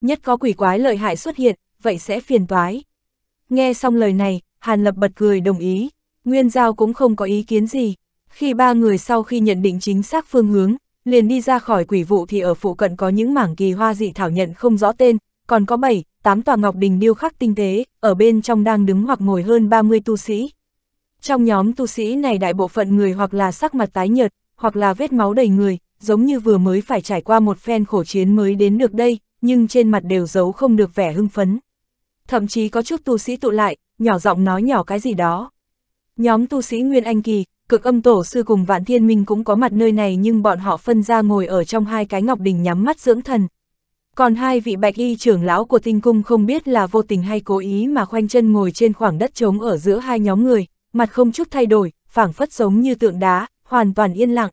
Nhất có quỷ quái lợi hại xuất hiện, vậy sẽ phiền toái. Nghe xong lời này, Hàn Lập bật cười đồng ý, Nguyên Giao cũng không có ý kiến gì. Khi ba người sau khi nhận định chính xác phương hướng, liền đi ra khỏi quỷ vụ thì ở phụ cận có những mảng kỳ hoa dị thảo nhận không rõ tên, còn có 7, 8 tòa ngọc đình điêu khắc tinh tế, ở bên trong đang đứng hoặc ngồi hơn 30 tu sĩ. Trong nhóm tu sĩ này đại bộ phận người hoặc là sắc mặt tái nhợt, hoặc là vết máu đầy người, giống như vừa mới phải trải qua một phen khổ chiến mới đến được đây, nhưng trên mặt đều giấu không được vẻ hưng phấn. Thậm chí có chút tu sĩ tụ lại, nhỏ giọng nói nhỏ cái gì đó. Nhóm tu sĩ Nguyên Anh Kỳ, cực âm tổ sư cùng Vạn Thiên Minh cũng có mặt nơi này nhưng bọn họ phân ra ngồi ở trong hai cái ngọc đình nhắm mắt dưỡng thần. Còn hai vị bạch y trưởng lão của tinh cung không biết là vô tình hay cố ý mà khoanh chân ngồi trên khoảng đất trống ở giữa hai nhóm người, mặt không chút thay đổi, phảng phất giống như tượng đá, hoàn toàn yên lặng.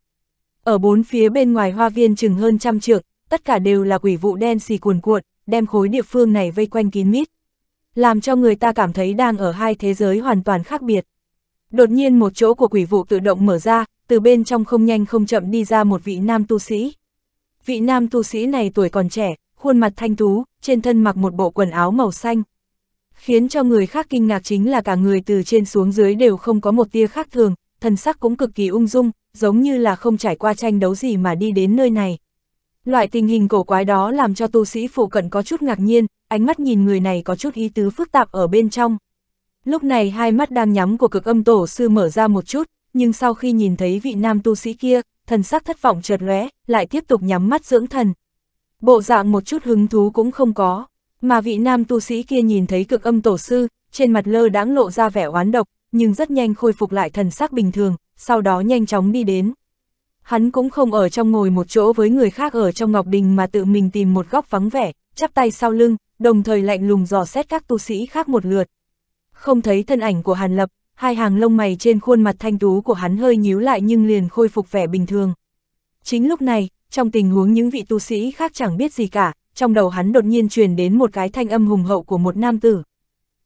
Ở bốn phía bên ngoài hoa viên chừng hơn trăm trượng, tất cả đều là quỷ vụ đen xì cuồn cuộn, đem khối địa phương này vây quanh kín mít. Làm cho người ta cảm thấy đang ở hai thế giới hoàn toàn khác biệt. Đột nhiên một chỗ của quỷ vụ tự động mở ra, từ bên trong không nhanh không chậm đi ra một vị nam tu sĩ. Vị nam tu sĩ này tuổi còn trẻ, khuôn mặt thanh tú, trên thân mặc một bộ quần áo màu xanh. Khiến cho người khác kinh ngạc chính là cả người từ trên xuống dưới đều không có một tia khác thường, thần sắc cũng cực kỳ ung dung, giống như là không trải qua tranh đấu gì mà đi đến nơi này. Loại tình hình cổ quái đó làm cho tu sĩ phụ cận có chút ngạc nhiên, ánh mắt nhìn người này có chút ý tứ phức tạp ở bên trong. Lúc này hai mắt đang nhắm của cực âm tổ sư mở ra một chút, nhưng sau khi nhìn thấy vị nam tu sĩ kia, thần sắc thất vọng chợt lóe, lại tiếp tục nhắm mắt dưỡng thần. Bộ dạng một chút hứng thú cũng không có, mà vị nam tu sĩ kia nhìn thấy cực âm tổ sư, trên mặt lơ đãng lộ ra vẻ oán độc, nhưng rất nhanh khôi phục lại thần sắc bình thường, sau đó nhanh chóng đi đến hắn cũng không ở trong ngồi một chỗ với người khác ở trong Ngọc Đình mà tự mình tìm một góc vắng vẻ, chắp tay sau lưng, đồng thời lạnh lùng dò xét các tu sĩ khác một lượt. Không thấy thân ảnh của Hàn Lập, hai hàng lông mày trên khuôn mặt thanh tú của hắn hơi nhíu lại nhưng liền khôi phục vẻ bình thường. Chính lúc này, trong tình huống những vị tu sĩ khác chẳng biết gì cả, trong đầu hắn đột nhiên truyền đến một cái thanh âm hùng hậu của một nam tử.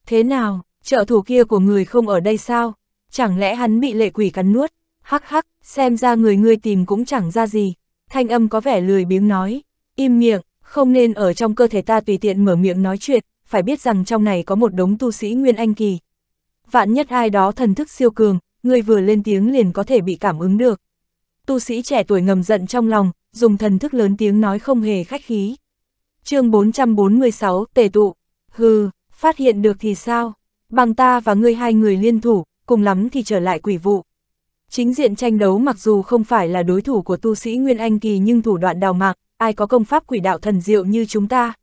Thế nào, trợ thủ kia của người không ở đây sao? Chẳng lẽ hắn bị lệ quỷ cắn nuốt? Hắc hắc, xem ra người ngươi tìm cũng chẳng ra gì. Thanh âm có vẻ lười biếng nói, im miệng, không nên ở trong cơ thể ta tùy tiện mở miệng nói chuyện, phải biết rằng trong này có một đống tu sĩ Nguyên Anh Kỳ. Vạn nhất ai đó thần thức siêu cường, người vừa lên tiếng liền có thể bị cảm ứng được. Tu sĩ trẻ tuổi ngầm giận trong lòng, dùng thần thức lớn tiếng nói không hề khách khí. chương 446, tề tụ, hừ, phát hiện được thì sao, bằng ta và ngươi hai người liên thủ, cùng lắm thì trở lại quỷ vụ. Chính diện tranh đấu mặc dù không phải là đối thủ của tu sĩ Nguyên Anh Kỳ nhưng thủ đoạn đào mạc, ai có công pháp quỷ đạo thần diệu như chúng ta.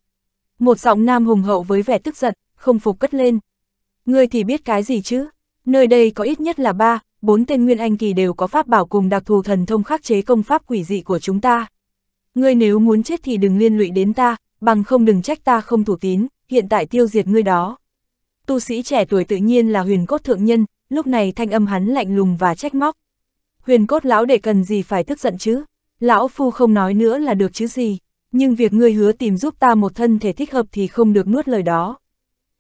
Một giọng nam hùng hậu với vẻ tức giận, không phục cất lên. Ngươi thì biết cái gì chứ? Nơi đây có ít nhất là ba, bốn tên Nguyên Anh Kỳ đều có pháp bảo cùng đặc thù thần thông khắc chế công pháp quỷ dị của chúng ta. Ngươi nếu muốn chết thì đừng liên lụy đến ta, bằng không đừng trách ta không thủ tín, hiện tại tiêu diệt ngươi đó. Tu sĩ trẻ tuổi tự nhiên là huyền cốt thượng nhân, lúc này thanh âm hắn lạnh lùng và trách móc. Huyền cốt lão để cần gì phải tức giận chứ? Lão phu không nói nữa là được chứ gì, nhưng việc ngươi hứa tìm giúp ta một thân thể thích hợp thì không được nuốt lời đó.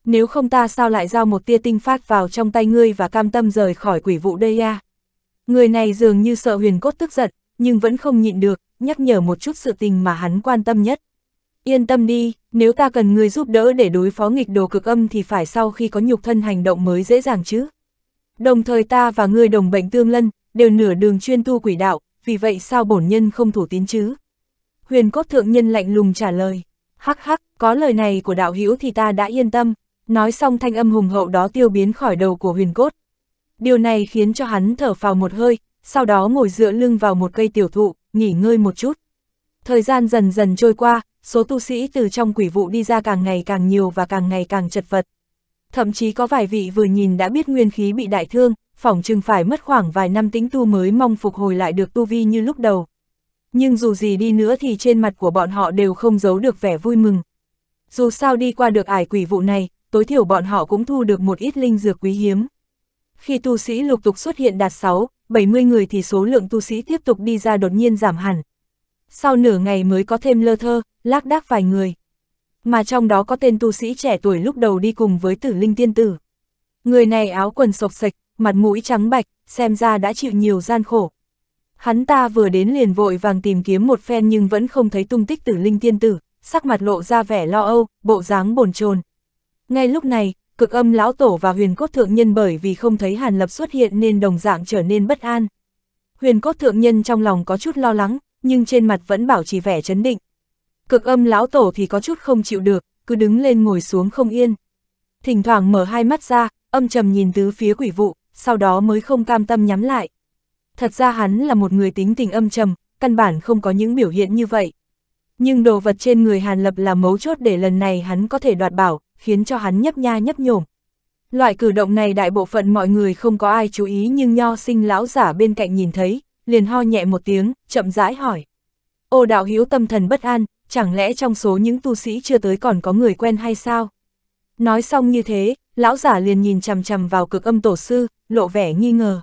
Nếu không ta sao lại giao một tia tinh phát vào trong tay ngươi và cam tâm rời khỏi quỷ vụ đây ya à? Người này dường như sợ huyền cốt tức giận, nhưng vẫn không nhịn được, nhắc nhở một chút sự tình mà hắn quan tâm nhất. Yên tâm đi, nếu ta cần người giúp đỡ để đối phó nghịch đồ cực âm thì phải sau khi có nhục thân hành động mới dễ dàng chứ. Đồng thời ta và ngươi đồng bệnh tương lân, đều nửa đường chuyên tu quỷ đạo, vì vậy sao bổn nhân không thủ tín chứ? Huyền cốt thượng nhân lạnh lùng trả lời, hắc hắc, có lời này của đạo hữu thì ta đã yên tâm, nói xong thanh âm hùng hậu đó tiêu biến khỏi đầu của huyền cốt. Điều này khiến cho hắn thở phào một hơi, sau đó ngồi dựa lưng vào một cây tiểu thụ, nghỉ ngơi một chút. Thời gian dần dần trôi qua, số tu sĩ từ trong quỷ vụ đi ra càng ngày càng nhiều và càng ngày càng chật vật thậm chí có vài vị vừa nhìn đã biết nguyên khí bị đại thương, phỏng chừng phải mất khoảng vài năm tĩnh tu mới mong phục hồi lại được tu vi như lúc đầu. Nhưng dù gì đi nữa thì trên mặt của bọn họ đều không giấu được vẻ vui mừng. Dù sao đi qua được ải quỷ vụ này, tối thiểu bọn họ cũng thu được một ít linh dược quý hiếm. Khi tu sĩ lục tục xuất hiện đạt 6, 70 người thì số lượng tu sĩ tiếp tục đi ra đột nhiên giảm hẳn. Sau nửa ngày mới có thêm lơ thơ, lác đác vài người mà trong đó có tên tu sĩ trẻ tuổi lúc đầu đi cùng với tử linh tiên tử. Người này áo quần sộc sạch, mặt mũi trắng bạch, xem ra đã chịu nhiều gian khổ. Hắn ta vừa đến liền vội vàng tìm kiếm một phen nhưng vẫn không thấy tung tích tử linh tiên tử, sắc mặt lộ ra vẻ lo âu, bộ dáng bồn chồn. Ngay lúc này, cực âm lão tổ và huyền cốt thượng nhân bởi vì không thấy hàn lập xuất hiện nên đồng dạng trở nên bất an. Huyền cốt thượng nhân trong lòng có chút lo lắng, nhưng trên mặt vẫn bảo trì vẻ chấn định, Cực âm lão tổ thì có chút không chịu được, cứ đứng lên ngồi xuống không yên. Thỉnh thoảng mở hai mắt ra, âm trầm nhìn tứ phía quỷ vụ, sau đó mới không cam tâm nhắm lại. Thật ra hắn là một người tính tình âm trầm, căn bản không có những biểu hiện như vậy. Nhưng đồ vật trên người Hàn Lập là mấu chốt để lần này hắn có thể đoạt bảo, khiến cho hắn nhấp nha nhấp nhổm. Loại cử động này đại bộ phận mọi người không có ai chú ý nhưng nho sinh lão giả bên cạnh nhìn thấy, liền ho nhẹ một tiếng, chậm rãi hỏi. Ô đạo hiếu tâm thần bất an, chẳng lẽ trong số những tu sĩ chưa tới còn có người quen hay sao? Nói xong như thế, lão giả liền nhìn chằm chằm vào cực âm tổ sư, lộ vẻ nghi ngờ.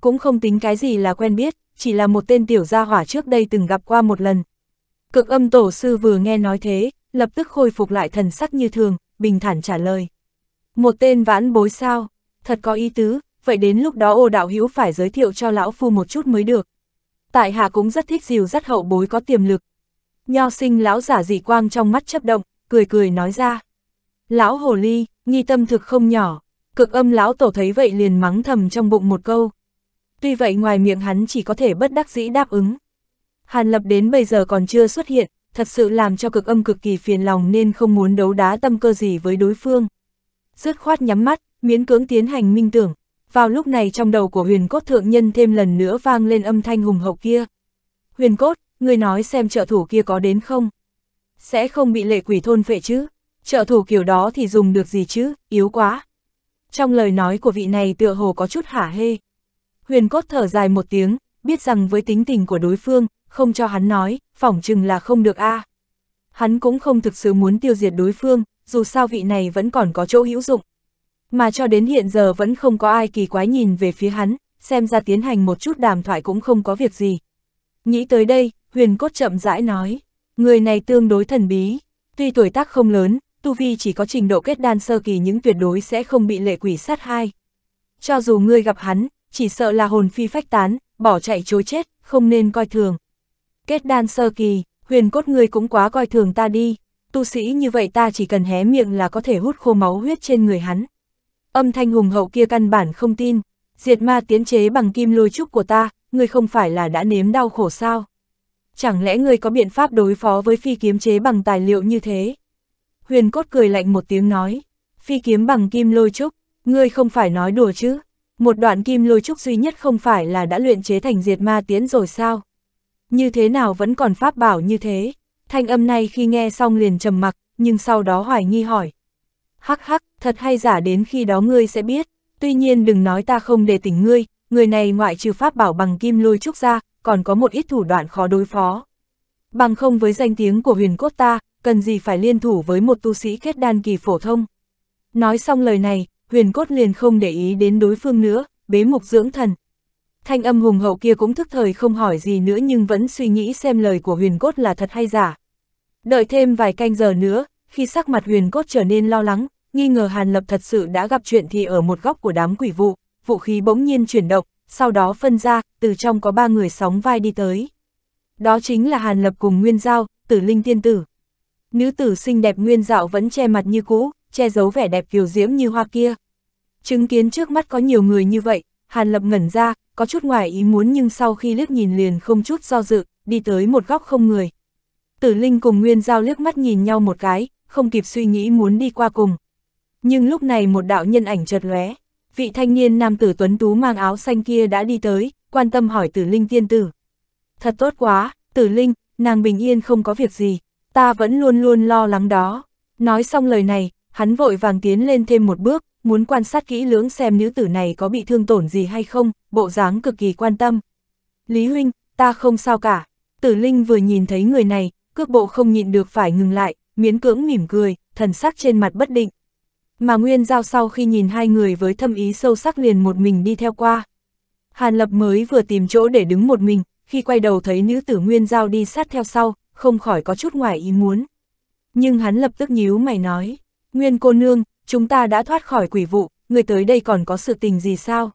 Cũng không tính cái gì là quen biết, chỉ là một tên tiểu gia hỏa trước đây từng gặp qua một lần. Cực âm tổ sư vừa nghe nói thế, lập tức khôi phục lại thần sắc như thường, bình thản trả lời. Một tên vãn bối sao, thật có ý tứ, vậy đến lúc đó ô đạo hữu phải giới thiệu cho lão phu một chút mới được. Tại hạ cũng rất thích dìu dắt hậu bối có tiềm lực, Nho sinh lão giả dị quang trong mắt chấp động, cười cười nói ra. Lão hồ ly, nghi tâm thực không nhỏ, cực âm lão tổ thấy vậy liền mắng thầm trong bụng một câu. Tuy vậy ngoài miệng hắn chỉ có thể bất đắc dĩ đáp ứng. Hàn lập đến bây giờ còn chưa xuất hiện, thật sự làm cho cực âm cực kỳ phiền lòng nên không muốn đấu đá tâm cơ gì với đối phương. Dứt khoát nhắm mắt, miễn cưỡng tiến hành minh tưởng. Vào lúc này trong đầu của huyền cốt thượng nhân thêm lần nữa vang lên âm thanh hùng hậu kia. Huyền cốt, người nói xem trợ thủ kia có đến không? Sẽ không bị lệ quỷ thôn vệ chứ? Trợ thủ kiểu đó thì dùng được gì chứ, yếu quá. Trong lời nói của vị này tựa hồ có chút hả hê. Huyền cốt thở dài một tiếng, biết rằng với tính tình của đối phương, không cho hắn nói, phỏng chừng là không được a. À. Hắn cũng không thực sự muốn tiêu diệt đối phương, dù sao vị này vẫn còn có chỗ hữu dụng. Mà cho đến hiện giờ vẫn không có ai kỳ quái nhìn về phía hắn, xem ra tiến hành một chút đàm thoại cũng không có việc gì. Nghĩ tới đây, Huyền cốt chậm rãi nói, người này tương đối thần bí, tuy tuổi tác không lớn, tu vi chỉ có trình độ kết đan sơ kỳ những tuyệt đối sẽ không bị lệ quỷ sát hai. Cho dù ngươi gặp hắn, chỉ sợ là hồn phi phách tán, bỏ chạy chối chết, không nên coi thường. Kết đan sơ kỳ, huyền cốt ngươi cũng quá coi thường ta đi, tu sĩ như vậy ta chỉ cần hé miệng là có thể hút khô máu huyết trên người hắn. Âm thanh hùng hậu kia căn bản không tin, diệt ma tiến chế bằng kim lôi trúc của ta, ngươi không phải là đã nếm đau khổ sao? chẳng lẽ ngươi có biện pháp đối phó với phi kiếm chế bằng tài liệu như thế? Huyền cốt cười lạnh một tiếng nói, phi kiếm bằng kim lôi trúc, ngươi không phải nói đùa chứ? Một đoạn kim lôi trúc duy nhất không phải là đã luyện chế thành diệt ma tiến rồi sao? Như thế nào vẫn còn pháp bảo như thế? Thanh âm này khi nghe xong liền trầm mặc, nhưng sau đó hoài nghi hỏi. Hắc hắc, thật hay giả đến khi đó ngươi sẽ biết, tuy nhiên đừng nói ta không để tỉnh ngươi, người này ngoại trừ pháp bảo bằng kim lôi trúc ra, còn có một ít thủ đoạn khó đối phó. Bằng không với danh tiếng của huyền cốt ta, cần gì phải liên thủ với một tu sĩ kết đan kỳ phổ thông. Nói xong lời này, huyền cốt liền không để ý đến đối phương nữa, bế mục dưỡng thần. Thanh âm hùng hậu kia cũng thức thời không hỏi gì nữa nhưng vẫn suy nghĩ xem lời của huyền cốt là thật hay giả. Đợi thêm vài canh giờ nữa, khi sắc mặt huyền cốt trở nên lo lắng, nghi ngờ Hàn Lập thật sự đã gặp chuyện thì ở một góc của đám quỷ vụ, vũ khí bỗng nhiên chuyển động, sau đó phân ra, từ trong có ba người sóng vai đi tới. Đó chính là Hàn Lập cùng Nguyên Giao, tử linh tiên tử. Nữ tử xinh đẹp Nguyên Dạo vẫn che mặt như cũ, che giấu vẻ đẹp kiều diễm như hoa kia. Chứng kiến trước mắt có nhiều người như vậy, Hàn Lập ngẩn ra, có chút ngoài ý muốn nhưng sau khi liếc nhìn liền không chút do dự, đi tới một góc không người. Tử Linh cùng Nguyên Giao liếc mắt nhìn nhau một cái, không kịp suy nghĩ muốn đi qua cùng. Nhưng lúc này một đạo nhân ảnh chợt lóe, vị thanh niên nam tử tuấn tú mang áo xanh kia đã đi tới, quan tâm hỏi tử linh tiên tử. Thật tốt quá, tử linh, nàng bình yên không có việc gì, ta vẫn luôn luôn lo lắng đó. Nói xong lời này, hắn vội vàng tiến lên thêm một bước, muốn quan sát kỹ lưỡng xem nữ tử này có bị thương tổn gì hay không, bộ dáng cực kỳ quan tâm. Lý huynh, ta không sao cả. Tử Linh vừa nhìn thấy người này, cước bộ không nhịn được phải ngừng lại, miến cưỡng mỉm cười, thần sắc trên mặt bất định. Mà Nguyên Giao sau khi nhìn hai người với thâm ý sâu sắc liền một mình đi theo qua. Hàn Lập mới vừa tìm chỗ để đứng một mình, khi quay đầu thấy nữ tử Nguyên Giao đi sát theo sau, không khỏi có chút ngoài ý muốn. Nhưng hắn lập tức nhíu mày nói, Nguyên cô nương, chúng ta đã thoát khỏi quỷ vụ, người tới đây còn có sự tình gì sao?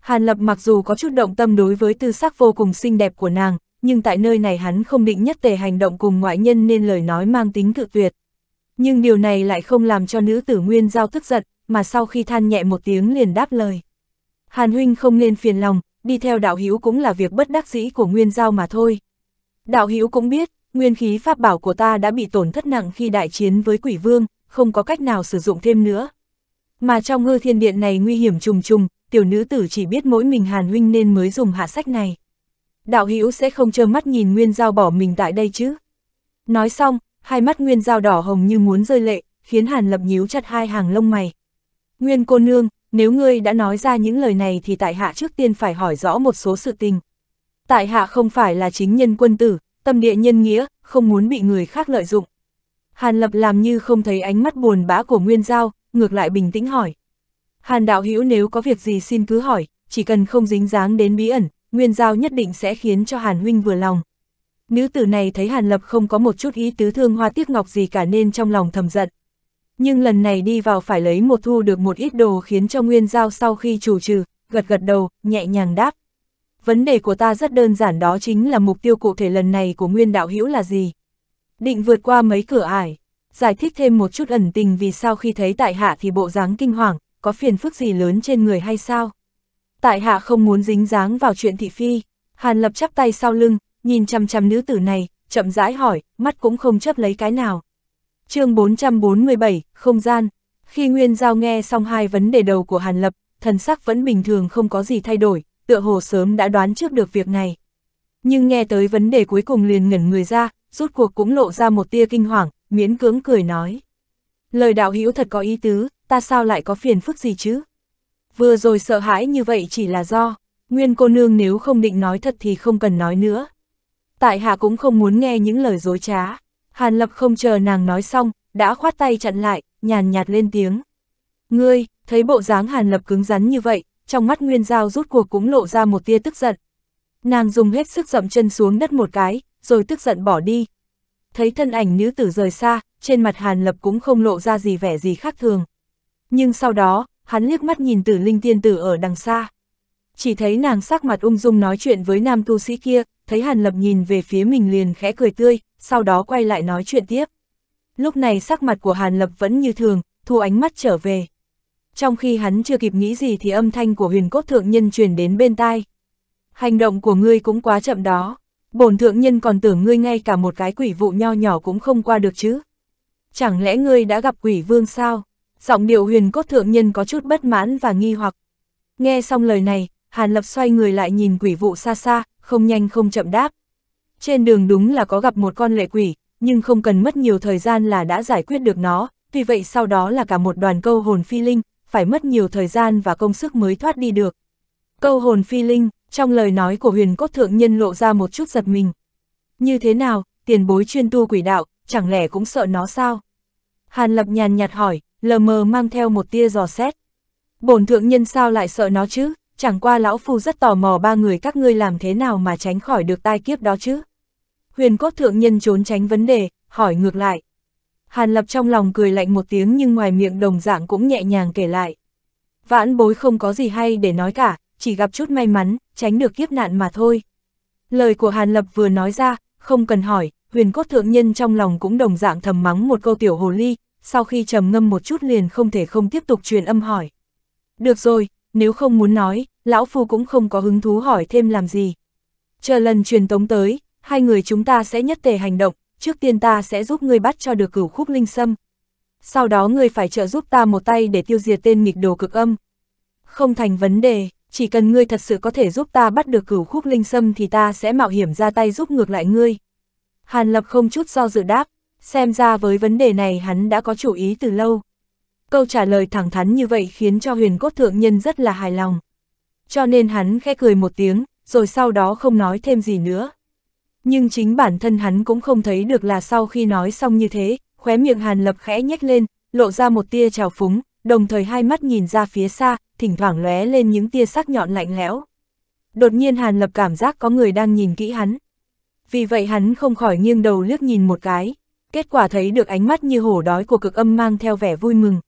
Hàn Lập mặc dù có chút động tâm đối với tư sắc vô cùng xinh đẹp của nàng, nhưng tại nơi này hắn không định nhất tề hành động cùng ngoại nhân nên lời nói mang tính cự tuyệt. Nhưng điều này lại không làm cho nữ tử Nguyên Giao tức giận, mà sau khi than nhẹ một tiếng liền đáp lời. Hàn huynh không nên phiền lòng, đi theo đạo hữu cũng là việc bất đắc dĩ của Nguyên Giao mà thôi. Đạo hữu cũng biết, nguyên khí pháp bảo của ta đã bị tổn thất nặng khi đại chiến với quỷ vương, không có cách nào sử dụng thêm nữa. Mà trong ngư thiên điện này nguy hiểm trùng trùng, tiểu nữ tử chỉ biết mỗi mình Hàn huynh nên mới dùng hạ sách này. Đạo hữu sẽ không trơ mắt nhìn Nguyên Giao bỏ mình tại đây chứ. Nói xong, hai mắt Nguyên Giao đỏ hồng như muốn rơi lệ, khiến Hàn Lập nhíu chặt hai hàng lông mày. Nguyên cô nương, nếu ngươi đã nói ra những lời này thì tại hạ trước tiên phải hỏi rõ một số sự tình. Tại hạ không phải là chính nhân quân tử, tâm địa nhân nghĩa, không muốn bị người khác lợi dụng. Hàn Lập làm như không thấy ánh mắt buồn bã của Nguyên Giao, ngược lại bình tĩnh hỏi. Hàn đạo hữu nếu có việc gì xin cứ hỏi, chỉ cần không dính dáng đến bí ẩn, Nguyên Giao nhất định sẽ khiến cho Hàn huynh vừa lòng. Nữ tử này thấy Hàn Lập không có một chút ý tứ thương hoa tiếc ngọc gì cả nên trong lòng thầm giận. Nhưng lần này đi vào phải lấy một thu được một ít đồ khiến cho Nguyên Giao sau khi chủ trừ, gật gật đầu, nhẹ nhàng đáp. Vấn đề của ta rất đơn giản đó chính là mục tiêu cụ thể lần này của Nguyên Đạo Hữu là gì? Định vượt qua mấy cửa ải, giải thích thêm một chút ẩn tình vì sao khi thấy tại hạ thì bộ dáng kinh hoàng, có phiền phức gì lớn trên người hay sao? Tại hạ không muốn dính dáng vào chuyện thị phi, Hàn Lập chắp tay sau lưng, nhìn chăm chăm nữ tử này, chậm rãi hỏi, mắt cũng không chấp lấy cái nào. chương 447, Không gian Khi Nguyên Giao nghe xong hai vấn đề đầu của Hàn Lập, thần sắc vẫn bình thường không có gì thay đổi, tựa hồ sớm đã đoán trước được việc này. Nhưng nghe tới vấn đề cuối cùng liền ngẩn người ra, rút cuộc cũng lộ ra một tia kinh hoàng, miễn cưỡng cười nói. Lời đạo hữu thật có ý tứ, ta sao lại có phiền phức gì chứ? Vừa rồi sợ hãi như vậy chỉ là do, nguyên cô nương nếu không định nói thật thì không cần nói nữa tại hạ cũng không muốn nghe những lời dối trá. Hàn Lập không chờ nàng nói xong, đã khoát tay chặn lại, nhàn nhạt lên tiếng. Ngươi, thấy bộ dáng Hàn Lập cứng rắn như vậy, trong mắt Nguyên Giao rút cuộc cũng lộ ra một tia tức giận. Nàng dùng hết sức dậm chân xuống đất một cái, rồi tức giận bỏ đi. Thấy thân ảnh nữ tử rời xa, trên mặt Hàn Lập cũng không lộ ra gì vẻ gì khác thường. Nhưng sau đó, hắn liếc mắt nhìn tử linh tiên tử ở đằng xa. Chỉ thấy nàng sắc mặt ung dung nói chuyện với nam tu sĩ kia, thấy Hàn Lập nhìn về phía mình liền khẽ cười tươi, sau đó quay lại nói chuyện tiếp. Lúc này sắc mặt của Hàn Lập vẫn như thường, thu ánh mắt trở về. Trong khi hắn chưa kịp nghĩ gì thì âm thanh của huyền cốt thượng nhân truyền đến bên tai. Hành động của ngươi cũng quá chậm đó. Bổn thượng nhân còn tưởng ngươi ngay cả một cái quỷ vụ nho nhỏ cũng không qua được chứ. Chẳng lẽ ngươi đã gặp quỷ vương sao? Giọng điệu huyền cốt thượng nhân có chút bất mãn và nghi hoặc. Nghe xong lời này, Hàn Lập xoay người lại nhìn quỷ vụ xa xa, không nhanh không chậm đáp. Trên đường đúng là có gặp một con lệ quỷ, nhưng không cần mất nhiều thời gian là đã giải quyết được nó, vì vậy sau đó là cả một đoàn câu hồn phi linh, phải mất nhiều thời gian và công sức mới thoát đi được. Câu hồn phi linh, trong lời nói của huyền cốt thượng nhân lộ ra một chút giật mình. Như thế nào, tiền bối chuyên tu quỷ đạo, chẳng lẽ cũng sợ nó sao? Hàn lập nhàn nhạt hỏi, lờ mờ mang theo một tia giò xét. Bổn thượng nhân sao lại sợ nó chứ? chẳng qua lão phu rất tò mò ba người các ngươi làm thế nào mà tránh khỏi được tai kiếp đó chứ. Huyền cốt thượng nhân trốn tránh vấn đề, hỏi ngược lại. Hàn lập trong lòng cười lạnh một tiếng nhưng ngoài miệng đồng dạng cũng nhẹ nhàng kể lại. Vãn bối không có gì hay để nói cả, chỉ gặp chút may mắn, tránh được kiếp nạn mà thôi. Lời của Hàn Lập vừa nói ra, không cần hỏi, huyền cốt thượng nhân trong lòng cũng đồng dạng thầm mắng một câu tiểu hồ ly, sau khi trầm ngâm một chút liền không thể không tiếp tục truyền âm hỏi. Được rồi, nếu không muốn nói, lão phu cũng không có hứng thú hỏi thêm làm gì. Chờ lần truyền tống tới, hai người chúng ta sẽ nhất tề hành động, trước tiên ta sẽ giúp ngươi bắt cho được cửu khúc linh sâm. Sau đó ngươi phải trợ giúp ta một tay để tiêu diệt tên nghịch đồ cực âm. Không thành vấn đề, chỉ cần ngươi thật sự có thể giúp ta bắt được cửu khúc linh sâm thì ta sẽ mạo hiểm ra tay giúp ngược lại ngươi. Hàn Lập không chút do dự đáp, xem ra với vấn đề này hắn đã có chủ ý từ lâu câu trả lời thẳng thắn như vậy khiến cho huyền cốt thượng nhân rất là hài lòng. Cho nên hắn khẽ cười một tiếng, rồi sau đó không nói thêm gì nữa. Nhưng chính bản thân hắn cũng không thấy được là sau khi nói xong như thế, khóe miệng hàn lập khẽ nhếch lên, lộ ra một tia trào phúng, đồng thời hai mắt nhìn ra phía xa, thỉnh thoảng lóe lên những tia sắc nhọn lạnh lẽo. Đột nhiên hàn lập cảm giác có người đang nhìn kỹ hắn. Vì vậy hắn không khỏi nghiêng đầu liếc nhìn một cái, kết quả thấy được ánh mắt như hổ đói của cực âm mang theo vẻ vui mừng.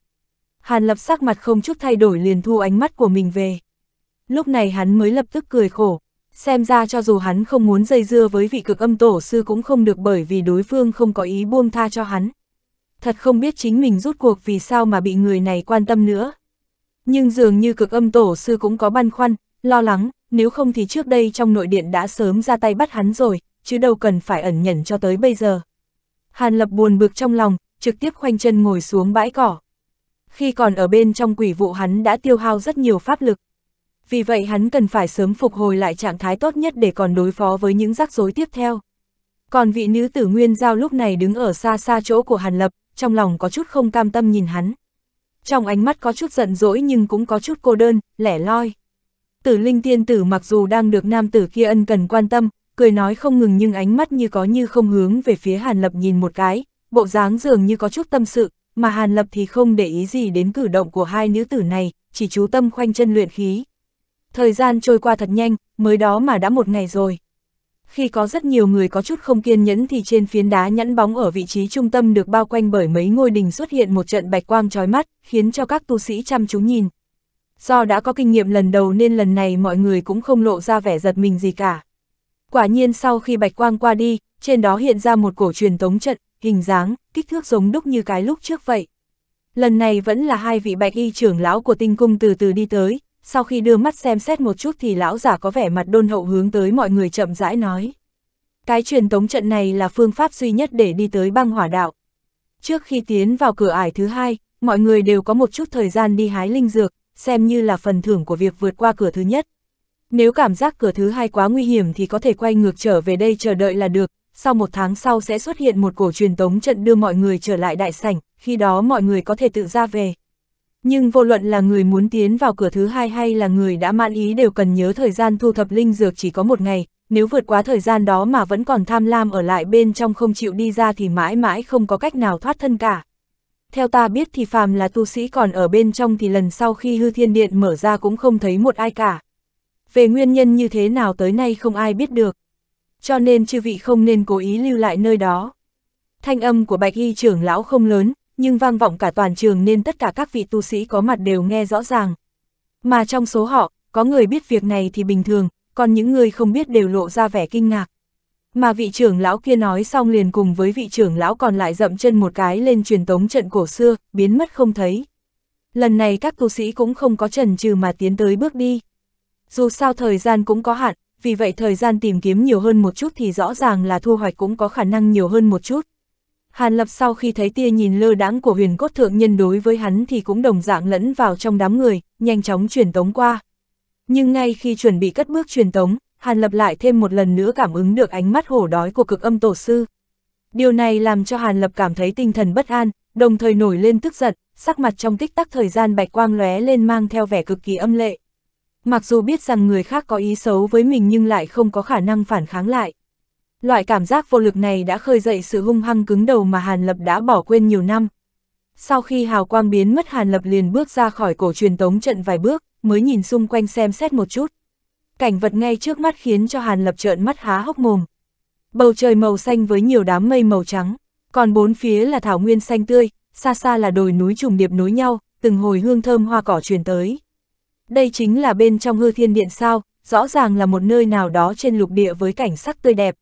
Hàn Lập sắc mặt không chút thay đổi liền thu ánh mắt của mình về. Lúc này hắn mới lập tức cười khổ, xem ra cho dù hắn không muốn dây dưa với vị cực âm tổ sư cũng không được bởi vì đối phương không có ý buông tha cho hắn. Thật không biết chính mình rút cuộc vì sao mà bị người này quan tâm nữa. Nhưng dường như cực âm tổ sư cũng có băn khoăn, lo lắng, nếu không thì trước đây trong nội điện đã sớm ra tay bắt hắn rồi, chứ đâu cần phải ẩn nhẫn cho tới bây giờ. Hàn Lập buồn bực trong lòng, trực tiếp khoanh chân ngồi xuống bãi cỏ. Khi còn ở bên trong quỷ vụ hắn đã tiêu hao rất nhiều pháp lực. Vì vậy hắn cần phải sớm phục hồi lại trạng thái tốt nhất để còn đối phó với những rắc rối tiếp theo. Còn vị nữ tử Nguyên Giao lúc này đứng ở xa xa chỗ của Hàn Lập, trong lòng có chút không cam tâm nhìn hắn. Trong ánh mắt có chút giận dỗi nhưng cũng có chút cô đơn, lẻ loi. Tử Linh Tiên Tử mặc dù đang được nam tử kia ân cần quan tâm, cười nói không ngừng nhưng ánh mắt như có như không hướng về phía Hàn Lập nhìn một cái, bộ dáng dường như có chút tâm sự, mà Hàn Lập thì không để ý gì đến cử động của hai nữ tử này, chỉ chú tâm khoanh chân luyện khí. Thời gian trôi qua thật nhanh, mới đó mà đã một ngày rồi. Khi có rất nhiều người có chút không kiên nhẫn thì trên phiến đá nhẵn bóng ở vị trí trung tâm được bao quanh bởi mấy ngôi đình xuất hiện một trận bạch quang trói mắt, khiến cho các tu sĩ chăm chú nhìn. Do đã có kinh nghiệm lần đầu nên lần này mọi người cũng không lộ ra vẻ giật mình gì cả. Quả nhiên sau khi bạch quang qua đi, trên đó hiện ra một cổ truyền tống trận, hình dáng, kích thước giống đúc như cái lúc trước vậy. Lần này vẫn là hai vị bạch y trưởng lão của tinh cung từ từ đi tới, sau khi đưa mắt xem xét một chút thì lão giả có vẻ mặt đôn hậu hướng tới mọi người chậm rãi nói. Cái truyền tống trận này là phương pháp duy nhất để đi tới băng hỏa đạo. Trước khi tiến vào cửa ải thứ hai, mọi người đều có một chút thời gian đi hái linh dược, xem như là phần thưởng của việc vượt qua cửa thứ nhất. Nếu cảm giác cửa thứ hai quá nguy hiểm thì có thể quay ngược trở về đây chờ đợi là được, sau một tháng sau sẽ xuất hiện một cổ truyền tống trận đưa mọi người trở lại đại sảnh, khi đó mọi người có thể tự ra về. Nhưng vô luận là người muốn tiến vào cửa thứ hai hay là người đã mãn ý đều cần nhớ thời gian thu thập linh dược chỉ có một ngày, nếu vượt quá thời gian đó mà vẫn còn tham lam ở lại bên trong không chịu đi ra thì mãi mãi không có cách nào thoát thân cả. Theo ta biết thì phàm là tu sĩ còn ở bên trong thì lần sau khi hư thiên điện mở ra cũng không thấy một ai cả. Về nguyên nhân như thế nào tới nay không ai biết được cho nên chư vị không nên cố ý lưu lại nơi đó. Thanh âm của bạch y trưởng lão không lớn, nhưng vang vọng cả toàn trường nên tất cả các vị tu sĩ có mặt đều nghe rõ ràng. Mà trong số họ, có người biết việc này thì bình thường, còn những người không biết đều lộ ra vẻ kinh ngạc. Mà vị trưởng lão kia nói xong liền cùng với vị trưởng lão còn lại dậm chân một cái lên truyền tống trận cổ xưa, biến mất không thấy. Lần này các tu sĩ cũng không có chần chừ mà tiến tới bước đi. Dù sao thời gian cũng có hạn, vì vậy thời gian tìm kiếm nhiều hơn một chút thì rõ ràng là thu hoạch cũng có khả năng nhiều hơn một chút. Hàn Lập sau khi thấy tia nhìn lơ đãng của huyền cốt thượng nhân đối với hắn thì cũng đồng dạng lẫn vào trong đám người, nhanh chóng truyền tống qua. Nhưng ngay khi chuẩn bị cất bước truyền tống, Hàn Lập lại thêm một lần nữa cảm ứng được ánh mắt hổ đói của cực âm tổ sư. Điều này làm cho Hàn Lập cảm thấy tinh thần bất an, đồng thời nổi lên tức giận, sắc mặt trong tích tắc thời gian bạch quang lóe lên mang theo vẻ cực kỳ âm lệ mặc dù biết rằng người khác có ý xấu với mình nhưng lại không có khả năng phản kháng lại. Loại cảm giác vô lực này đã khơi dậy sự hung hăng cứng đầu mà Hàn Lập đã bỏ quên nhiều năm. Sau khi hào quang biến mất Hàn Lập liền bước ra khỏi cổ truyền tống trận vài bước, mới nhìn xung quanh xem xét một chút. Cảnh vật ngay trước mắt khiến cho Hàn Lập trợn mắt há hốc mồm. Bầu trời màu xanh với nhiều đám mây màu trắng, còn bốn phía là thảo nguyên xanh tươi, xa xa là đồi núi trùng điệp nối nhau, từng hồi hương thơm hoa cỏ truyền tới. Đây chính là bên trong hư thiên điện sao, rõ ràng là một nơi nào đó trên lục địa với cảnh sắc tươi đẹp.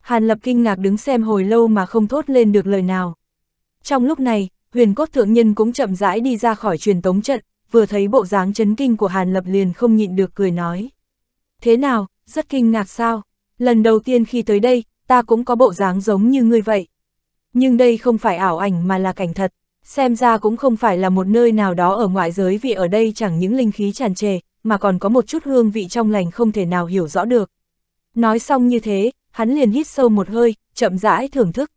Hàn Lập kinh ngạc đứng xem hồi lâu mà không thốt lên được lời nào. Trong lúc này, huyền cốt thượng nhân cũng chậm rãi đi ra khỏi truyền tống trận, vừa thấy bộ dáng chấn kinh của Hàn Lập liền không nhịn được cười nói. Thế nào, rất kinh ngạc sao? Lần đầu tiên khi tới đây, ta cũng có bộ dáng giống như ngươi vậy. Nhưng đây không phải ảo ảnh mà là cảnh thật. Xem ra cũng không phải là một nơi nào đó ở ngoại giới vì ở đây chẳng những linh khí tràn trề, mà còn có một chút hương vị trong lành không thể nào hiểu rõ được. Nói xong như thế, hắn liền hít sâu một hơi, chậm rãi thưởng thức.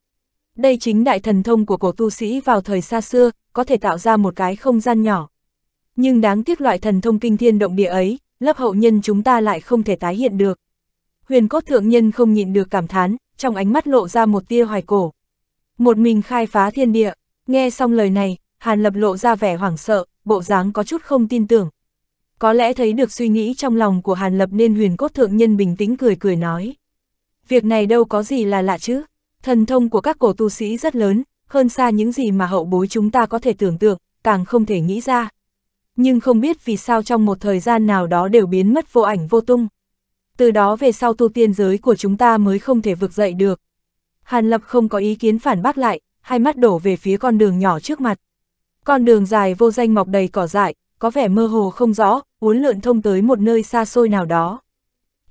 Đây chính đại thần thông của cổ tu sĩ vào thời xa xưa, có thể tạo ra một cái không gian nhỏ. Nhưng đáng tiếc loại thần thông kinh thiên động địa ấy, lớp hậu nhân chúng ta lại không thể tái hiện được. Huyền cốt thượng nhân không nhịn được cảm thán, trong ánh mắt lộ ra một tia hoài cổ. Một mình khai phá thiên địa, Nghe xong lời này, Hàn Lập lộ ra vẻ hoảng sợ, bộ dáng có chút không tin tưởng. Có lẽ thấy được suy nghĩ trong lòng của Hàn Lập nên huyền cốt thượng nhân bình tĩnh cười cười nói. Việc này đâu có gì là lạ chứ, thần thông của các cổ tu sĩ rất lớn, hơn xa những gì mà hậu bối chúng ta có thể tưởng tượng, càng không thể nghĩ ra. Nhưng không biết vì sao trong một thời gian nào đó đều biến mất vô ảnh vô tung. Từ đó về sau tu tiên giới của chúng ta mới không thể vực dậy được. Hàn Lập không có ý kiến phản bác lại, hai mắt đổ về phía con đường nhỏ trước mặt. Con đường dài vô danh mọc đầy cỏ dại, có vẻ mơ hồ không rõ, uốn lượn thông tới một nơi xa xôi nào đó.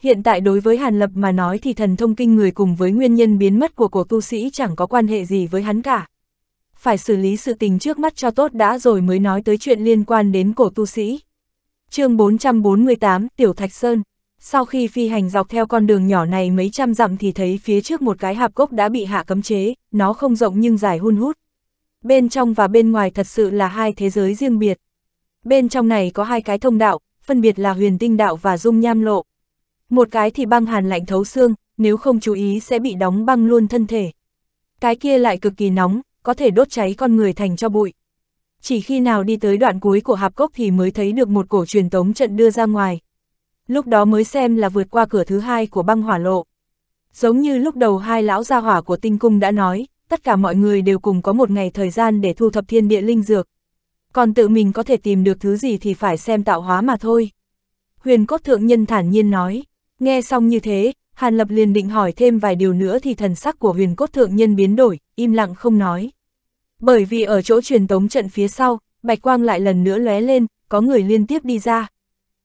Hiện tại đối với Hàn Lập mà nói thì thần thông kinh người cùng với nguyên nhân biến mất của cổ tu sĩ chẳng có quan hệ gì với hắn cả. Phải xử lý sự tình trước mắt cho tốt đã rồi mới nói tới chuyện liên quan đến cổ tu sĩ. chương 448 Tiểu Thạch Sơn sau khi phi hành dọc theo con đường nhỏ này mấy trăm dặm thì thấy phía trước một cái hạp cốc đã bị hạ cấm chế, nó không rộng nhưng dài hun hút. Bên trong và bên ngoài thật sự là hai thế giới riêng biệt. Bên trong này có hai cái thông đạo, phân biệt là huyền tinh đạo và dung nham lộ. Một cái thì băng hàn lạnh thấu xương, nếu không chú ý sẽ bị đóng băng luôn thân thể. Cái kia lại cực kỳ nóng, có thể đốt cháy con người thành cho bụi. Chỉ khi nào đi tới đoạn cuối của hạp cốc thì mới thấy được một cổ truyền tống trận đưa ra ngoài lúc đó mới xem là vượt qua cửa thứ hai của băng hỏa lộ. Giống như lúc đầu hai lão gia hỏa của tinh cung đã nói, tất cả mọi người đều cùng có một ngày thời gian để thu thập thiên địa linh dược. Còn tự mình có thể tìm được thứ gì thì phải xem tạo hóa mà thôi. Huyền cốt thượng nhân thản nhiên nói, nghe xong như thế, Hàn Lập liền định hỏi thêm vài điều nữa thì thần sắc của huyền cốt thượng nhân biến đổi, im lặng không nói. Bởi vì ở chỗ truyền tống trận phía sau, bạch quang lại lần nữa lóe lên, có người liên tiếp đi ra.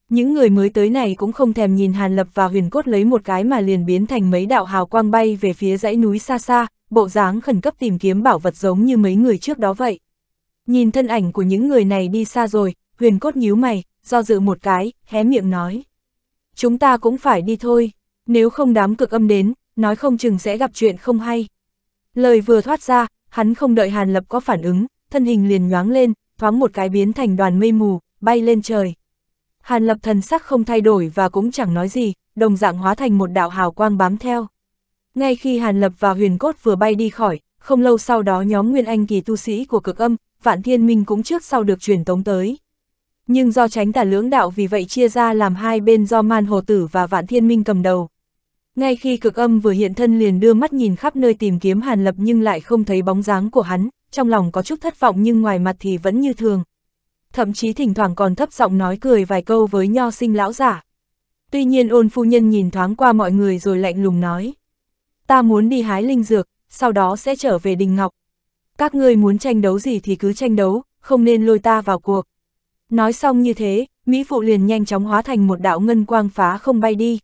Những người mới tới này cũng không thèm nhìn Hàn Lập và huyền cốt lấy một cái mà liền biến thành mấy đạo hào quang bay về phía dãy núi xa xa, bộ dáng khẩn cấp tìm kiếm bảo vật giống như mấy người trước đó vậy. Nhìn thân ảnh của những người này đi xa rồi, huyền cốt nhíu mày, do dự một cái, hé miệng nói. Chúng ta cũng phải đi thôi, nếu không đám cực âm đến, nói không chừng sẽ gặp chuyện không hay. Lời vừa thoát ra, hắn không đợi Hàn Lập có phản ứng, thân hình liền nhoáng lên, thoáng một cái biến thành đoàn mây mù, bay lên trời. Hàn lập thần sắc không thay đổi và cũng chẳng nói gì, đồng dạng hóa thành một đạo hào quang bám theo. Ngay khi Hàn lập và huyền cốt vừa bay đi khỏi, không lâu sau đó nhóm nguyên anh kỳ tu sĩ của cực âm, vạn thiên minh cũng trước sau được truyền tống tới. Nhưng do tránh tả lưỡng đạo vì vậy chia ra làm hai bên do man hồ tử và vạn thiên minh cầm đầu. Ngay khi cực âm vừa hiện thân liền đưa mắt nhìn khắp nơi tìm kiếm Hàn Lập nhưng lại không thấy bóng dáng của hắn, trong lòng có chút thất vọng nhưng ngoài mặt thì vẫn như thường thậm chí thỉnh thoảng còn thấp giọng nói cười vài câu với nho sinh lão giả. Tuy nhiên ôn phu nhân nhìn thoáng qua mọi người rồi lạnh lùng nói. Ta muốn đi hái linh dược, sau đó sẽ trở về đình ngọc. Các ngươi muốn tranh đấu gì thì cứ tranh đấu, không nên lôi ta vào cuộc. Nói xong như thế, Mỹ Phụ liền nhanh chóng hóa thành một đạo ngân quang phá không bay đi.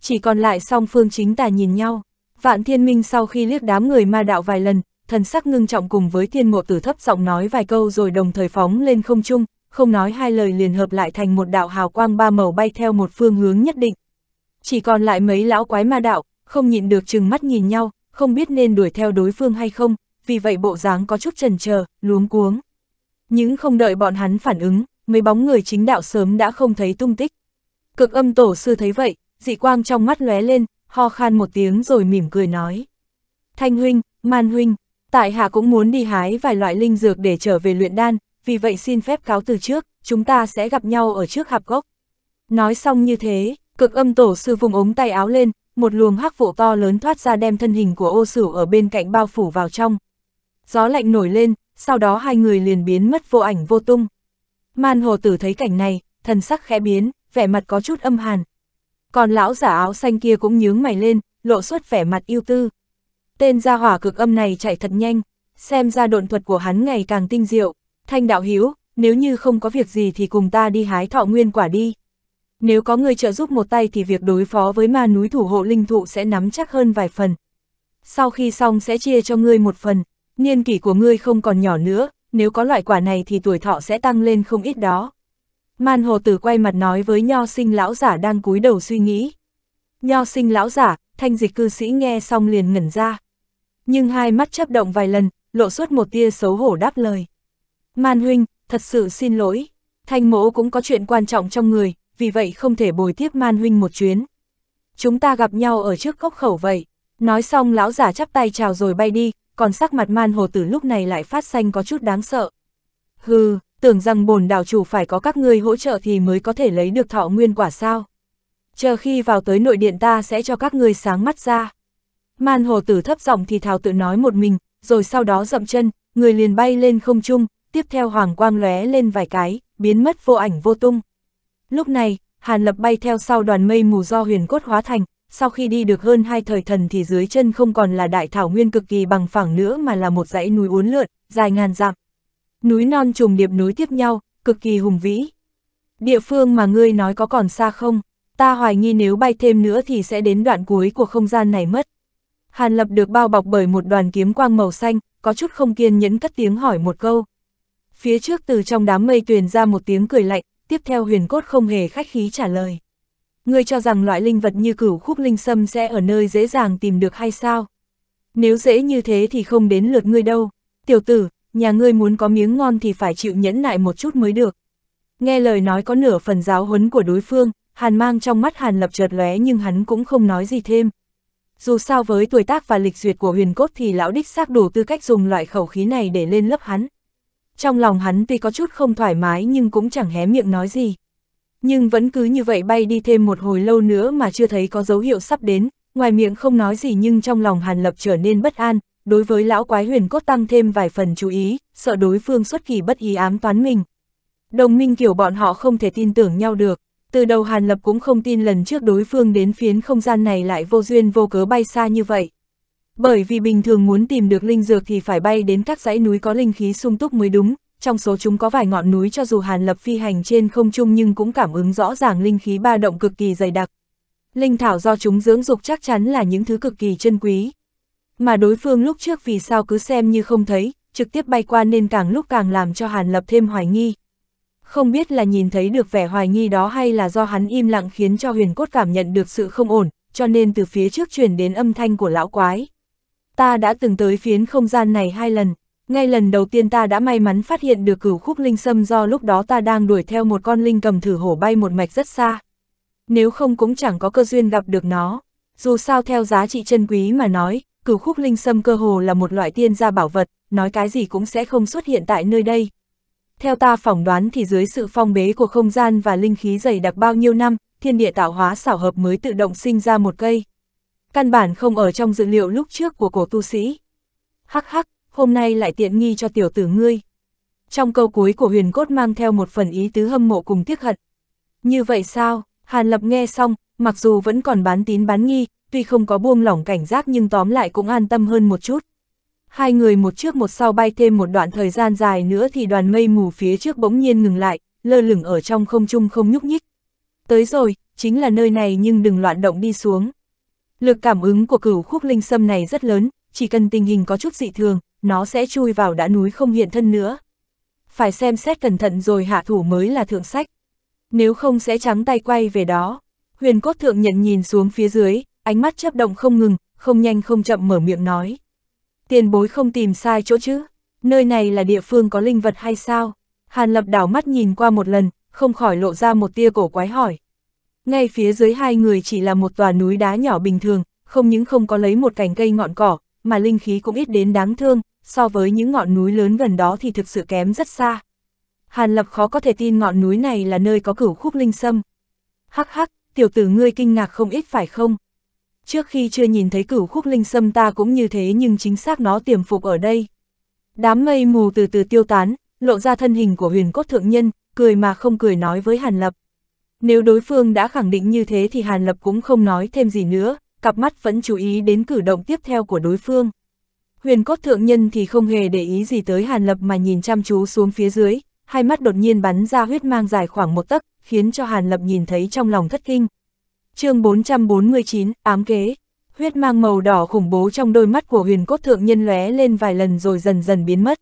Chỉ còn lại song phương chính tà nhìn nhau. Vạn Thiên Minh sau khi liếc đám người ma đạo vài lần, thần sắc ngưng trọng cùng với thiên mộ tử thấp giọng nói vài câu rồi đồng thời phóng lên không trung, không nói hai lời liền hợp lại thành một đạo hào quang ba màu bay theo một phương hướng nhất định. Chỉ còn lại mấy lão quái ma đạo, không nhịn được chừng mắt nhìn nhau, không biết nên đuổi theo đối phương hay không, vì vậy bộ dáng có chút trần chờ luống cuống. Những không đợi bọn hắn phản ứng, mấy bóng người chính đạo sớm đã không thấy tung tích. Cực âm tổ sư thấy vậy, dị quang trong mắt lóe lên, ho khan một tiếng rồi mỉm cười nói. Thanh huynh, man huynh, Tại hạ cũng muốn đi hái vài loại linh dược để trở về luyện đan, vì vậy xin phép cáo từ trước, chúng ta sẽ gặp nhau ở trước hạp gốc. Nói xong như thế, cực âm tổ sư vùng ống tay áo lên, một luồng hắc vụ to lớn thoát ra đem thân hình của ô sửu ở bên cạnh bao phủ vào trong. Gió lạnh nổi lên, sau đó hai người liền biến mất vô ảnh vô tung. Man hồ tử thấy cảnh này, thần sắc khẽ biến, vẻ mặt có chút âm hàn. Còn lão giả áo xanh kia cũng nhướng mày lên, lộ xuất vẻ mặt yêu tư. Tên gia hỏa cực âm này chạy thật nhanh, xem ra độn thuật của hắn ngày càng tinh diệu. Thanh đạo hiếu, nếu như không có việc gì thì cùng ta đi hái thọ nguyên quả đi. Nếu có người trợ giúp một tay thì việc đối phó với ma núi thủ hộ linh thụ sẽ nắm chắc hơn vài phần. Sau khi xong sẽ chia cho ngươi một phần, niên kỷ của ngươi không còn nhỏ nữa, nếu có loại quả này thì tuổi thọ sẽ tăng lên không ít đó. Man hồ tử quay mặt nói với nho sinh lão giả đang cúi đầu suy nghĩ. Nho sinh lão giả, thanh dịch cư sĩ nghe xong liền ngẩn ra nhưng hai mắt chấp động vài lần, lộ suốt một tia xấu hổ đáp lời. Man huynh, thật sự xin lỗi, thanh mỗ cũng có chuyện quan trọng trong người, vì vậy không thể bồi tiếp man huynh một chuyến. Chúng ta gặp nhau ở trước cốc khẩu vậy, nói xong lão giả chắp tay chào rồi bay đi, còn sắc mặt man hồ tử lúc này lại phát xanh có chút đáng sợ. Hừ, tưởng rằng bồn đảo chủ phải có các ngươi hỗ trợ thì mới có thể lấy được thọ nguyên quả sao. Chờ khi vào tới nội điện ta sẽ cho các ngươi sáng mắt ra. Man hồ tử thấp giọng thì thào tự nói một mình, rồi sau đó dậm chân, người liền bay lên không trung, tiếp theo hoàng quang lóe lên vài cái, biến mất vô ảnh vô tung. Lúc này, Hàn Lập bay theo sau đoàn mây mù do huyền cốt hóa thành, sau khi đi được hơn hai thời thần thì dưới chân không còn là đại thảo nguyên cực kỳ bằng phẳng nữa mà là một dãy núi uốn lượn, dài ngàn dặm. Núi non trùng điệp núi tiếp nhau, cực kỳ hùng vĩ. Địa phương mà ngươi nói có còn xa không? Ta hoài nghi nếu bay thêm nữa thì sẽ đến đoạn cuối của không gian này mất. Hàn Lập được bao bọc bởi một đoàn kiếm quang màu xanh, có chút không kiên nhẫn cất tiếng hỏi một câu. Phía trước từ trong đám mây tuyền ra một tiếng cười lạnh, tiếp theo huyền cốt không hề khách khí trả lời. Ngươi cho rằng loại linh vật như cửu khúc linh sâm sẽ ở nơi dễ dàng tìm được hay sao? Nếu dễ như thế thì không đến lượt ngươi đâu. Tiểu tử, nhà ngươi muốn có miếng ngon thì phải chịu nhẫn nại một chút mới được. Nghe lời nói có nửa phần giáo huấn của đối phương, hàn mang trong mắt hàn lập chợt lóe nhưng hắn cũng không nói gì thêm, dù sao với tuổi tác và lịch duyệt của huyền cốt thì lão đích xác đủ tư cách dùng loại khẩu khí này để lên lớp hắn. Trong lòng hắn tuy có chút không thoải mái nhưng cũng chẳng hé miệng nói gì. Nhưng vẫn cứ như vậy bay đi thêm một hồi lâu nữa mà chưa thấy có dấu hiệu sắp đến, ngoài miệng không nói gì nhưng trong lòng Hàn Lập trở nên bất an, đối với lão quái huyền cốt tăng thêm vài phần chú ý, sợ đối phương xuất kỳ bất ý ám toán mình. Đồng minh kiểu bọn họ không thể tin tưởng nhau được, từ đầu Hàn Lập cũng không tin lần trước đối phương đến phiến không gian này lại vô duyên vô cớ bay xa như vậy. Bởi vì bình thường muốn tìm được linh dược thì phải bay đến các dãy núi có linh khí sung túc mới đúng, trong số chúng có vài ngọn núi cho dù Hàn Lập phi hành trên không trung nhưng cũng cảm ứng rõ ràng linh khí ba động cực kỳ dày đặc. Linh thảo do chúng dưỡng dục chắc chắn là những thứ cực kỳ chân quý. Mà đối phương lúc trước vì sao cứ xem như không thấy, trực tiếp bay qua nên càng lúc càng làm cho Hàn Lập thêm hoài nghi, không biết là nhìn thấy được vẻ hoài nghi đó hay là do hắn im lặng khiến cho huyền cốt cảm nhận được sự không ổn, cho nên từ phía trước truyền đến âm thanh của lão quái. Ta đã từng tới phiến không gian này hai lần, ngay lần đầu tiên ta đã may mắn phát hiện được cửu khúc linh sâm do lúc đó ta đang đuổi theo một con linh cầm thử hổ bay một mạch rất xa. Nếu không cũng chẳng có cơ duyên gặp được nó, dù sao theo giá trị chân quý mà nói, cửu khúc linh sâm cơ hồ là một loại tiên gia bảo vật, nói cái gì cũng sẽ không xuất hiện tại nơi đây. Theo ta phỏng đoán thì dưới sự phong bế của không gian và linh khí dày đặc bao nhiêu năm, thiên địa tạo hóa xảo hợp mới tự động sinh ra một cây. Căn bản không ở trong dữ liệu lúc trước của cổ tu sĩ. Hắc hắc, hôm nay lại tiện nghi cho tiểu tử ngươi. Trong câu cuối của huyền cốt mang theo một phần ý tứ hâm mộ cùng tiếc hận. Như vậy sao, Hàn Lập nghe xong, mặc dù vẫn còn bán tín bán nghi, tuy không có buông lỏng cảnh giác nhưng tóm lại cũng an tâm hơn một chút. Hai người một trước một sau bay thêm một đoạn thời gian dài nữa thì đoàn mây mù phía trước bỗng nhiên ngừng lại, lơ lửng ở trong không trung không nhúc nhích. Tới rồi, chính là nơi này nhưng đừng loạn động đi xuống. Lực cảm ứng của cửu khúc linh sâm này rất lớn, chỉ cần tình hình có chút dị thường, nó sẽ chui vào đã núi không hiện thân nữa. Phải xem xét cẩn thận rồi hạ thủ mới là thượng sách. Nếu không sẽ trắng tay quay về đó. Huyền cốt thượng nhận nhìn xuống phía dưới, ánh mắt chấp động không ngừng, không nhanh không chậm mở miệng nói. Tiền bối không tìm sai chỗ chứ, nơi này là địa phương có linh vật hay sao? Hàn lập đảo mắt nhìn qua một lần, không khỏi lộ ra một tia cổ quái hỏi. Ngay phía dưới hai người chỉ là một tòa núi đá nhỏ bình thường, không những không có lấy một cành cây ngọn cỏ, mà linh khí cũng ít đến đáng thương, so với những ngọn núi lớn gần đó thì thực sự kém rất xa. Hàn Lập khó có thể tin ngọn núi này là nơi có cửu khúc linh sâm. Hắc hắc, tiểu tử ngươi kinh ngạc không ít phải không? trước khi chưa nhìn thấy cửu khúc linh sâm ta cũng như thế nhưng chính xác nó tiềm phục ở đây. Đám mây mù từ từ tiêu tán, lộ ra thân hình của huyền cốt thượng nhân, cười mà không cười nói với Hàn Lập. Nếu đối phương đã khẳng định như thế thì Hàn Lập cũng không nói thêm gì nữa, cặp mắt vẫn chú ý đến cử động tiếp theo của đối phương. Huyền cốt thượng nhân thì không hề để ý gì tới Hàn Lập mà nhìn chăm chú xuống phía dưới, hai mắt đột nhiên bắn ra huyết mang dài khoảng một tấc, khiến cho Hàn Lập nhìn thấy trong lòng thất kinh chương 449, ám kế. Huyết mang màu đỏ khủng bố trong đôi mắt của huyền cốt thượng nhân lóe lên vài lần rồi dần dần biến mất.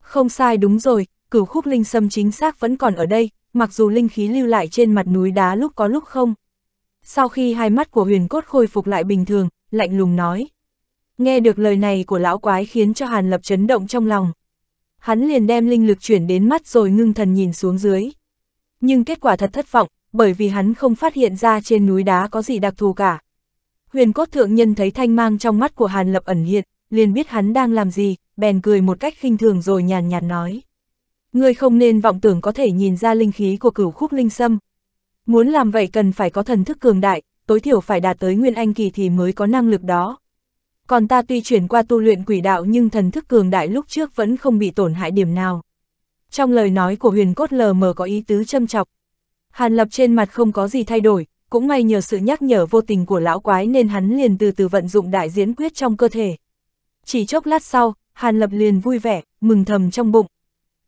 Không sai đúng rồi, cửu khúc linh sâm chính xác vẫn còn ở đây, mặc dù linh khí lưu lại trên mặt núi đá lúc có lúc không. Sau khi hai mắt của huyền cốt khôi phục lại bình thường, lạnh lùng nói. Nghe được lời này của lão quái khiến cho Hàn Lập chấn động trong lòng. Hắn liền đem linh lực chuyển đến mắt rồi ngưng thần nhìn xuống dưới. Nhưng kết quả thật thất vọng, bởi vì hắn không phát hiện ra trên núi đá có gì đặc thù cả. Huyền cốt thượng nhân thấy thanh mang trong mắt của Hàn Lập ẩn hiện, liền biết hắn đang làm gì, bèn cười một cách khinh thường rồi nhàn nhạt nói. Ngươi không nên vọng tưởng có thể nhìn ra linh khí của cửu khúc linh sâm. Muốn làm vậy cần phải có thần thức cường đại, tối thiểu phải đạt tới nguyên anh kỳ thì mới có năng lực đó. Còn ta tuy chuyển qua tu luyện quỷ đạo nhưng thần thức cường đại lúc trước vẫn không bị tổn hại điểm nào. Trong lời nói của huyền cốt lờ mờ có ý tứ châm chọc, Hàn Lập trên mặt không có gì thay đổi, cũng may nhờ sự nhắc nhở vô tình của lão quái nên hắn liền từ từ vận dụng đại diễn quyết trong cơ thể. Chỉ chốc lát sau, Hàn Lập liền vui vẻ, mừng thầm trong bụng.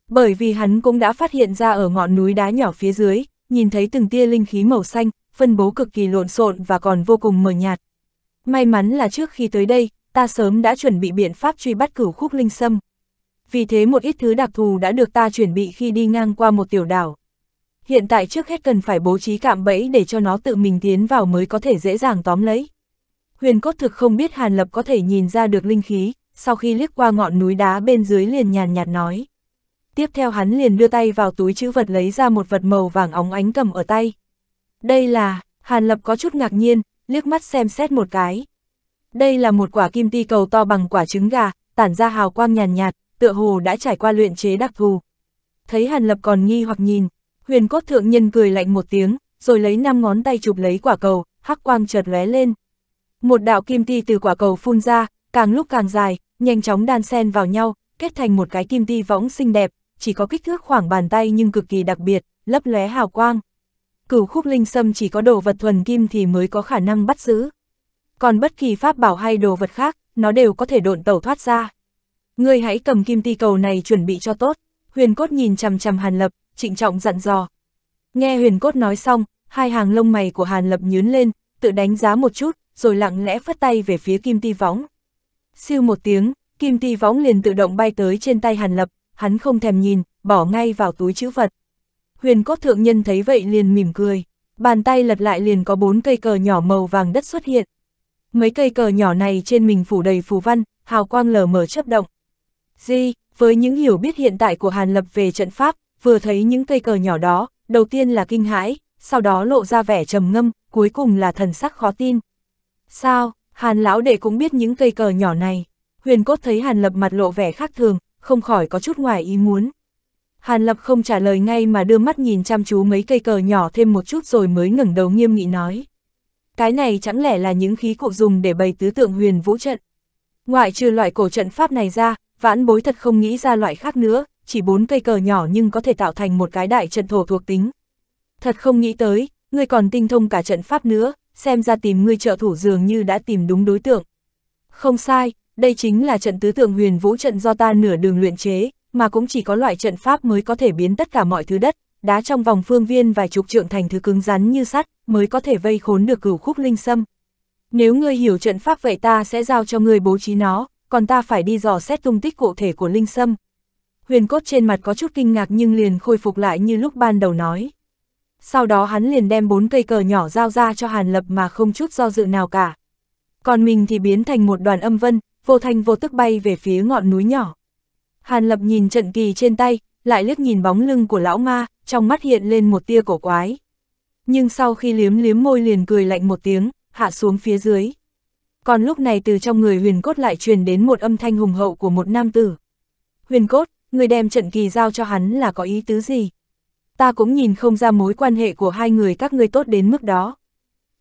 Bởi vì hắn cũng đã phát hiện ra ở ngọn núi đá nhỏ phía dưới, nhìn thấy từng tia linh khí màu xanh, phân bố cực kỳ lộn xộn và còn vô cùng mờ nhạt. May mắn là trước khi tới đây, ta sớm đã chuẩn bị biện pháp truy bắt cửu khúc linh sâm. Vì thế một ít thứ đặc thù đã được ta chuẩn bị khi đi ngang qua một tiểu đảo hiện tại trước hết cần phải bố trí cạm bẫy để cho nó tự mình tiến vào mới có thể dễ dàng tóm lấy. Huyền cốt thực không biết Hàn Lập có thể nhìn ra được linh khí, sau khi liếc qua ngọn núi đá bên dưới liền nhàn nhạt nói. Tiếp theo hắn liền đưa tay vào túi chữ vật lấy ra một vật màu vàng óng ánh cầm ở tay. Đây là, Hàn Lập có chút ngạc nhiên, liếc mắt xem xét một cái. Đây là một quả kim ti cầu to bằng quả trứng gà, tản ra hào quang nhàn nhạt, nhạt, tựa hồ đã trải qua luyện chế đặc thù. Thấy Hàn Lập còn nghi hoặc nhìn, Huyền cốt thượng nhân cười lạnh một tiếng, rồi lấy năm ngón tay chụp lấy quả cầu, hắc quang chợt lóe lên. Một đạo kim ti từ quả cầu phun ra, càng lúc càng dài, nhanh chóng đan xen vào nhau, kết thành một cái kim ti võng xinh đẹp, chỉ có kích thước khoảng bàn tay nhưng cực kỳ đặc biệt, lấp lóe hào quang. Cửu khúc linh sâm chỉ có đồ vật thuần kim thì mới có khả năng bắt giữ. Còn bất kỳ pháp bảo hay đồ vật khác, nó đều có thể độn tẩu thoát ra. Ngươi hãy cầm kim ti cầu này chuẩn bị cho tốt. Huyền cốt nhìn chằm chằm Hàn Lập, trịnh trọng dặn dò. Nghe huyền cốt nói xong, hai hàng lông mày của Hàn Lập nhướn lên, tự đánh giá một chút, rồi lặng lẽ phất tay về phía kim ti võng. Siêu một tiếng, kim ti võng liền tự động bay tới trên tay Hàn Lập, hắn không thèm nhìn, bỏ ngay vào túi chữ vật. Huyền cốt thượng nhân thấy vậy liền mỉm cười, bàn tay lật lại liền có bốn cây cờ nhỏ màu vàng đất xuất hiện. Mấy cây cờ nhỏ này trên mình phủ đầy phù văn, hào quang lờ mờ chấp động. Di, với những hiểu biết hiện tại của Hàn Lập về trận pháp, vừa thấy những cây cờ nhỏ đó, đầu tiên là kinh hãi, sau đó lộ ra vẻ trầm ngâm, cuối cùng là thần sắc khó tin. Sao, Hàn lão đệ cũng biết những cây cờ nhỏ này. Huyền cốt thấy Hàn Lập mặt lộ vẻ khác thường, không khỏi có chút ngoài ý muốn. Hàn Lập không trả lời ngay mà đưa mắt nhìn chăm chú mấy cây cờ nhỏ thêm một chút rồi mới ngẩng đầu nghiêm nghị nói. Cái này chẳng lẽ là những khí cụ dùng để bày tứ tượng huyền vũ trận. Ngoại trừ loại cổ trận pháp này ra, vãn bối thật không nghĩ ra loại khác nữa, chỉ bốn cây cờ nhỏ nhưng có thể tạo thành một cái đại trận thổ thuộc tính. Thật không nghĩ tới, ngươi còn tinh thông cả trận pháp nữa, xem ra tìm ngươi trợ thủ dường như đã tìm đúng đối tượng. Không sai, đây chính là trận tứ tượng huyền vũ trận do ta nửa đường luyện chế, mà cũng chỉ có loại trận pháp mới có thể biến tất cả mọi thứ đất, đá trong vòng phương viên vài chục trượng thành thứ cứng rắn như sắt, mới có thể vây khốn được cửu khúc linh sâm. Nếu ngươi hiểu trận pháp vậy ta sẽ giao cho ngươi bố trí nó, còn ta phải đi dò xét tung tích cụ thể của linh sâm huyền cốt trên mặt có chút kinh ngạc nhưng liền khôi phục lại như lúc ban đầu nói. Sau đó hắn liền đem bốn cây cờ nhỏ giao ra cho Hàn Lập mà không chút do dự nào cả. Còn mình thì biến thành một đoàn âm vân, vô thành vô tức bay về phía ngọn núi nhỏ. Hàn Lập nhìn trận kỳ trên tay, lại liếc nhìn bóng lưng của lão ma, trong mắt hiện lên một tia cổ quái. Nhưng sau khi liếm liếm môi liền cười lạnh một tiếng, hạ xuống phía dưới. Còn lúc này từ trong người huyền cốt lại truyền đến một âm thanh hùng hậu của một nam tử. Huyền cốt, người đem trận kỳ giao cho hắn là có ý tứ gì? Ta cũng nhìn không ra mối quan hệ của hai người các ngươi tốt đến mức đó.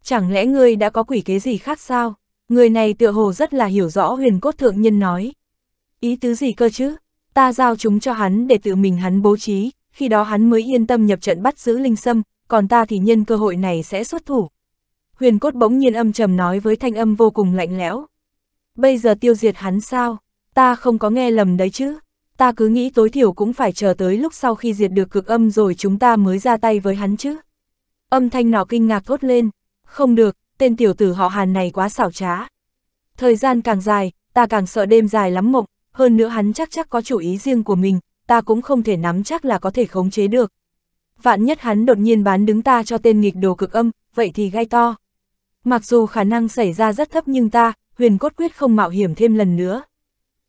Chẳng lẽ ngươi đã có quỷ kế gì khác sao? Người này tựa hồ rất là hiểu rõ huyền cốt thượng nhân nói. Ý tứ gì cơ chứ? Ta giao chúng cho hắn để tự mình hắn bố trí, khi đó hắn mới yên tâm nhập trận bắt giữ linh sâm, còn ta thì nhân cơ hội này sẽ xuất thủ. Huyền cốt bỗng nhiên âm trầm nói với thanh âm vô cùng lạnh lẽo. Bây giờ tiêu diệt hắn sao? Ta không có nghe lầm đấy chứ? ta cứ nghĩ tối thiểu cũng phải chờ tới lúc sau khi diệt được cực âm rồi chúng ta mới ra tay với hắn chứ. Âm thanh nọ kinh ngạc thốt lên, không được, tên tiểu tử họ hàn này quá xảo trá. Thời gian càng dài, ta càng sợ đêm dài lắm mộng, hơn nữa hắn chắc chắc có chủ ý riêng của mình, ta cũng không thể nắm chắc là có thể khống chế được. Vạn nhất hắn đột nhiên bán đứng ta cho tên nghịch đồ cực âm, vậy thì gai to. Mặc dù khả năng xảy ra rất thấp nhưng ta, huyền cốt quyết không mạo hiểm thêm lần nữa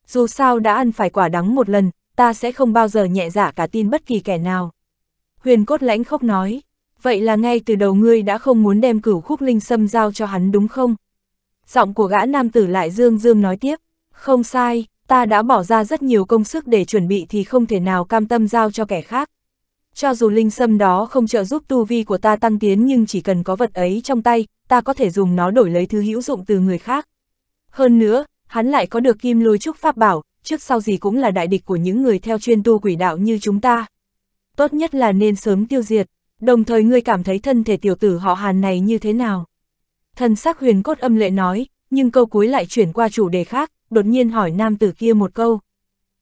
dù sao đã ăn phải quả đắng một lần, ta sẽ không bao giờ nhẹ dạ cả tin bất kỳ kẻ nào. Huyền cốt lãnh khóc nói, vậy là ngay từ đầu ngươi đã không muốn đem cửu khúc linh xâm giao cho hắn đúng không? Giọng của gã nam tử lại dương dương nói tiếp, không sai, ta đã bỏ ra rất nhiều công sức để chuẩn bị thì không thể nào cam tâm giao cho kẻ khác. Cho dù linh sâm đó không trợ giúp tu vi của ta tăng tiến nhưng chỉ cần có vật ấy trong tay, ta có thể dùng nó đổi lấy thứ hữu dụng từ người khác. Hơn nữa, hắn lại có được kim lôi trúc pháp bảo, trước sau gì cũng là đại địch của những người theo chuyên tu quỷ đạo như chúng ta. Tốt nhất là nên sớm tiêu diệt, đồng thời ngươi cảm thấy thân thể tiểu tử họ hàn này như thế nào. Thần sắc huyền cốt âm lệ nói, nhưng câu cuối lại chuyển qua chủ đề khác, đột nhiên hỏi nam tử kia một câu.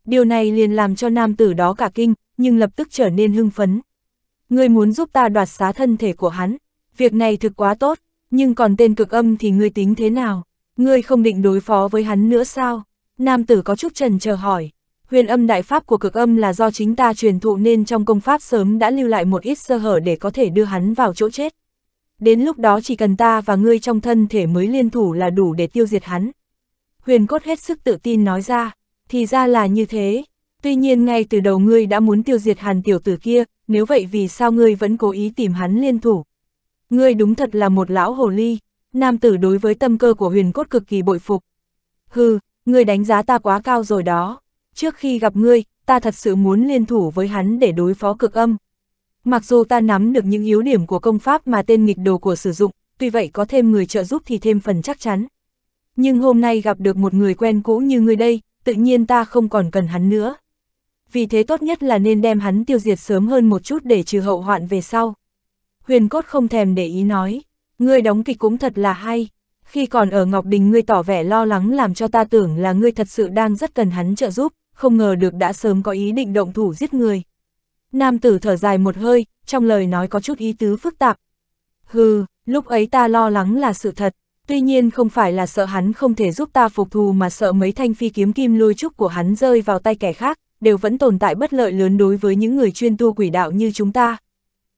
Điều này liền làm cho nam tử đó cả kinh, nhưng lập tức trở nên hưng phấn. Ngươi muốn giúp ta đoạt xá thân thể của hắn, việc này thực quá tốt, nhưng còn tên cực âm thì ngươi tính thế nào? Ngươi không định đối phó với hắn nữa sao? Nam tử có chút trần chờ hỏi. Huyền âm đại pháp của cực âm là do chính ta truyền thụ nên trong công pháp sớm đã lưu lại một ít sơ hở để có thể đưa hắn vào chỗ chết. Đến lúc đó chỉ cần ta và ngươi trong thân thể mới liên thủ là đủ để tiêu diệt hắn. Huyền cốt hết sức tự tin nói ra, thì ra là như thế. Tuy nhiên ngay từ đầu ngươi đã muốn tiêu diệt hàn tiểu tử kia, nếu vậy vì sao ngươi vẫn cố ý tìm hắn liên thủ? Ngươi đúng thật là một lão hồ ly nam tử đối với tâm cơ của huyền cốt cực kỳ bội phục. Hừ, ngươi đánh giá ta quá cao rồi đó. Trước khi gặp ngươi, ta thật sự muốn liên thủ với hắn để đối phó cực âm. Mặc dù ta nắm được những yếu điểm của công pháp mà tên nghịch đồ của sử dụng, tuy vậy có thêm người trợ giúp thì thêm phần chắc chắn. Nhưng hôm nay gặp được một người quen cũ như ngươi đây, tự nhiên ta không còn cần hắn nữa. Vì thế tốt nhất là nên đem hắn tiêu diệt sớm hơn một chút để trừ hậu hoạn về sau. Huyền cốt không thèm để ý nói. Ngươi đóng kịch cũng thật là hay. Khi còn ở Ngọc Đình ngươi tỏ vẻ lo lắng làm cho ta tưởng là ngươi thật sự đang rất cần hắn trợ giúp, không ngờ được đã sớm có ý định động thủ giết người. Nam tử thở dài một hơi, trong lời nói có chút ý tứ phức tạp. Hừ, lúc ấy ta lo lắng là sự thật, tuy nhiên không phải là sợ hắn không thể giúp ta phục thù mà sợ mấy thanh phi kiếm kim lôi trúc của hắn rơi vào tay kẻ khác, đều vẫn tồn tại bất lợi lớn đối với những người chuyên tu quỷ đạo như chúng ta.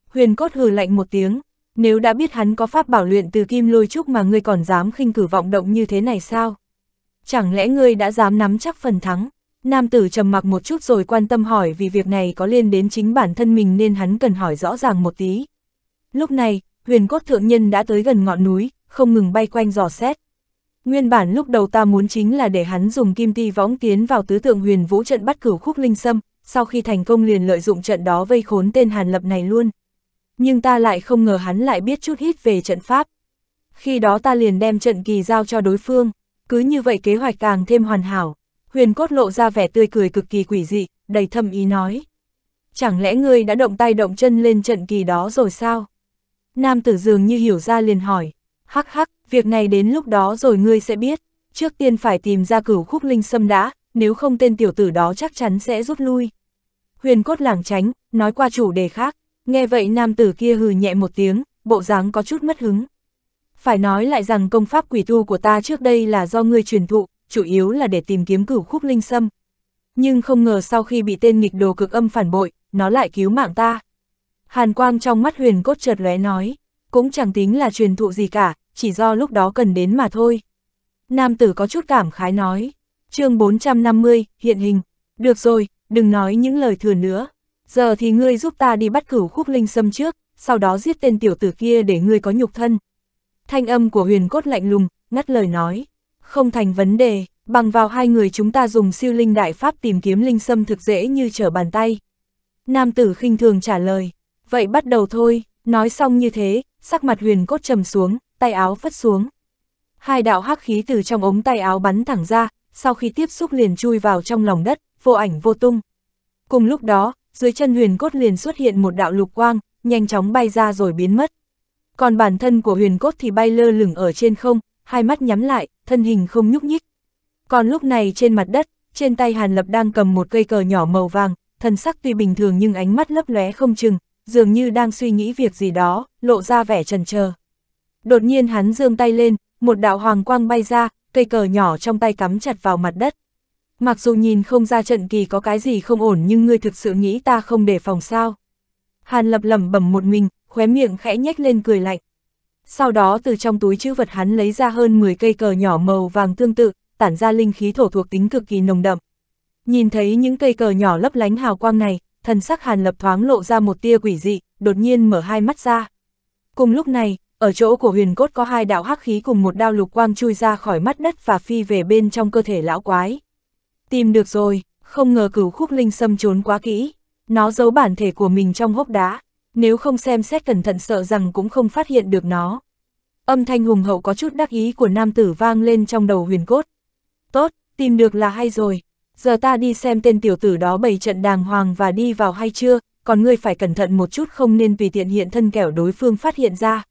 Huyền cốt hừ lạnh một tiếng, nếu đã biết hắn có pháp bảo luyện từ kim lôi trúc mà ngươi còn dám khinh cử vọng động như thế này sao? Chẳng lẽ ngươi đã dám nắm chắc phần thắng? Nam tử trầm mặc một chút rồi quan tâm hỏi vì việc này có liên đến chính bản thân mình nên hắn cần hỏi rõ ràng một tí. Lúc này, huyền cốt thượng nhân đã tới gần ngọn núi, không ngừng bay quanh dò xét. Nguyên bản lúc đầu ta muốn chính là để hắn dùng kim ti võng tiến vào tứ tượng huyền vũ trận bắt cửu khúc linh sâm, sau khi thành công liền lợi dụng trận đó vây khốn tên hàn lập này luôn, nhưng ta lại không ngờ hắn lại biết chút ít về trận pháp. Khi đó ta liền đem trận kỳ giao cho đối phương, cứ như vậy kế hoạch càng thêm hoàn hảo. Huyền cốt lộ ra vẻ tươi cười cực kỳ quỷ dị, đầy thâm ý nói. Chẳng lẽ ngươi đã động tay động chân lên trận kỳ đó rồi sao? Nam tử dường như hiểu ra liền hỏi. Hắc hắc, việc này đến lúc đó rồi ngươi sẽ biết. Trước tiên phải tìm ra cửu khúc linh sâm đã, nếu không tên tiểu tử đó chắc chắn sẽ rút lui. Huyền cốt lảng tránh, nói qua chủ đề khác. Nghe vậy nam tử kia hừ nhẹ một tiếng, bộ dáng có chút mất hứng. Phải nói lại rằng công pháp quỷ tu của ta trước đây là do ngươi truyền thụ, chủ yếu là để tìm kiếm cửu khúc linh sâm. Nhưng không ngờ sau khi bị tên nghịch đồ cực âm phản bội, nó lại cứu mạng ta. Hàn quang trong mắt huyền cốt chợt lóe nói, cũng chẳng tính là truyền thụ gì cả, chỉ do lúc đó cần đến mà thôi. Nam tử có chút cảm khái nói, chương 450, hiện hình, được rồi, đừng nói những lời thừa nữa giờ thì ngươi giúp ta đi bắt cửu khúc linh sâm trước, sau đó giết tên tiểu tử kia để ngươi có nhục thân. Thanh âm của huyền cốt lạnh lùng, ngắt lời nói, không thành vấn đề, bằng vào hai người chúng ta dùng siêu linh đại pháp tìm kiếm linh sâm thực dễ như trở bàn tay. Nam tử khinh thường trả lời, vậy bắt đầu thôi, nói xong như thế, sắc mặt huyền cốt trầm xuống, tay áo phất xuống. Hai đạo hắc khí từ trong ống tay áo bắn thẳng ra, sau khi tiếp xúc liền chui vào trong lòng đất, vô ảnh vô tung. Cùng lúc đó, dưới chân huyền cốt liền xuất hiện một đạo lục quang, nhanh chóng bay ra rồi biến mất. Còn bản thân của huyền cốt thì bay lơ lửng ở trên không, hai mắt nhắm lại, thân hình không nhúc nhích. Còn lúc này trên mặt đất, trên tay Hàn Lập đang cầm một cây cờ nhỏ màu vàng, thân sắc tuy bình thường nhưng ánh mắt lấp lóe không chừng, dường như đang suy nghĩ việc gì đó, lộ ra vẻ trần chờ. Đột nhiên hắn giương tay lên, một đạo hoàng quang bay ra, cây cờ nhỏ trong tay cắm chặt vào mặt đất mặc dù nhìn không ra trận kỳ có cái gì không ổn nhưng ngươi thực sự nghĩ ta không để phòng sao. Hàn lập lẩm bẩm một mình, khóe miệng khẽ nhếch lên cười lạnh. Sau đó từ trong túi chữ vật hắn lấy ra hơn 10 cây cờ nhỏ màu vàng tương tự, tản ra linh khí thổ thuộc tính cực kỳ nồng đậm. Nhìn thấy những cây cờ nhỏ lấp lánh hào quang này, thần sắc hàn lập thoáng lộ ra một tia quỷ dị, đột nhiên mở hai mắt ra. Cùng lúc này, ở chỗ của huyền cốt có hai đạo hắc khí cùng một đao lục quang chui ra khỏi mắt đất và phi về bên trong cơ thể lão quái. Tìm được rồi, không ngờ cửu khúc linh xâm trốn quá kỹ. Nó giấu bản thể của mình trong hốc đá, nếu không xem xét cẩn thận sợ rằng cũng không phát hiện được nó. Âm thanh hùng hậu có chút đắc ý của nam tử vang lên trong đầu huyền cốt. Tốt, tìm được là hay rồi, giờ ta đi xem tên tiểu tử đó bày trận đàng hoàng và đi vào hay chưa, còn ngươi phải cẩn thận một chút không nên tùy tiện hiện thân kẻo đối phương phát hiện ra.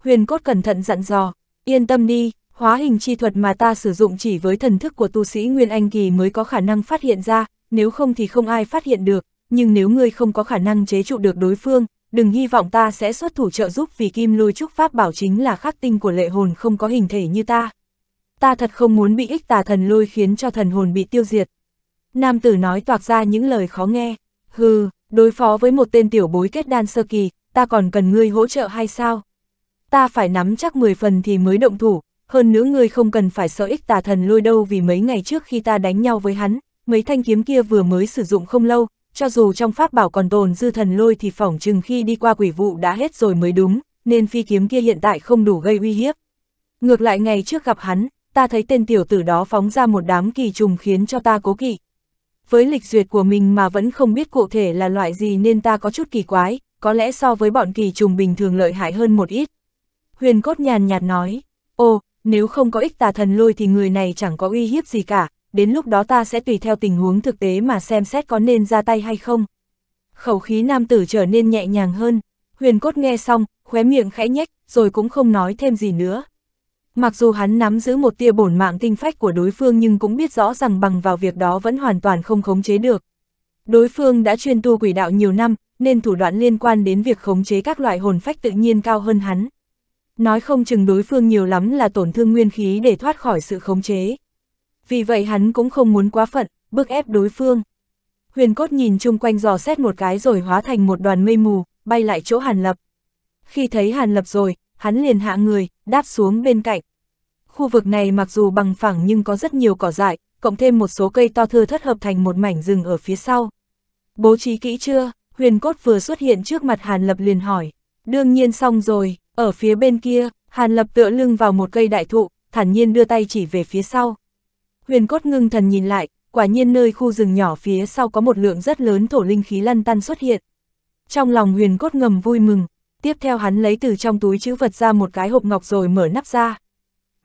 Huyền cốt cẩn thận dặn dò, yên tâm đi, Hóa hình chi thuật mà ta sử dụng chỉ với thần thức của tu sĩ Nguyên Anh Kỳ mới có khả năng phát hiện ra, nếu không thì không ai phát hiện được, nhưng nếu ngươi không có khả năng chế trụ được đối phương, đừng hy vọng ta sẽ xuất thủ trợ giúp vì kim lôi trúc pháp bảo chính là khắc tinh của lệ hồn không có hình thể như ta. Ta thật không muốn bị ích tà thần lôi khiến cho thần hồn bị tiêu diệt. Nam tử nói toạc ra những lời khó nghe, hừ, đối phó với một tên tiểu bối kết đan sơ kỳ, ta còn cần ngươi hỗ trợ hay sao? Ta phải nắm chắc 10 phần thì mới động thủ, hơn nữa ngươi không cần phải sợ ích tà thần lôi đâu vì mấy ngày trước khi ta đánh nhau với hắn, mấy thanh kiếm kia vừa mới sử dụng không lâu, cho dù trong pháp bảo còn tồn dư thần lôi thì phỏng chừng khi đi qua quỷ vụ đã hết rồi mới đúng, nên phi kiếm kia hiện tại không đủ gây uy hiếp. Ngược lại ngày trước gặp hắn, ta thấy tên tiểu tử đó phóng ra một đám kỳ trùng khiến cho ta cố kỵ. Với lịch duyệt của mình mà vẫn không biết cụ thể là loại gì nên ta có chút kỳ quái, có lẽ so với bọn kỳ trùng bình thường lợi hại hơn một ít. Huyền cốt nhàn nhạt nói, ô, nếu không có ích tà thần lôi thì người này chẳng có uy hiếp gì cả, đến lúc đó ta sẽ tùy theo tình huống thực tế mà xem xét có nên ra tay hay không. Khẩu khí nam tử trở nên nhẹ nhàng hơn, huyền cốt nghe xong, khóe miệng khẽ nhếch, rồi cũng không nói thêm gì nữa. Mặc dù hắn nắm giữ một tia bổn mạng tinh phách của đối phương nhưng cũng biết rõ rằng bằng vào việc đó vẫn hoàn toàn không khống chế được. Đối phương đã chuyên tu quỷ đạo nhiều năm, nên thủ đoạn liên quan đến việc khống chế các loại hồn phách tự nhiên cao hơn hắn nói không chừng đối phương nhiều lắm là tổn thương nguyên khí để thoát khỏi sự khống chế. Vì vậy hắn cũng không muốn quá phận, bức ép đối phương. Huyền cốt nhìn chung quanh dò xét một cái rồi hóa thành một đoàn mây mù, bay lại chỗ Hàn Lập. Khi thấy Hàn Lập rồi, hắn liền hạ người, đáp xuống bên cạnh. Khu vực này mặc dù bằng phẳng nhưng có rất nhiều cỏ dại, cộng thêm một số cây to thưa thất hợp thành một mảnh rừng ở phía sau. Bố trí kỹ chưa? Huyền cốt vừa xuất hiện trước mặt Hàn Lập liền hỏi. Đương nhiên xong rồi, ở phía bên kia, Hàn Lập tựa lưng vào một cây đại thụ, thản nhiên đưa tay chỉ về phía sau. Huyền cốt ngưng thần nhìn lại, quả nhiên nơi khu rừng nhỏ phía sau có một lượng rất lớn thổ linh khí lăn tăn xuất hiện. Trong lòng huyền cốt ngầm vui mừng, tiếp theo hắn lấy từ trong túi chữ vật ra một cái hộp ngọc rồi mở nắp ra.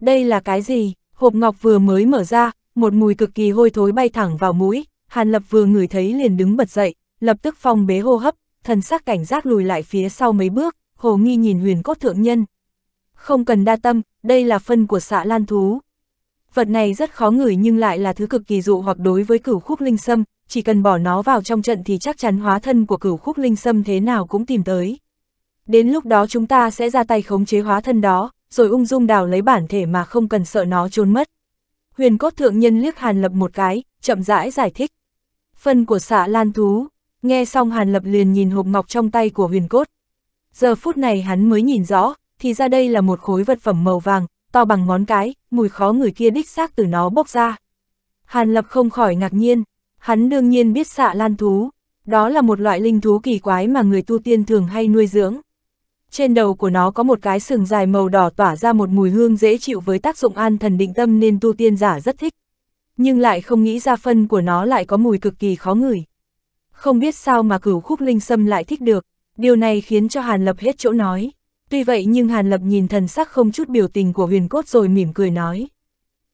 Đây là cái gì? Hộp ngọc vừa mới mở ra, một mùi cực kỳ hôi thối bay thẳng vào mũi, Hàn Lập vừa ngửi thấy liền đứng bật dậy, lập tức phong bế hô hấp, thần sắc cảnh giác lùi lại phía sau mấy bước hồ nghi nhìn huyền cốt thượng nhân. Không cần đa tâm, đây là phân của xạ lan thú. Vật này rất khó ngửi nhưng lại là thứ cực kỳ dụ hoặc đối với cửu khúc linh sâm, chỉ cần bỏ nó vào trong trận thì chắc chắn hóa thân của cửu khúc linh sâm thế nào cũng tìm tới. Đến lúc đó chúng ta sẽ ra tay khống chế hóa thân đó, rồi ung dung đào lấy bản thể mà không cần sợ nó trốn mất. Huyền cốt thượng nhân liếc Hàn Lập một cái, chậm rãi giải thích. Phân của xạ lan thú, nghe xong Hàn Lập liền nhìn hộp ngọc trong tay của huyền cốt. Giờ phút này hắn mới nhìn rõ, thì ra đây là một khối vật phẩm màu vàng, to bằng ngón cái, mùi khó người kia đích xác từ nó bốc ra. Hàn Lập không khỏi ngạc nhiên, hắn đương nhiên biết xạ lan thú, đó là một loại linh thú kỳ quái mà người tu tiên thường hay nuôi dưỡng. Trên đầu của nó có một cái sừng dài màu đỏ tỏa ra một mùi hương dễ chịu với tác dụng an thần định tâm nên tu tiên giả rất thích. Nhưng lại không nghĩ ra phân của nó lại có mùi cực kỳ khó ngửi. Không biết sao mà cửu khúc linh sâm lại thích được, Điều này khiến cho Hàn Lập hết chỗ nói. Tuy vậy nhưng Hàn Lập nhìn thần sắc không chút biểu tình của huyền cốt rồi mỉm cười nói.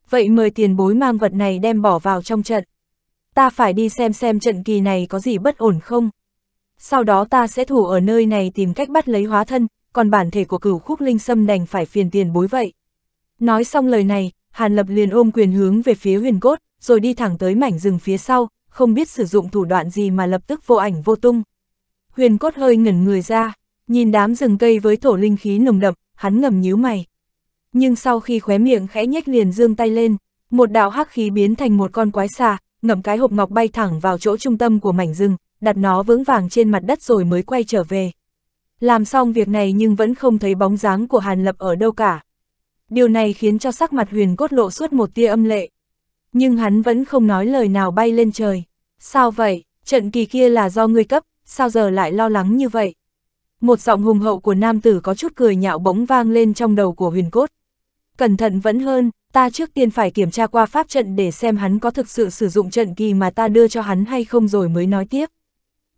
Vậy mời tiền bối mang vật này đem bỏ vào trong trận. Ta phải đi xem xem trận kỳ này có gì bất ổn không. Sau đó ta sẽ thủ ở nơi này tìm cách bắt lấy hóa thân, còn bản thể của cửu khúc linh sâm đành phải phiền tiền bối vậy. Nói xong lời này, Hàn Lập liền ôm quyền hướng về phía huyền cốt, rồi đi thẳng tới mảnh rừng phía sau, không biết sử dụng thủ đoạn gì mà lập tức vô ảnh vô tung. Huyền cốt hơi ngẩn người ra, nhìn đám rừng cây với thổ linh khí nồng đậm, hắn ngầm nhíu mày. Nhưng sau khi khóe miệng khẽ nhếch liền dương tay lên, một đạo hắc khí biến thành một con quái xà, ngậm cái hộp ngọc bay thẳng vào chỗ trung tâm của mảnh rừng, đặt nó vững vàng trên mặt đất rồi mới quay trở về. Làm xong việc này nhưng vẫn không thấy bóng dáng của Hàn Lập ở đâu cả. Điều này khiến cho sắc mặt huyền cốt lộ suốt một tia âm lệ. Nhưng hắn vẫn không nói lời nào bay lên trời. Sao vậy, trận kỳ kia là do ngươi cấp, sao giờ lại lo lắng như vậy? Một giọng hùng hậu của nam tử có chút cười nhạo bỗng vang lên trong đầu của huyền cốt. Cẩn thận vẫn hơn, ta trước tiên phải kiểm tra qua pháp trận để xem hắn có thực sự sử dụng trận kỳ mà ta đưa cho hắn hay không rồi mới nói tiếp.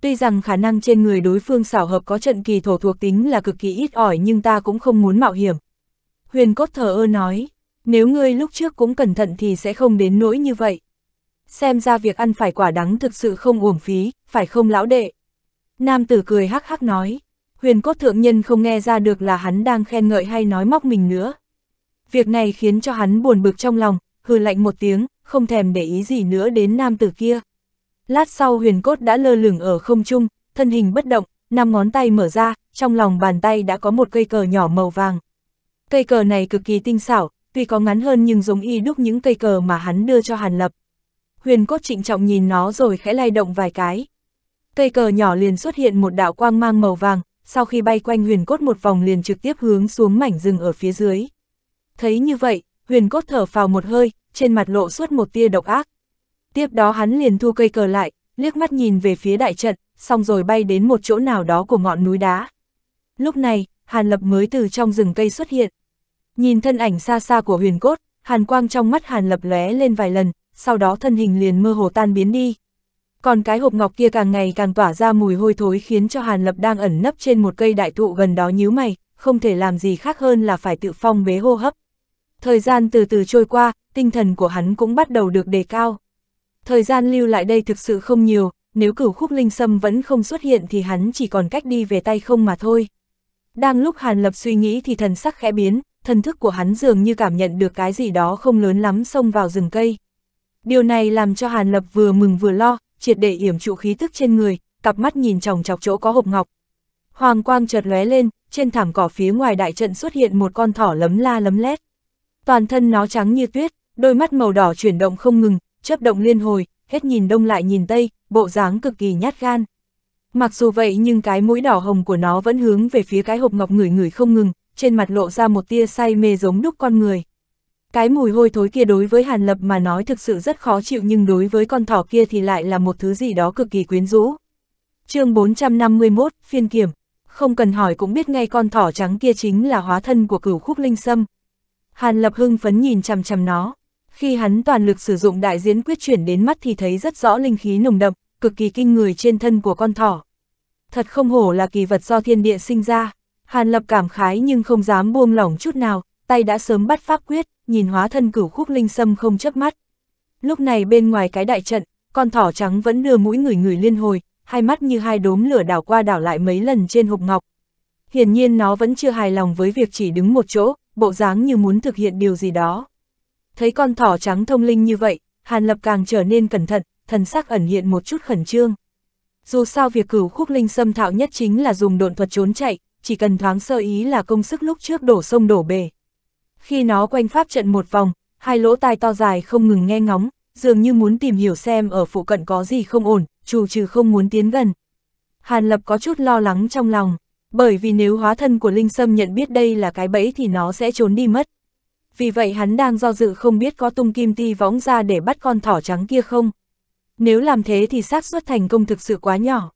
Tuy rằng khả năng trên người đối phương xảo hợp có trận kỳ thổ thuộc tính là cực kỳ ít ỏi nhưng ta cũng không muốn mạo hiểm. Huyền cốt thờ ơ nói, nếu ngươi lúc trước cũng cẩn thận thì sẽ không đến nỗi như vậy. Xem ra việc ăn phải quả đắng thực sự không uổng phí, phải không lão đệ? Nam tử cười hắc hắc nói, huyền cốt thượng nhân không nghe ra được là hắn đang khen ngợi hay nói móc mình nữa. Việc này khiến cho hắn buồn bực trong lòng, hừ lạnh một tiếng, không thèm để ý gì nữa đến nam tử kia. Lát sau huyền cốt đã lơ lửng ở không trung, thân hình bất động, năm ngón tay mở ra, trong lòng bàn tay đã có một cây cờ nhỏ màu vàng. Cây cờ này cực kỳ tinh xảo, tuy có ngắn hơn nhưng giống y đúc những cây cờ mà hắn đưa cho Hàn Lập. Huyền cốt trịnh trọng nhìn nó rồi khẽ lay động vài cái cây cờ nhỏ liền xuất hiện một đạo quang mang màu vàng, sau khi bay quanh huyền cốt một vòng liền trực tiếp hướng xuống mảnh rừng ở phía dưới. Thấy như vậy, huyền cốt thở phào một hơi, trên mặt lộ suốt một tia độc ác. Tiếp đó hắn liền thu cây cờ lại, liếc mắt nhìn về phía đại trận, xong rồi bay đến một chỗ nào đó của ngọn núi đá. Lúc này, Hàn Lập mới từ trong rừng cây xuất hiện. Nhìn thân ảnh xa xa của huyền cốt, Hàn Quang trong mắt Hàn Lập lóe lên vài lần, sau đó thân hình liền mơ hồ tan biến đi. Còn cái hộp ngọc kia càng ngày càng tỏa ra mùi hôi thối khiến cho Hàn Lập đang ẩn nấp trên một cây đại thụ gần đó nhíu mày, không thể làm gì khác hơn là phải tự phong bế hô hấp. Thời gian từ từ trôi qua, tinh thần của hắn cũng bắt đầu được đề cao. Thời gian lưu lại đây thực sự không nhiều, nếu cửu khúc linh sâm vẫn không xuất hiện thì hắn chỉ còn cách đi về tay không mà thôi. Đang lúc Hàn Lập suy nghĩ thì thần sắc khẽ biến, thần thức của hắn dường như cảm nhận được cái gì đó không lớn lắm xông vào rừng cây. Điều này làm cho Hàn Lập vừa mừng vừa lo, triệt để yểm trụ khí tức trên người, cặp mắt nhìn chòng chọc chỗ có hộp ngọc. Hoàng quang chợt lóe lên, trên thảm cỏ phía ngoài đại trận xuất hiện một con thỏ lấm la lấm lét. Toàn thân nó trắng như tuyết, đôi mắt màu đỏ chuyển động không ngừng, chớp động liên hồi, hết nhìn đông lại nhìn tây, bộ dáng cực kỳ nhát gan. Mặc dù vậy nhưng cái mũi đỏ hồng của nó vẫn hướng về phía cái hộp ngọc người người không ngừng, trên mặt lộ ra một tia say mê giống đúc con người. Cái mùi hôi thối kia đối với Hàn Lập mà nói thực sự rất khó chịu nhưng đối với con thỏ kia thì lại là một thứ gì đó cực kỳ quyến rũ. chương 451, phiên kiểm. Không cần hỏi cũng biết ngay con thỏ trắng kia chính là hóa thân của cửu khúc linh sâm. Hàn Lập hưng phấn nhìn chằm chằm nó. Khi hắn toàn lực sử dụng đại diễn quyết chuyển đến mắt thì thấy rất rõ linh khí nồng đậm, cực kỳ kinh người trên thân của con thỏ. Thật không hổ là kỳ vật do thiên địa sinh ra. Hàn Lập cảm khái nhưng không dám buông lỏng chút nào, tay đã sớm bắt pháp quyết nhìn hóa thân cửu khúc linh sâm không chớp mắt. Lúc này bên ngoài cái đại trận, con thỏ trắng vẫn đưa mũi người người liên hồi, hai mắt như hai đốm lửa đảo qua đảo lại mấy lần trên hộp ngọc. Hiển nhiên nó vẫn chưa hài lòng với việc chỉ đứng một chỗ, bộ dáng như muốn thực hiện điều gì đó. Thấy con thỏ trắng thông linh như vậy, Hàn Lập càng trở nên cẩn thận, thần sắc ẩn hiện một chút khẩn trương. Dù sao việc cửu khúc linh xâm thạo nhất chính là dùng độn thuật trốn chạy, chỉ cần thoáng sơ ý là công sức lúc trước đổ sông đổ bể. Khi nó quanh pháp trận một vòng, hai lỗ tai to dài không ngừng nghe ngóng, dường như muốn tìm hiểu xem ở phụ cận có gì không ổn, chủ trừ không muốn tiến gần. Hàn Lập có chút lo lắng trong lòng, bởi vì nếu hóa thân của Linh Sâm nhận biết đây là cái bẫy thì nó sẽ trốn đi mất. Vì vậy hắn đang do dự không biết có tung kim ti võng ra để bắt con thỏ trắng kia không. Nếu làm thế thì xác suất thành công thực sự quá nhỏ.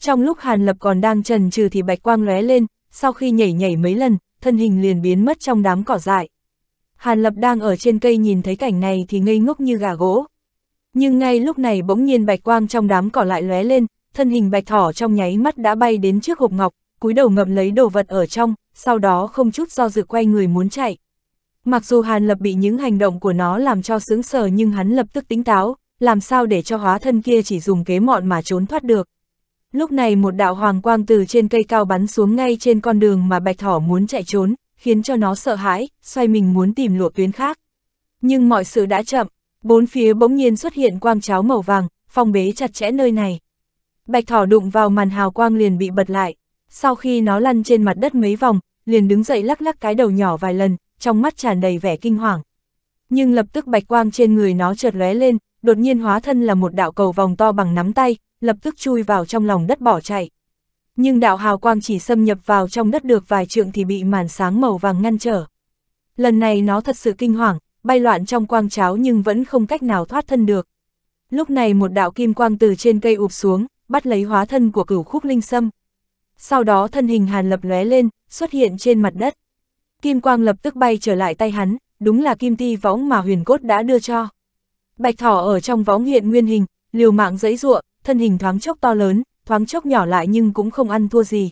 Trong lúc Hàn Lập còn đang trần trừ thì bạch quang lóe lên, sau khi nhảy nhảy mấy lần, thân hình liền biến mất trong đám cỏ dại. Hàn Lập đang ở trên cây nhìn thấy cảnh này thì ngây ngốc như gà gỗ. Nhưng ngay lúc này bỗng nhiên bạch quang trong đám cỏ lại lóe lên, thân hình bạch thỏ trong nháy mắt đã bay đến trước hộp ngọc, cúi đầu ngậm lấy đồ vật ở trong, sau đó không chút do dự quay người muốn chạy. Mặc dù Hàn Lập bị những hành động của nó làm cho sướng sờ nhưng hắn lập tức tính táo, làm sao để cho hóa thân kia chỉ dùng kế mọn mà trốn thoát được. Lúc này một đạo hoàng quang từ trên cây cao bắn xuống ngay trên con đường mà bạch thỏ muốn chạy trốn, khiến cho nó sợ hãi, xoay mình muốn tìm lộ tuyến khác. Nhưng mọi sự đã chậm, bốn phía bỗng nhiên xuất hiện quang cháo màu vàng, phong bế chặt chẽ nơi này. Bạch thỏ đụng vào màn hào quang liền bị bật lại, sau khi nó lăn trên mặt đất mấy vòng, liền đứng dậy lắc lắc cái đầu nhỏ vài lần, trong mắt tràn đầy vẻ kinh hoàng. Nhưng lập tức bạch quang trên người nó chợt lóe lên, đột nhiên hóa thân là một đạo cầu vòng to bằng nắm tay, lập tức chui vào trong lòng đất bỏ chạy. Nhưng đạo hào quang chỉ xâm nhập vào trong đất được vài trượng thì bị màn sáng màu vàng ngăn trở. Lần này nó thật sự kinh hoàng, bay loạn trong quang cháo nhưng vẫn không cách nào thoát thân được. Lúc này một đạo kim quang từ trên cây ụp xuống, bắt lấy hóa thân của cửu khúc linh sâm. Sau đó thân hình hàn lập lóe lên, xuất hiện trên mặt đất. Kim quang lập tức bay trở lại tay hắn, đúng là kim ti võng mà huyền cốt đã đưa cho. Bạch thỏ ở trong võng hiện nguyên hình, liều mạng giấy ruộng, thân hình thoáng chốc to lớn, thoáng chốc nhỏ lại nhưng cũng không ăn thua gì.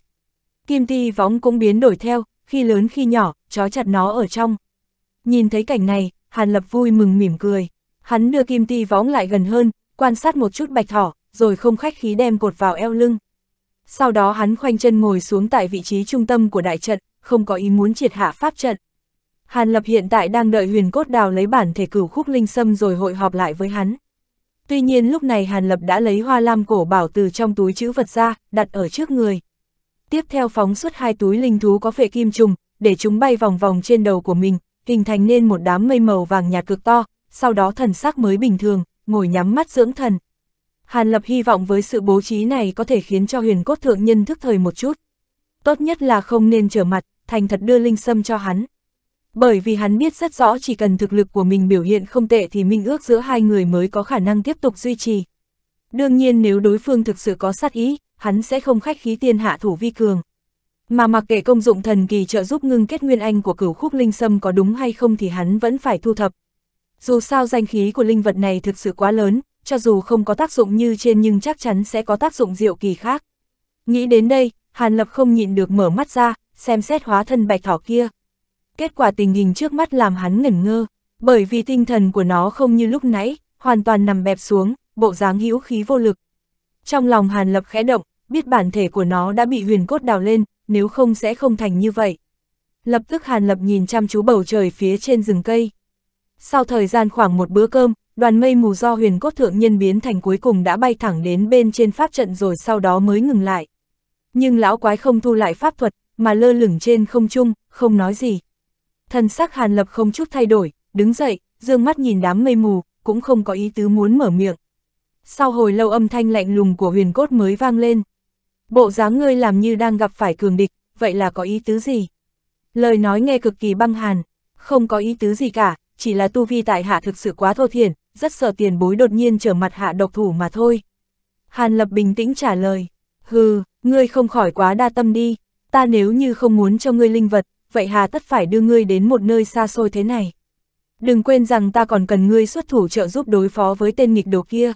Kim ti võng cũng biến đổi theo, khi lớn khi nhỏ, trói chặt nó ở trong. Nhìn thấy cảnh này, Hàn Lập vui mừng mỉm cười. Hắn đưa kim ti võng lại gần hơn, quan sát một chút bạch thỏ, rồi không khách khí đem cột vào eo lưng. Sau đó hắn khoanh chân ngồi xuống tại vị trí trung tâm của đại trận, không có ý muốn triệt hạ pháp trận. Hàn Lập hiện tại đang đợi huyền cốt đào lấy bản thể cửu khúc linh sâm rồi hội họp lại với hắn. Tuy nhiên lúc này Hàn Lập đã lấy hoa lam cổ bảo từ trong túi chữ vật ra, đặt ở trước người. Tiếp theo phóng xuất hai túi linh thú có phệ kim trùng, để chúng bay vòng vòng trên đầu của mình, hình thành nên một đám mây màu vàng nhạt cực to, sau đó thần sắc mới bình thường, ngồi nhắm mắt dưỡng thần. Hàn Lập hy vọng với sự bố trí này có thể khiến cho huyền cốt thượng nhân thức thời một chút. Tốt nhất là không nên trở mặt, thành thật đưa linh sâm cho hắn bởi vì hắn biết rất rõ chỉ cần thực lực của mình biểu hiện không tệ thì minh ước giữa hai người mới có khả năng tiếp tục duy trì. Đương nhiên nếu đối phương thực sự có sát ý, hắn sẽ không khách khí tiên hạ thủ vi cường. Mà mặc kệ công dụng thần kỳ trợ giúp ngưng kết nguyên anh của cửu khúc linh sâm có đúng hay không thì hắn vẫn phải thu thập. Dù sao danh khí của linh vật này thực sự quá lớn, cho dù không có tác dụng như trên nhưng chắc chắn sẽ có tác dụng diệu kỳ khác. Nghĩ đến đây, Hàn Lập không nhịn được mở mắt ra, xem xét hóa thân bạch thỏ kia kết quả tình hình trước mắt làm hắn ngẩn ngơ, bởi vì tinh thần của nó không như lúc nãy, hoàn toàn nằm bẹp xuống, bộ dáng hữu khí vô lực. Trong lòng Hàn Lập khẽ động, biết bản thể của nó đã bị huyền cốt đào lên, nếu không sẽ không thành như vậy. Lập tức Hàn Lập nhìn chăm chú bầu trời phía trên rừng cây. Sau thời gian khoảng một bữa cơm, đoàn mây mù do huyền cốt thượng nhân biến thành cuối cùng đã bay thẳng đến bên trên pháp trận rồi sau đó mới ngừng lại. Nhưng lão quái không thu lại pháp thuật, mà lơ lửng trên không trung, không nói gì, Thần sắc Hàn Lập không chút thay đổi, đứng dậy, dương mắt nhìn đám mây mù, cũng không có ý tứ muốn mở miệng. Sau hồi lâu âm thanh lạnh lùng của huyền cốt mới vang lên. Bộ dáng ngươi làm như đang gặp phải cường địch, vậy là có ý tứ gì? Lời nói nghe cực kỳ băng hàn, không có ý tứ gì cả, chỉ là tu vi tại hạ thực sự quá thô thiển, rất sợ tiền bối đột nhiên trở mặt hạ độc thủ mà thôi. Hàn Lập bình tĩnh trả lời, hừ, ngươi không khỏi quá đa tâm đi, ta nếu như không muốn cho ngươi linh vật, vậy hà tất phải đưa ngươi đến một nơi xa xôi thế này. Đừng quên rằng ta còn cần ngươi xuất thủ trợ giúp đối phó với tên nghịch đồ kia.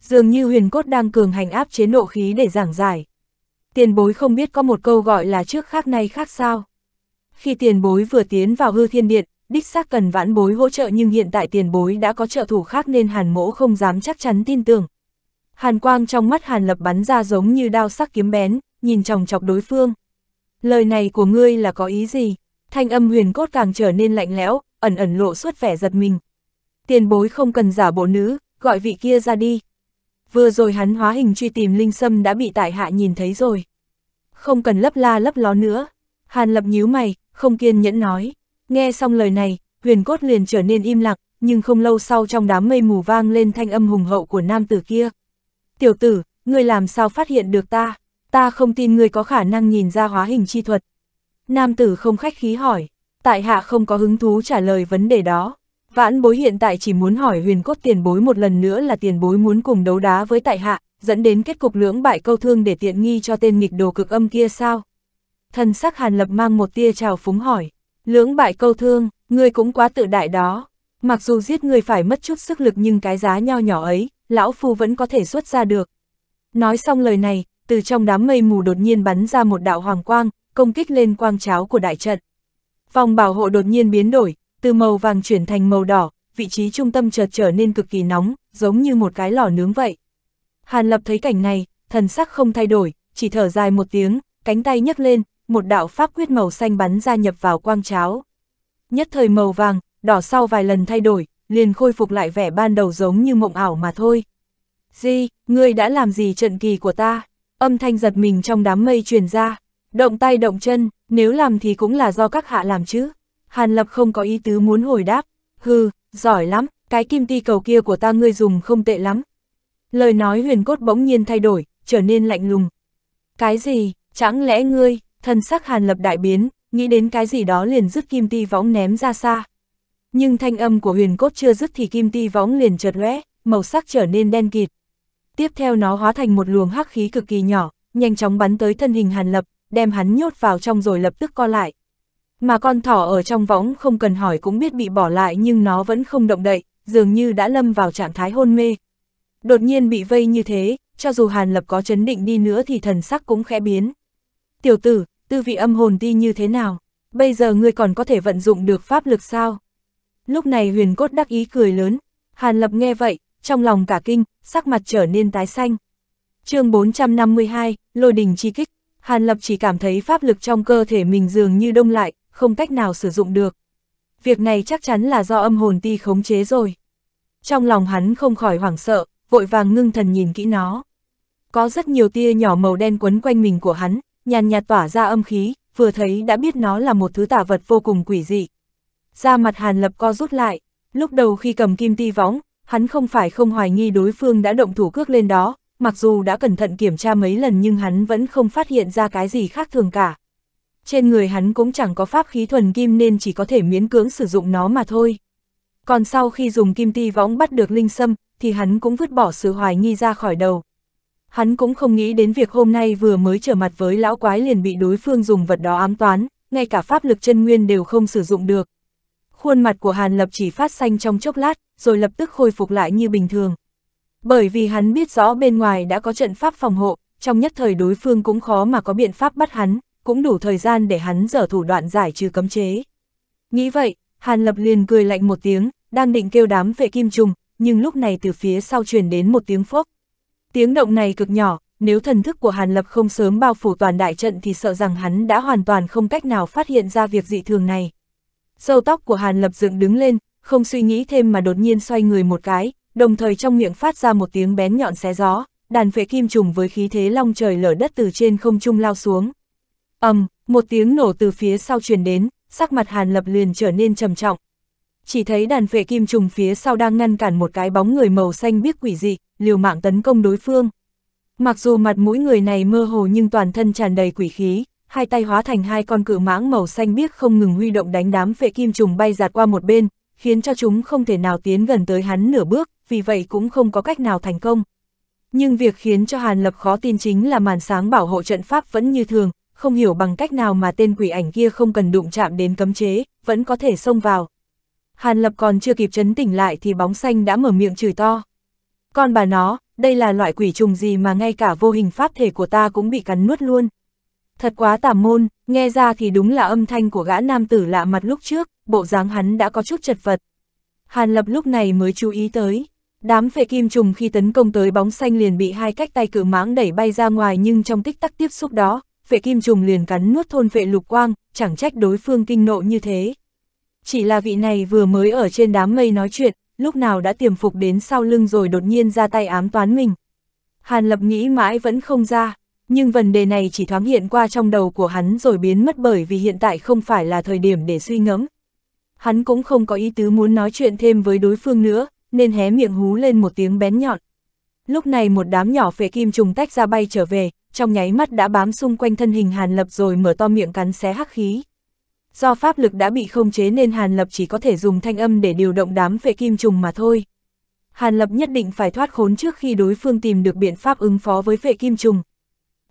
Dường như huyền cốt đang cường hành áp chế nộ khí để giảng giải. Tiền bối không biết có một câu gọi là trước khác nay khác sao. Khi tiền bối vừa tiến vào hư thiên điện, đích xác cần vãn bối hỗ trợ nhưng hiện tại tiền bối đã có trợ thủ khác nên hàn mỗ không dám chắc chắn tin tưởng. Hàn quang trong mắt hàn lập bắn ra giống như đao sắc kiếm bén, nhìn chòng chọc đối phương. Lời này của ngươi là có ý gì? Thanh âm huyền cốt càng trở nên lạnh lẽo, ẩn ẩn lộ suốt vẻ giật mình. Tiền bối không cần giả bộ nữ, gọi vị kia ra đi. Vừa rồi hắn hóa hình truy tìm Linh Sâm đã bị tại hạ nhìn thấy rồi. Không cần lấp la lấp ló nữa. Hàn lập nhíu mày, không kiên nhẫn nói. Nghe xong lời này, huyền cốt liền trở nên im lặng, nhưng không lâu sau trong đám mây mù vang lên thanh âm hùng hậu của nam tử kia. Tiểu tử, ngươi làm sao phát hiện được ta? ta không tin người có khả năng nhìn ra hóa hình chi thuật. Nam tử không khách khí hỏi, tại hạ không có hứng thú trả lời vấn đề đó. Vãn bối hiện tại chỉ muốn hỏi huyền cốt tiền bối một lần nữa là tiền bối muốn cùng đấu đá với tại hạ, dẫn đến kết cục lưỡng bại câu thương để tiện nghi cho tên nghịch đồ cực âm kia sao? Thần sắc hàn lập mang một tia trào phúng hỏi, lưỡng bại câu thương, ngươi cũng quá tự đại đó. Mặc dù giết người phải mất chút sức lực nhưng cái giá nho nhỏ ấy, lão phu vẫn có thể xuất ra được. Nói xong lời này, từ trong đám mây mù đột nhiên bắn ra một đạo hoàng quang, công kích lên quang cháo của đại trận. Vòng bảo hộ đột nhiên biến đổi, từ màu vàng chuyển thành màu đỏ, vị trí trung tâm chợt trở nên cực kỳ nóng, giống như một cái lò nướng vậy. Hàn Lập thấy cảnh này, thần sắc không thay đổi, chỉ thở dài một tiếng, cánh tay nhấc lên, một đạo pháp quyết màu xanh bắn ra nhập vào quang cháo. Nhất thời màu vàng, đỏ sau vài lần thay đổi, liền khôi phục lại vẻ ban đầu giống như mộng ảo mà thôi. Di, ngươi đã làm gì trận kỳ của ta? âm thanh giật mình trong đám mây truyền ra, động tay động chân, nếu làm thì cũng là do các hạ làm chứ. Hàn Lập không có ý tứ muốn hồi đáp, hừ, giỏi lắm, cái kim ti cầu kia của ta ngươi dùng không tệ lắm. Lời nói huyền cốt bỗng nhiên thay đổi, trở nên lạnh lùng. Cái gì, chẳng lẽ ngươi, thần sắc Hàn Lập đại biến, nghĩ đến cái gì đó liền dứt kim ti võng ném ra xa. Nhưng thanh âm của huyền cốt chưa dứt thì kim ti võng liền chợt lóe, màu sắc trở nên đen kịt tiếp theo nó hóa thành một luồng hắc khí cực kỳ nhỏ, nhanh chóng bắn tới thân hình Hàn Lập, đem hắn nhốt vào trong rồi lập tức co lại. Mà con thỏ ở trong võng không cần hỏi cũng biết bị bỏ lại nhưng nó vẫn không động đậy, dường như đã lâm vào trạng thái hôn mê. Đột nhiên bị vây như thế, cho dù Hàn Lập có chấn định đi nữa thì thần sắc cũng khẽ biến. Tiểu tử, tư vị âm hồn ti như thế nào? Bây giờ ngươi còn có thể vận dụng được pháp lực sao? Lúc này huyền cốt đắc ý cười lớn, Hàn Lập nghe vậy, trong lòng cả kinh, sắc mặt trở nên tái xanh. chương 452, lôi đình chi kích, Hàn Lập chỉ cảm thấy pháp lực trong cơ thể mình dường như đông lại, không cách nào sử dụng được. Việc này chắc chắn là do âm hồn ti khống chế rồi. Trong lòng hắn không khỏi hoảng sợ, vội vàng ngưng thần nhìn kỹ nó. Có rất nhiều tia nhỏ màu đen quấn quanh mình của hắn, nhàn nhạt tỏa ra âm khí, vừa thấy đã biết nó là một thứ tả vật vô cùng quỷ dị. Da mặt Hàn Lập co rút lại, lúc đầu khi cầm kim ti võng, hắn không phải không hoài nghi đối phương đã động thủ cước lên đó, mặc dù đã cẩn thận kiểm tra mấy lần nhưng hắn vẫn không phát hiện ra cái gì khác thường cả. Trên người hắn cũng chẳng có pháp khí thuần kim nên chỉ có thể miễn cưỡng sử dụng nó mà thôi. Còn sau khi dùng kim ti võng bắt được Linh Sâm, thì hắn cũng vứt bỏ sự hoài nghi ra khỏi đầu. Hắn cũng không nghĩ đến việc hôm nay vừa mới trở mặt với lão quái liền bị đối phương dùng vật đó ám toán, ngay cả pháp lực chân nguyên đều không sử dụng được, Khuôn mặt của Hàn Lập chỉ phát xanh trong chốc lát, rồi lập tức khôi phục lại như bình thường. Bởi vì hắn biết rõ bên ngoài đã có trận pháp phòng hộ, trong nhất thời đối phương cũng khó mà có biện pháp bắt hắn, cũng đủ thời gian để hắn dở thủ đoạn giải trừ cấm chế. Nghĩ vậy, Hàn Lập liền cười lạnh một tiếng, đang định kêu đám về kim trùng, nhưng lúc này từ phía sau truyền đến một tiếng phốc. Tiếng động này cực nhỏ, nếu thần thức của Hàn Lập không sớm bao phủ toàn đại trận thì sợ rằng hắn đã hoàn toàn không cách nào phát hiện ra việc dị thường này sâu tóc của Hàn Lập dựng đứng lên, không suy nghĩ thêm mà đột nhiên xoay người một cái, đồng thời trong miệng phát ra một tiếng bén nhọn xé gió, đàn phệ kim trùng với khí thế long trời lở đất từ trên không trung lao xuống. ầm, um, một tiếng nổ từ phía sau truyền đến, sắc mặt Hàn Lập liền trở nên trầm trọng. Chỉ thấy đàn phệ kim trùng phía sau đang ngăn cản một cái bóng người màu xanh biếc quỷ dị, liều mạng tấn công đối phương. Mặc dù mặt mũi người này mơ hồ nhưng toàn thân tràn đầy quỷ khí, hai tay hóa thành hai con cự mãng màu xanh biếc không ngừng huy động đánh đám phệ kim trùng bay giạt qua một bên, khiến cho chúng không thể nào tiến gần tới hắn nửa bước, vì vậy cũng không có cách nào thành công. Nhưng việc khiến cho Hàn Lập khó tin chính là màn sáng bảo hộ trận pháp vẫn như thường, không hiểu bằng cách nào mà tên quỷ ảnh kia không cần đụng chạm đến cấm chế, vẫn có thể xông vào. Hàn Lập còn chưa kịp chấn tỉnh lại thì bóng xanh đã mở miệng chửi to. Con bà nó, đây là loại quỷ trùng gì mà ngay cả vô hình pháp thể của ta cũng bị cắn nuốt luôn. Thật quá tà môn, nghe ra thì đúng là âm thanh của gã nam tử lạ mặt lúc trước, bộ dáng hắn đã có chút chật vật. Hàn Lập lúc này mới chú ý tới, đám phệ kim trùng khi tấn công tới bóng xanh liền bị hai cách tay cử mãng đẩy bay ra ngoài nhưng trong tích tắc tiếp xúc đó, phệ kim trùng liền cắn nuốt thôn phệ lục quang, chẳng trách đối phương kinh nộ như thế. Chỉ là vị này vừa mới ở trên đám mây nói chuyện, lúc nào đã tiềm phục đến sau lưng rồi đột nhiên ra tay ám toán mình. Hàn Lập nghĩ mãi vẫn không ra. Nhưng vấn đề này chỉ thoáng hiện qua trong đầu của hắn rồi biến mất bởi vì hiện tại không phải là thời điểm để suy ngẫm. Hắn cũng không có ý tứ muốn nói chuyện thêm với đối phương nữa, nên hé miệng hú lên một tiếng bén nhọn. Lúc này một đám nhỏ phệ kim trùng tách ra bay trở về, trong nháy mắt đã bám xung quanh thân hình Hàn Lập rồi mở to miệng cắn xé hắc khí. Do pháp lực đã bị không chế nên Hàn Lập chỉ có thể dùng thanh âm để điều động đám phệ kim trùng mà thôi. Hàn Lập nhất định phải thoát khốn trước khi đối phương tìm được biện pháp ứng phó với phệ kim trùng,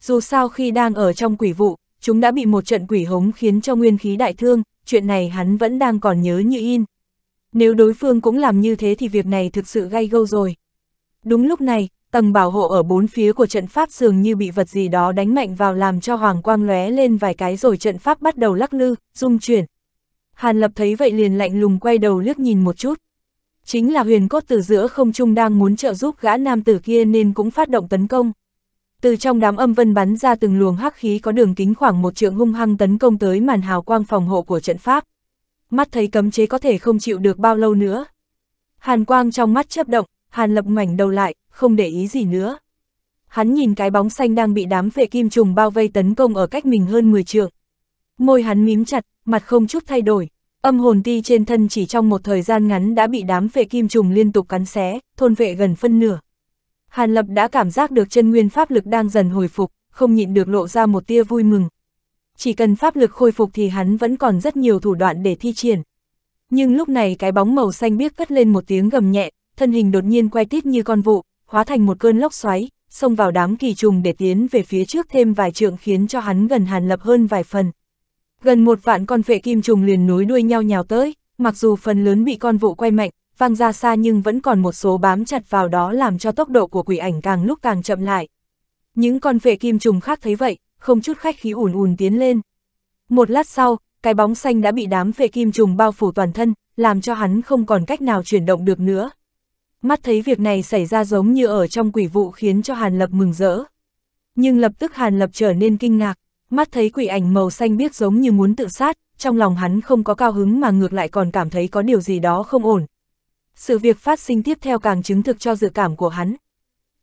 dù sao khi đang ở trong quỷ vụ, chúng đã bị một trận quỷ hống khiến cho nguyên khí đại thương, chuyện này hắn vẫn đang còn nhớ như in. Nếu đối phương cũng làm như thế thì việc này thực sự gây gâu rồi. Đúng lúc này, tầng bảo hộ ở bốn phía của trận pháp dường như bị vật gì đó đánh mạnh vào làm cho hoàng quang lóe lên vài cái rồi trận pháp bắt đầu lắc lư, rung chuyển. Hàn Lập thấy vậy liền lạnh lùng quay đầu liếc nhìn một chút. Chính là huyền cốt từ giữa không trung đang muốn trợ giúp gã nam tử kia nên cũng phát động tấn công từ trong đám âm vân bắn ra từng luồng hắc khí có đường kính khoảng một trượng hung hăng tấn công tới màn hào quang phòng hộ của trận pháp. Mắt thấy cấm chế có thể không chịu được bao lâu nữa. Hàn quang trong mắt chớp động, Hàn lập ngoảnh đầu lại, không để ý gì nữa. Hắn nhìn cái bóng xanh đang bị đám vệ kim trùng bao vây tấn công ở cách mình hơn 10 trượng. Môi hắn mím chặt, mặt không chút thay đổi. Âm hồn ti trên thân chỉ trong một thời gian ngắn đã bị đám vệ kim trùng liên tục cắn xé, thôn vệ gần phân nửa. Hàn Lập đã cảm giác được chân nguyên pháp lực đang dần hồi phục, không nhịn được lộ ra một tia vui mừng. Chỉ cần pháp lực khôi phục thì hắn vẫn còn rất nhiều thủ đoạn để thi triển. Nhưng lúc này cái bóng màu xanh biếc cất lên một tiếng gầm nhẹ, thân hình đột nhiên quay tít như con vụ, hóa thành một cơn lốc xoáy, xông vào đám kỳ trùng để tiến về phía trước thêm vài trượng khiến cho hắn gần Hàn Lập hơn vài phần. Gần một vạn con vệ kim trùng liền nối đuôi nhau nhào tới, mặc dù phần lớn bị con vụ quay mạnh, vang ra xa nhưng vẫn còn một số bám chặt vào đó làm cho tốc độ của quỷ ảnh càng lúc càng chậm lại. Những con vệ kim trùng khác thấy vậy, không chút khách khí ùn ùn tiến lên. Một lát sau, cái bóng xanh đã bị đám vệ kim trùng bao phủ toàn thân, làm cho hắn không còn cách nào chuyển động được nữa. Mắt thấy việc này xảy ra giống như ở trong quỷ vụ khiến cho Hàn Lập mừng rỡ. Nhưng lập tức Hàn Lập trở nên kinh ngạc, mắt thấy quỷ ảnh màu xanh biết giống như muốn tự sát, trong lòng hắn không có cao hứng mà ngược lại còn cảm thấy có điều gì đó không ổn, sự việc phát sinh tiếp theo càng chứng thực cho dự cảm của hắn.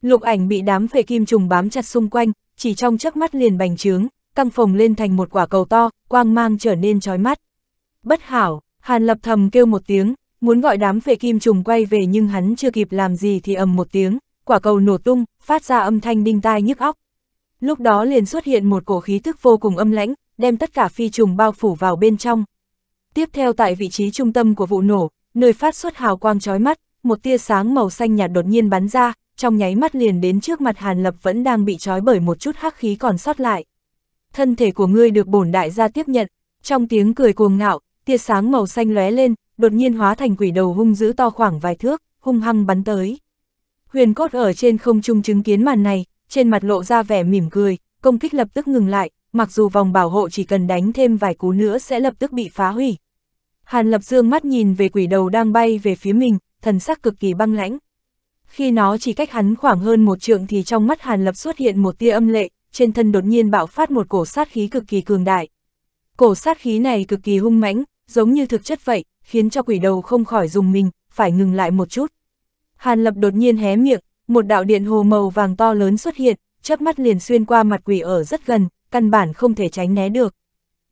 Lục ảnh bị đám phệ kim trùng bám chặt xung quanh, chỉ trong chớp mắt liền bành trướng, căng phồng lên thành một quả cầu to, quang mang trở nên chói mắt. Bất hảo, Hàn lập thầm kêu một tiếng, muốn gọi đám phệ kim trùng quay về nhưng hắn chưa kịp làm gì thì ầm một tiếng, quả cầu nổ tung, phát ra âm thanh đinh tai nhức óc. Lúc đó liền xuất hiện một cổ khí thức vô cùng âm lãnh, đem tất cả phi trùng bao phủ vào bên trong. Tiếp theo tại vị trí trung tâm của vụ nổ, nơi phát xuất hào quang chói mắt, một tia sáng màu xanh nhạt đột nhiên bắn ra, trong nháy mắt liền đến trước mặt Hàn Lập vẫn đang bị trói bởi một chút hắc khí còn sót lại. Thân thể của ngươi được bổn đại gia tiếp nhận, trong tiếng cười cuồng ngạo, tia sáng màu xanh lóe lên, đột nhiên hóa thành quỷ đầu hung dữ to khoảng vài thước, hung hăng bắn tới. Huyền cốt ở trên không trung chứng kiến màn này, trên mặt lộ ra vẻ mỉm cười, công kích lập tức ngừng lại, mặc dù vòng bảo hộ chỉ cần đánh thêm vài cú nữa sẽ lập tức bị phá hủy, Hàn Lập Dương mắt nhìn về quỷ đầu đang bay về phía mình, thần sắc cực kỳ băng lãnh. Khi nó chỉ cách hắn khoảng hơn một trượng thì trong mắt Hàn Lập xuất hiện một tia âm lệ, trên thân đột nhiên bạo phát một cổ sát khí cực kỳ cường đại. Cổ sát khí này cực kỳ hung mãnh, giống như thực chất vậy, khiến cho quỷ đầu không khỏi dùng mình, phải ngừng lại một chút. Hàn Lập đột nhiên hé miệng, một đạo điện hồ màu vàng to lớn xuất hiện, chớp mắt liền xuyên qua mặt quỷ ở rất gần, căn bản không thể tránh né được.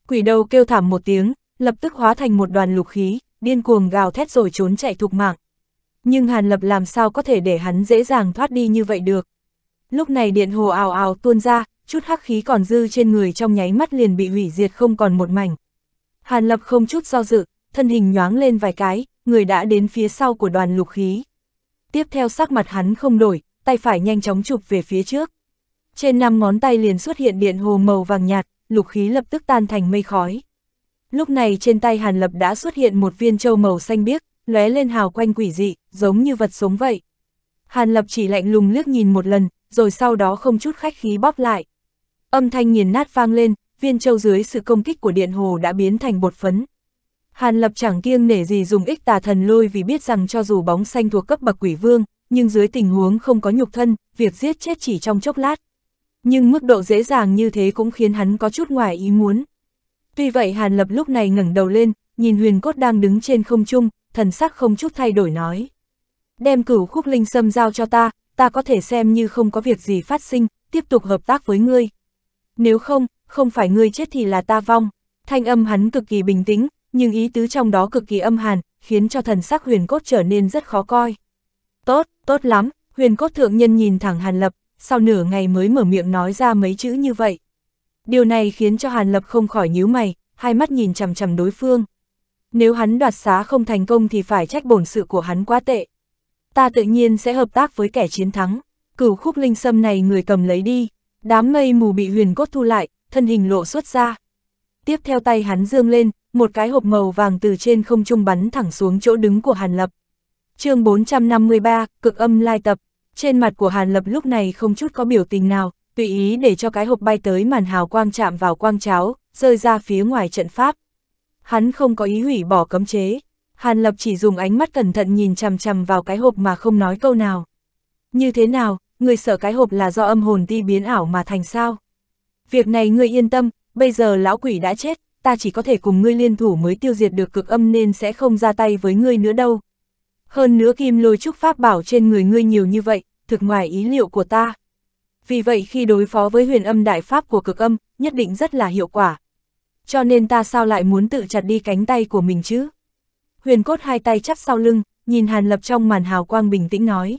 Quỷ đầu kêu thảm một tiếng, lập tức hóa thành một đoàn lục khí, điên cuồng gào thét rồi trốn chạy thục mạng. Nhưng Hàn Lập làm sao có thể để hắn dễ dàng thoát đi như vậy được. Lúc này điện hồ ào ào tuôn ra, chút hắc khí còn dư trên người trong nháy mắt liền bị hủy diệt không còn một mảnh. Hàn Lập không chút do dự, thân hình nhoáng lên vài cái, người đã đến phía sau của đoàn lục khí. Tiếp theo sắc mặt hắn không đổi, tay phải nhanh chóng chụp về phía trước. Trên năm ngón tay liền xuất hiện điện hồ màu vàng nhạt, lục khí lập tức tan thành mây khói. Lúc này trên tay Hàn Lập đã xuất hiện một viên châu màu xanh biếc, lóe lên hào quanh quỷ dị, giống như vật sống vậy. Hàn Lập chỉ lạnh lùng liếc nhìn một lần, rồi sau đó không chút khách khí bóp lại. Âm thanh nghiền nát vang lên, viên châu dưới sự công kích của điện hồ đã biến thành bột phấn. Hàn Lập chẳng kiêng nể gì dùng ích tà thần lôi vì biết rằng cho dù bóng xanh thuộc cấp bậc quỷ vương, nhưng dưới tình huống không có nhục thân, việc giết chết chỉ trong chốc lát. Nhưng mức độ dễ dàng như thế cũng khiến hắn có chút ngoài ý muốn. Tuy vậy Hàn Lập lúc này ngẩng đầu lên, nhìn huyền cốt đang đứng trên không trung, thần sắc không chút thay đổi nói. Đem cửu khúc linh sâm giao cho ta, ta có thể xem như không có việc gì phát sinh, tiếp tục hợp tác với ngươi. Nếu không, không phải ngươi chết thì là ta vong. Thanh âm hắn cực kỳ bình tĩnh, nhưng ý tứ trong đó cực kỳ âm hàn, khiến cho thần sắc huyền cốt trở nên rất khó coi. Tốt, tốt lắm, huyền cốt thượng nhân nhìn thẳng Hàn Lập, sau nửa ngày mới mở miệng nói ra mấy chữ như vậy. Điều này khiến cho Hàn Lập không khỏi nhíu mày, hai mắt nhìn chằm chằm đối phương. Nếu hắn đoạt xá không thành công thì phải trách bổn sự của hắn quá tệ. Ta tự nhiên sẽ hợp tác với kẻ chiến thắng, cửu khúc linh sâm này người cầm lấy đi, đám mây mù bị huyền cốt thu lại, thân hình lộ xuất ra. Tiếp theo tay hắn dương lên, một cái hộp màu vàng từ trên không trung bắn thẳng xuống chỗ đứng của Hàn Lập. chương 453, cực âm lai tập, trên mặt của Hàn Lập lúc này không chút có biểu tình nào, tùy ý để cho cái hộp bay tới màn hào quang chạm vào quang cháo, rơi ra phía ngoài trận pháp. Hắn không có ý hủy bỏ cấm chế, Hàn Lập chỉ dùng ánh mắt cẩn thận nhìn chằm chằm vào cái hộp mà không nói câu nào. Như thế nào, người sợ cái hộp là do âm hồn ti biến ảo mà thành sao? Việc này ngươi yên tâm, bây giờ lão quỷ đã chết, ta chỉ có thể cùng ngươi liên thủ mới tiêu diệt được cực âm nên sẽ không ra tay với ngươi nữa đâu. Hơn nữa kim lôi trúc pháp bảo trên người ngươi nhiều như vậy, thực ngoài ý liệu của ta vì vậy khi đối phó với huyền âm đại pháp của cực âm, nhất định rất là hiệu quả. Cho nên ta sao lại muốn tự chặt đi cánh tay của mình chứ? Huyền cốt hai tay chắp sau lưng, nhìn Hàn Lập trong màn hào quang bình tĩnh nói.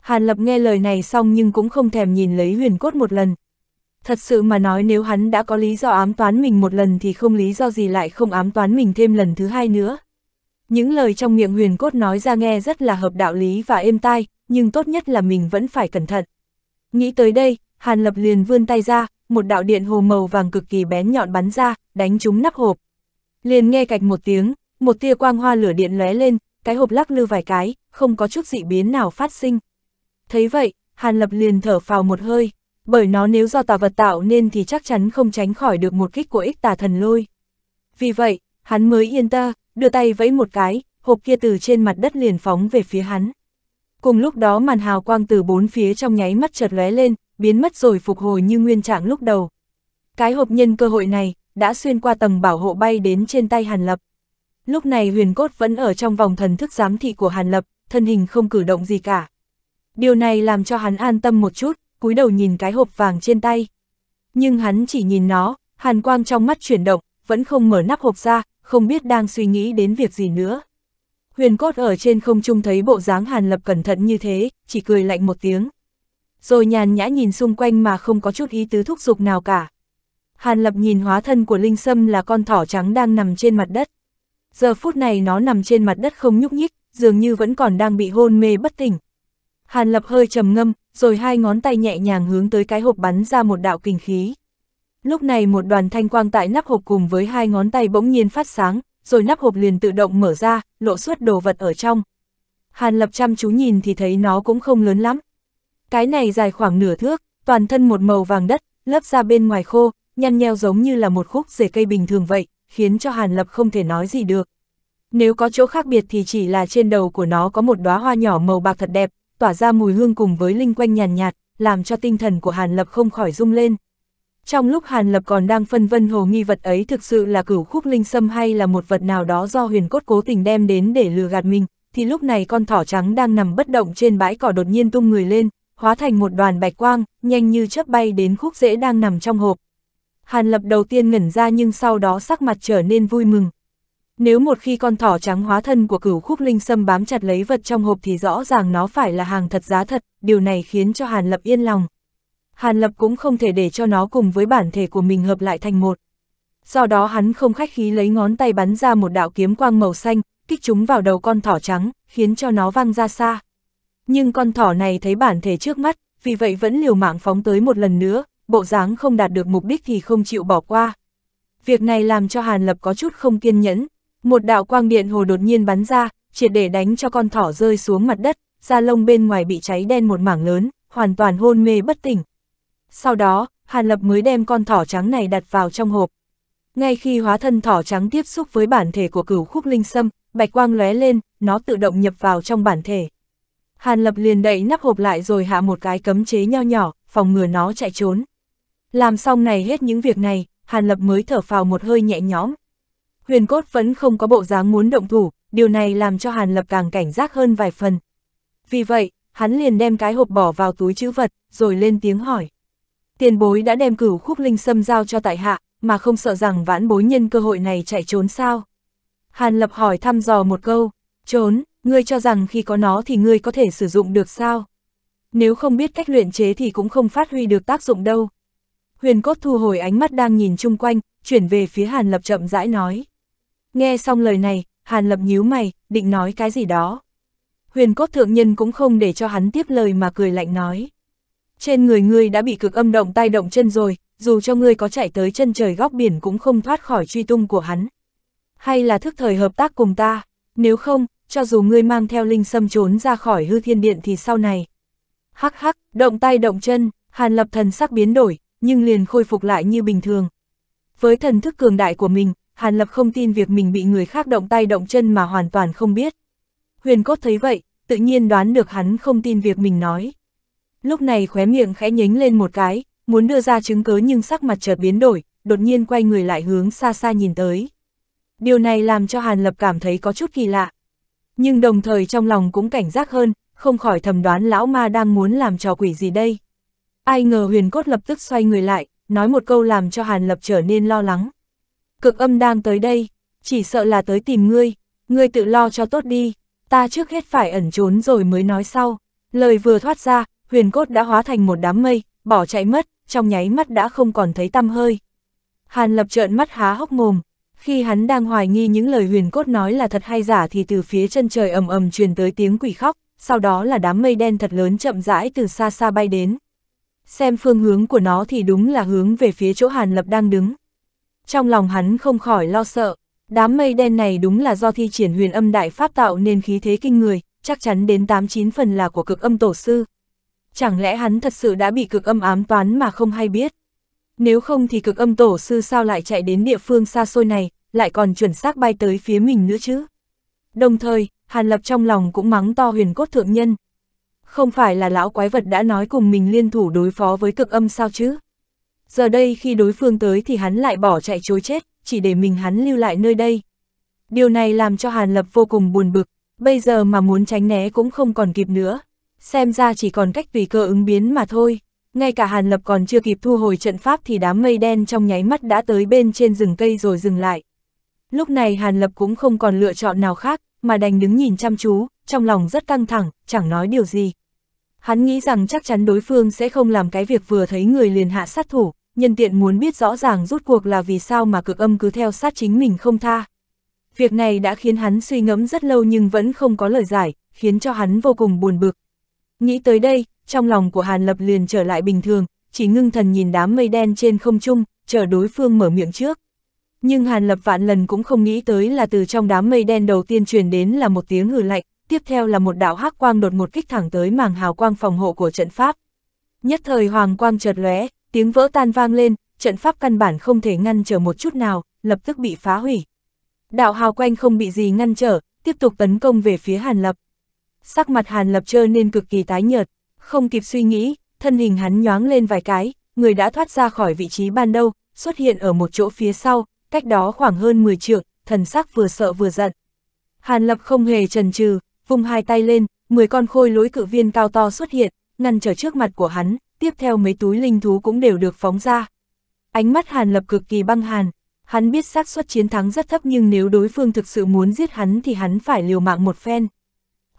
Hàn Lập nghe lời này xong nhưng cũng không thèm nhìn lấy huyền cốt một lần. Thật sự mà nói nếu hắn đã có lý do ám toán mình một lần thì không lý do gì lại không ám toán mình thêm lần thứ hai nữa. Những lời trong miệng huyền cốt nói ra nghe rất là hợp đạo lý và êm tai, nhưng tốt nhất là mình vẫn phải cẩn thận. Nghĩ tới đây, Hàn Lập liền vươn tay ra, một đạo điện hồ màu vàng cực kỳ bén nhọn bắn ra, đánh trúng nắp hộp. Liền nghe cạch một tiếng, một tia quang hoa lửa điện lóe lên, cái hộp lắc lư vài cái, không có chút dị biến nào phát sinh. Thấy vậy, Hàn Lập liền thở phào một hơi, bởi nó nếu do tà vật tạo nên thì chắc chắn không tránh khỏi được một kích của ích tà thần lôi. Vì vậy, hắn mới yên ta, đưa tay vẫy một cái, hộp kia từ trên mặt đất liền phóng về phía hắn. Cùng lúc đó màn hào quang từ bốn phía trong nháy mắt chợt lóe lên, biến mất rồi phục hồi như nguyên trạng lúc đầu. Cái hộp nhân cơ hội này, đã xuyên qua tầng bảo hộ bay đến trên tay Hàn Lập. Lúc này huyền cốt vẫn ở trong vòng thần thức giám thị của Hàn Lập, thân hình không cử động gì cả. Điều này làm cho hắn an tâm một chút, cúi đầu nhìn cái hộp vàng trên tay. Nhưng hắn chỉ nhìn nó, hàn quang trong mắt chuyển động, vẫn không mở nắp hộp ra, không biết đang suy nghĩ đến việc gì nữa. Huyền cốt ở trên không trung thấy bộ dáng hàn lập cẩn thận như thế, chỉ cười lạnh một tiếng. Rồi nhàn nhã nhìn xung quanh mà không có chút ý tứ thúc giục nào cả. Hàn lập nhìn hóa thân của Linh Sâm là con thỏ trắng đang nằm trên mặt đất. Giờ phút này nó nằm trên mặt đất không nhúc nhích, dường như vẫn còn đang bị hôn mê bất tỉnh. Hàn lập hơi trầm ngâm, rồi hai ngón tay nhẹ nhàng hướng tới cái hộp bắn ra một đạo kinh khí. Lúc này một đoàn thanh quang tại nắp hộp cùng với hai ngón tay bỗng nhiên phát sáng, rồi nắp hộp liền tự động mở ra, lộ suốt đồ vật ở trong. Hàn lập chăm chú nhìn thì thấy nó cũng không lớn lắm. Cái này dài khoảng nửa thước, toàn thân một màu vàng đất, lớp ra bên ngoài khô, nhăn nheo giống như là một khúc rễ cây bình thường vậy, khiến cho Hàn Lập không thể nói gì được. Nếu có chỗ khác biệt thì chỉ là trên đầu của nó có một đóa hoa nhỏ màu bạc thật đẹp, tỏa ra mùi hương cùng với linh quanh nhàn nhạt, nhạt, làm cho tinh thần của Hàn Lập không khỏi rung lên. Trong lúc Hàn Lập còn đang phân vân hồ nghi vật ấy thực sự là cửu khúc linh sâm hay là một vật nào đó do huyền cốt cố tình đem đến để lừa gạt mình, thì lúc này con thỏ trắng đang nằm bất động trên bãi cỏ đột nhiên tung người lên, hóa thành một đoàn bạch quang, nhanh như chớp bay đến khúc rễ đang nằm trong hộp. Hàn Lập đầu tiên ngẩn ra nhưng sau đó sắc mặt trở nên vui mừng. Nếu một khi con thỏ trắng hóa thân của cửu khúc linh sâm bám chặt lấy vật trong hộp thì rõ ràng nó phải là hàng thật giá thật, điều này khiến cho Hàn Lập yên lòng. Hàn Lập cũng không thể để cho nó cùng với bản thể của mình hợp lại thành một. Do đó hắn không khách khí lấy ngón tay bắn ra một đạo kiếm quang màu xanh, kích chúng vào đầu con thỏ trắng, khiến cho nó văng ra xa. Nhưng con thỏ này thấy bản thể trước mắt, vì vậy vẫn liều mạng phóng tới một lần nữa, bộ dáng không đạt được mục đích thì không chịu bỏ qua. Việc này làm cho Hàn Lập có chút không kiên nhẫn. Một đạo quang điện hồ đột nhiên bắn ra, triệt để đánh cho con thỏ rơi xuống mặt đất, da lông bên ngoài bị cháy đen một mảng lớn, hoàn toàn hôn mê bất tỉnh. Sau đó, Hàn Lập mới đem con thỏ trắng này đặt vào trong hộp. Ngay khi hóa thân thỏ trắng tiếp xúc với bản thể của cửu khúc linh sâm, bạch quang lóe lên, nó tự động nhập vào trong bản thể. Hàn Lập liền đậy nắp hộp lại rồi hạ một cái cấm chế nho nhỏ, phòng ngừa nó chạy trốn. Làm xong này hết những việc này, Hàn Lập mới thở phào một hơi nhẹ nhõm. Huyền Cốt vẫn không có bộ dáng muốn động thủ, điều này làm cho Hàn Lập càng cảnh giác hơn vài phần. Vì vậy, hắn liền đem cái hộp bỏ vào túi chữ vật, rồi lên tiếng hỏi tiền bối đã đem cửu khúc linh sâm giao cho tại hạ, mà không sợ rằng vãn bối nhân cơ hội này chạy trốn sao. Hàn lập hỏi thăm dò một câu, trốn, ngươi cho rằng khi có nó thì ngươi có thể sử dụng được sao? Nếu không biết cách luyện chế thì cũng không phát huy được tác dụng đâu. Huyền cốt thu hồi ánh mắt đang nhìn chung quanh, chuyển về phía Hàn Lập chậm rãi nói. Nghe xong lời này, Hàn Lập nhíu mày, định nói cái gì đó. Huyền cốt thượng nhân cũng không để cho hắn tiếp lời mà cười lạnh nói trên người ngươi đã bị cực âm động tay động chân rồi, dù cho ngươi có chạy tới chân trời góc biển cũng không thoát khỏi truy tung của hắn. Hay là thức thời hợp tác cùng ta, nếu không, cho dù ngươi mang theo linh sâm trốn ra khỏi hư thiên điện thì sau này. Hắc hắc, động tay động chân, hàn lập thần sắc biến đổi, nhưng liền khôi phục lại như bình thường. Với thần thức cường đại của mình, hàn lập không tin việc mình bị người khác động tay động chân mà hoàn toàn không biết. Huyền cốt thấy vậy, tự nhiên đoán được hắn không tin việc mình nói lúc này khóe miệng khẽ nhính lên một cái, muốn đưa ra chứng cứ nhưng sắc mặt chợt biến đổi, đột nhiên quay người lại hướng xa xa nhìn tới. Điều này làm cho Hàn Lập cảm thấy có chút kỳ lạ. Nhưng đồng thời trong lòng cũng cảnh giác hơn, không khỏi thầm đoán lão ma đang muốn làm trò quỷ gì đây. Ai ngờ huyền cốt lập tức xoay người lại, nói một câu làm cho Hàn Lập trở nên lo lắng. Cực âm đang tới đây, chỉ sợ là tới tìm ngươi, ngươi tự lo cho tốt đi, ta trước hết phải ẩn trốn rồi mới nói sau. Lời vừa thoát ra, huyền cốt đã hóa thành một đám mây, bỏ chạy mất, trong nháy mắt đã không còn thấy tăm hơi. Hàn lập trợn mắt há hốc mồm, khi hắn đang hoài nghi những lời huyền cốt nói là thật hay giả thì từ phía chân trời ầm ầm truyền tới tiếng quỷ khóc, sau đó là đám mây đen thật lớn chậm rãi từ xa xa bay đến. Xem phương hướng của nó thì đúng là hướng về phía chỗ Hàn Lập đang đứng. Trong lòng hắn không khỏi lo sợ, đám mây đen này đúng là do thi triển huyền âm đại pháp tạo nên khí thế kinh người, chắc chắn đến 89 phần là của cực âm tổ sư, Chẳng lẽ hắn thật sự đã bị cực âm ám toán mà không hay biết? Nếu không thì cực âm tổ sư sao lại chạy đến địa phương xa xôi này, lại còn chuẩn xác bay tới phía mình nữa chứ? Đồng thời, Hàn Lập trong lòng cũng mắng to huyền cốt thượng nhân. Không phải là lão quái vật đã nói cùng mình liên thủ đối phó với cực âm sao chứ? Giờ đây khi đối phương tới thì hắn lại bỏ chạy chối chết, chỉ để mình hắn lưu lại nơi đây. Điều này làm cho Hàn Lập vô cùng buồn bực, bây giờ mà muốn tránh né cũng không còn kịp nữa xem ra chỉ còn cách tùy cơ ứng biến mà thôi. Ngay cả Hàn Lập còn chưa kịp thu hồi trận pháp thì đám mây đen trong nháy mắt đã tới bên trên rừng cây rồi dừng lại. Lúc này Hàn Lập cũng không còn lựa chọn nào khác, mà đành đứng nhìn chăm chú, trong lòng rất căng thẳng, chẳng nói điều gì. Hắn nghĩ rằng chắc chắn đối phương sẽ không làm cái việc vừa thấy người liền hạ sát thủ, nhân tiện muốn biết rõ ràng rút cuộc là vì sao mà cực âm cứ theo sát chính mình không tha. Việc này đã khiến hắn suy ngẫm rất lâu nhưng vẫn không có lời giải, khiến cho hắn vô cùng buồn bực, Nghĩ tới đây, trong lòng của Hàn Lập liền trở lại bình thường, chỉ ngưng thần nhìn đám mây đen trên không trung, chờ đối phương mở miệng trước. Nhưng Hàn Lập vạn lần cũng không nghĩ tới là từ trong đám mây đen đầu tiên truyền đến là một tiếng hừ lạnh, tiếp theo là một đạo hắc quang đột một kích thẳng tới màng hào quang phòng hộ của trận pháp. Nhất thời hoàng quang chợt lóe, tiếng vỡ tan vang lên, trận pháp căn bản không thể ngăn trở một chút nào, lập tức bị phá hủy. Đạo hào quanh không bị gì ngăn trở, tiếp tục tấn công về phía Hàn Lập, sắc mặt Hàn Lập trở nên cực kỳ tái nhợt, không kịp suy nghĩ, thân hình hắn nhoáng lên vài cái, người đã thoát ra khỏi vị trí ban đầu, xuất hiện ở một chỗ phía sau, cách đó khoảng hơn 10 trượng, thần sắc vừa sợ vừa giận. Hàn Lập không hề chần chừ, vung hai tay lên, 10 con khôi lối cự viên cao to xuất hiện, ngăn trở trước mặt của hắn, tiếp theo mấy túi linh thú cũng đều được phóng ra. Ánh mắt Hàn Lập cực kỳ băng hàn, hắn biết xác suất chiến thắng rất thấp nhưng nếu đối phương thực sự muốn giết hắn thì hắn phải liều mạng một phen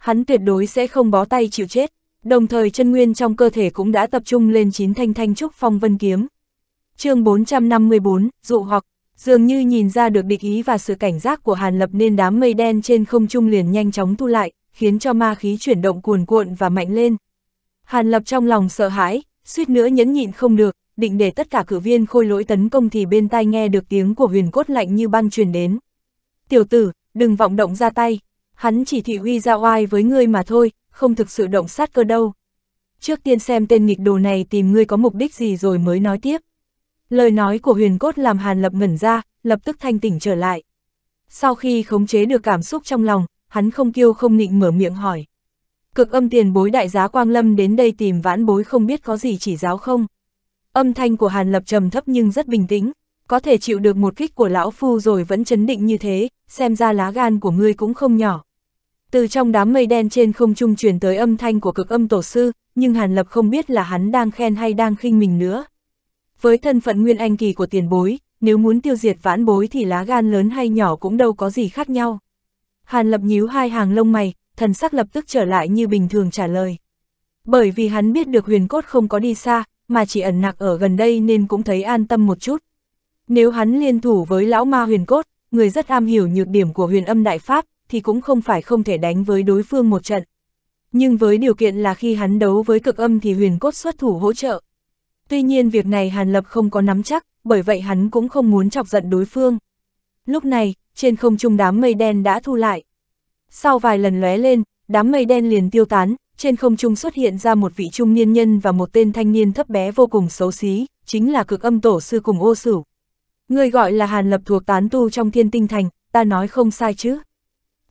hắn tuyệt đối sẽ không bó tay chịu chết, đồng thời chân nguyên trong cơ thể cũng đã tập trung lên chín thanh thanh trúc phong vân kiếm. chương 454, dụ hoặc, dường như nhìn ra được địch ý và sự cảnh giác của Hàn Lập nên đám mây đen trên không trung liền nhanh chóng thu lại, khiến cho ma khí chuyển động cuồn cuộn và mạnh lên. Hàn Lập trong lòng sợ hãi, suýt nữa nhẫn nhịn không được, định để tất cả cử viên khôi lỗi tấn công thì bên tai nghe được tiếng của huyền cốt lạnh như băng truyền đến. Tiểu tử, đừng vọng động ra tay, hắn chỉ thị huy ra oai với ngươi mà thôi, không thực sự động sát cơ đâu. Trước tiên xem tên nghịch đồ này tìm ngươi có mục đích gì rồi mới nói tiếp. Lời nói của huyền cốt làm Hàn Lập ngẩn ra, lập tức thanh tỉnh trở lại. Sau khi khống chế được cảm xúc trong lòng, hắn không kêu không nịnh mở miệng hỏi. Cực âm tiền bối đại giá Quang Lâm đến đây tìm vãn bối không biết có gì chỉ giáo không. Âm thanh của Hàn Lập trầm thấp nhưng rất bình tĩnh, có thể chịu được một kích của lão phu rồi vẫn chấn định như thế, xem ra lá gan của ngươi cũng không nhỏ. Từ trong đám mây đen trên không trung truyền tới âm thanh của cực âm tổ sư, nhưng Hàn Lập không biết là hắn đang khen hay đang khinh mình nữa. Với thân phận nguyên anh kỳ của tiền bối, nếu muốn tiêu diệt vãn bối thì lá gan lớn hay nhỏ cũng đâu có gì khác nhau. Hàn Lập nhíu hai hàng lông mày, thần sắc lập tức trở lại như bình thường trả lời. Bởi vì hắn biết được huyền cốt không có đi xa, mà chỉ ẩn nặc ở gần đây nên cũng thấy an tâm một chút. Nếu hắn liên thủ với lão ma huyền cốt, người rất am hiểu nhược điểm của huyền âm đại pháp, thì cũng không phải không thể đánh với đối phương một trận. Nhưng với điều kiện là khi hắn đấu với cực âm thì huyền cốt xuất thủ hỗ trợ. Tuy nhiên việc này Hàn Lập không có nắm chắc, bởi vậy hắn cũng không muốn chọc giận đối phương. Lúc này, trên không trung đám mây đen đã thu lại. Sau vài lần lóe lên, đám mây đen liền tiêu tán, trên không trung xuất hiện ra một vị trung niên nhân và một tên thanh niên thấp bé vô cùng xấu xí, chính là cực âm tổ sư cùng ô sửu. Người gọi là Hàn Lập thuộc tán tu trong thiên tinh thành, ta nói không sai chứ.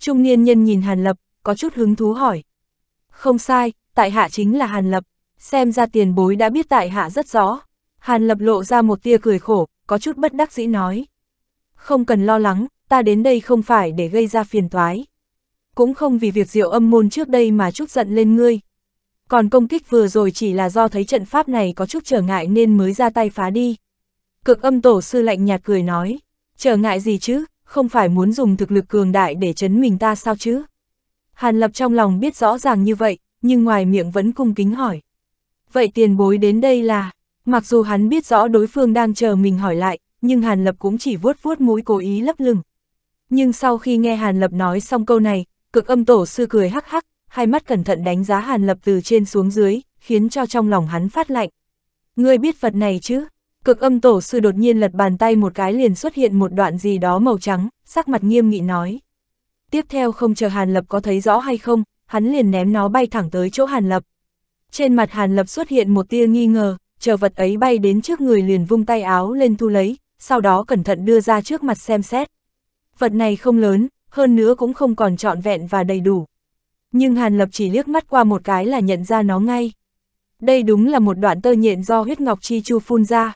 Trung niên nhân nhìn Hàn Lập, có chút hứng thú hỏi. Không sai, tại hạ chính là Hàn Lập, xem ra tiền bối đã biết tại hạ rất rõ. Hàn Lập lộ ra một tia cười khổ, có chút bất đắc dĩ nói. Không cần lo lắng, ta đến đây không phải để gây ra phiền toái. Cũng không vì việc diệu âm môn trước đây mà chút giận lên ngươi. Còn công kích vừa rồi chỉ là do thấy trận pháp này có chút trở ngại nên mới ra tay phá đi. Cực âm tổ sư lạnh nhạt cười nói, trở ngại gì chứ, không phải muốn dùng thực lực cường đại để chấn mình ta sao chứ? Hàn Lập trong lòng biết rõ ràng như vậy, nhưng ngoài miệng vẫn cung kính hỏi. Vậy tiền bối đến đây là, mặc dù hắn biết rõ đối phương đang chờ mình hỏi lại, nhưng Hàn Lập cũng chỉ vuốt vuốt mũi cố ý lấp lửng. Nhưng sau khi nghe Hàn Lập nói xong câu này, cực âm tổ sư cười hắc hắc, hai mắt cẩn thận đánh giá Hàn Lập từ trên xuống dưới, khiến cho trong lòng hắn phát lạnh. Ngươi biết vật này chứ? Cực âm tổ sư đột nhiên lật bàn tay một cái liền xuất hiện một đoạn gì đó màu trắng, sắc mặt nghiêm nghị nói. Tiếp theo không chờ Hàn Lập có thấy rõ hay không, hắn liền ném nó bay thẳng tới chỗ Hàn Lập. Trên mặt Hàn Lập xuất hiện một tia nghi ngờ, chờ vật ấy bay đến trước người liền vung tay áo lên thu lấy, sau đó cẩn thận đưa ra trước mặt xem xét. Vật này không lớn, hơn nữa cũng không còn trọn vẹn và đầy đủ. Nhưng Hàn Lập chỉ liếc mắt qua một cái là nhận ra nó ngay. Đây đúng là một đoạn tơ nhện do huyết ngọc chi chu phun ra.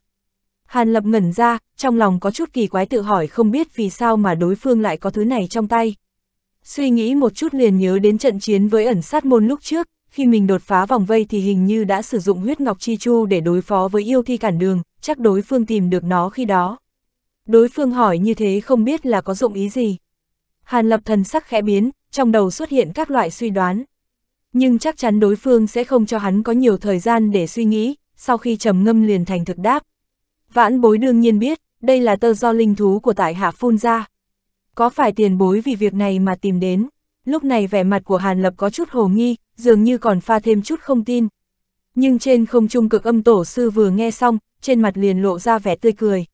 Hàn Lập ngẩn ra, trong lòng có chút kỳ quái tự hỏi không biết vì sao mà đối phương lại có thứ này trong tay. Suy nghĩ một chút liền nhớ đến trận chiến với ẩn sát môn lúc trước, khi mình đột phá vòng vây thì hình như đã sử dụng huyết ngọc chi chu để đối phó với yêu thi cản đường, chắc đối phương tìm được nó khi đó. Đối phương hỏi như thế không biết là có dụng ý gì. Hàn Lập thần sắc khẽ biến, trong đầu xuất hiện các loại suy đoán. Nhưng chắc chắn đối phương sẽ không cho hắn có nhiều thời gian để suy nghĩ, sau khi trầm ngâm liền thành thực đáp. Vãn bối đương nhiên biết, đây là tơ do linh thú của tại hạ phun ra. Có phải tiền bối vì việc này mà tìm đến? Lúc này vẻ mặt của Hàn Lập có chút hồ nghi, dường như còn pha thêm chút không tin. Nhưng trên không trung cực âm tổ sư vừa nghe xong, trên mặt liền lộ ra vẻ tươi cười.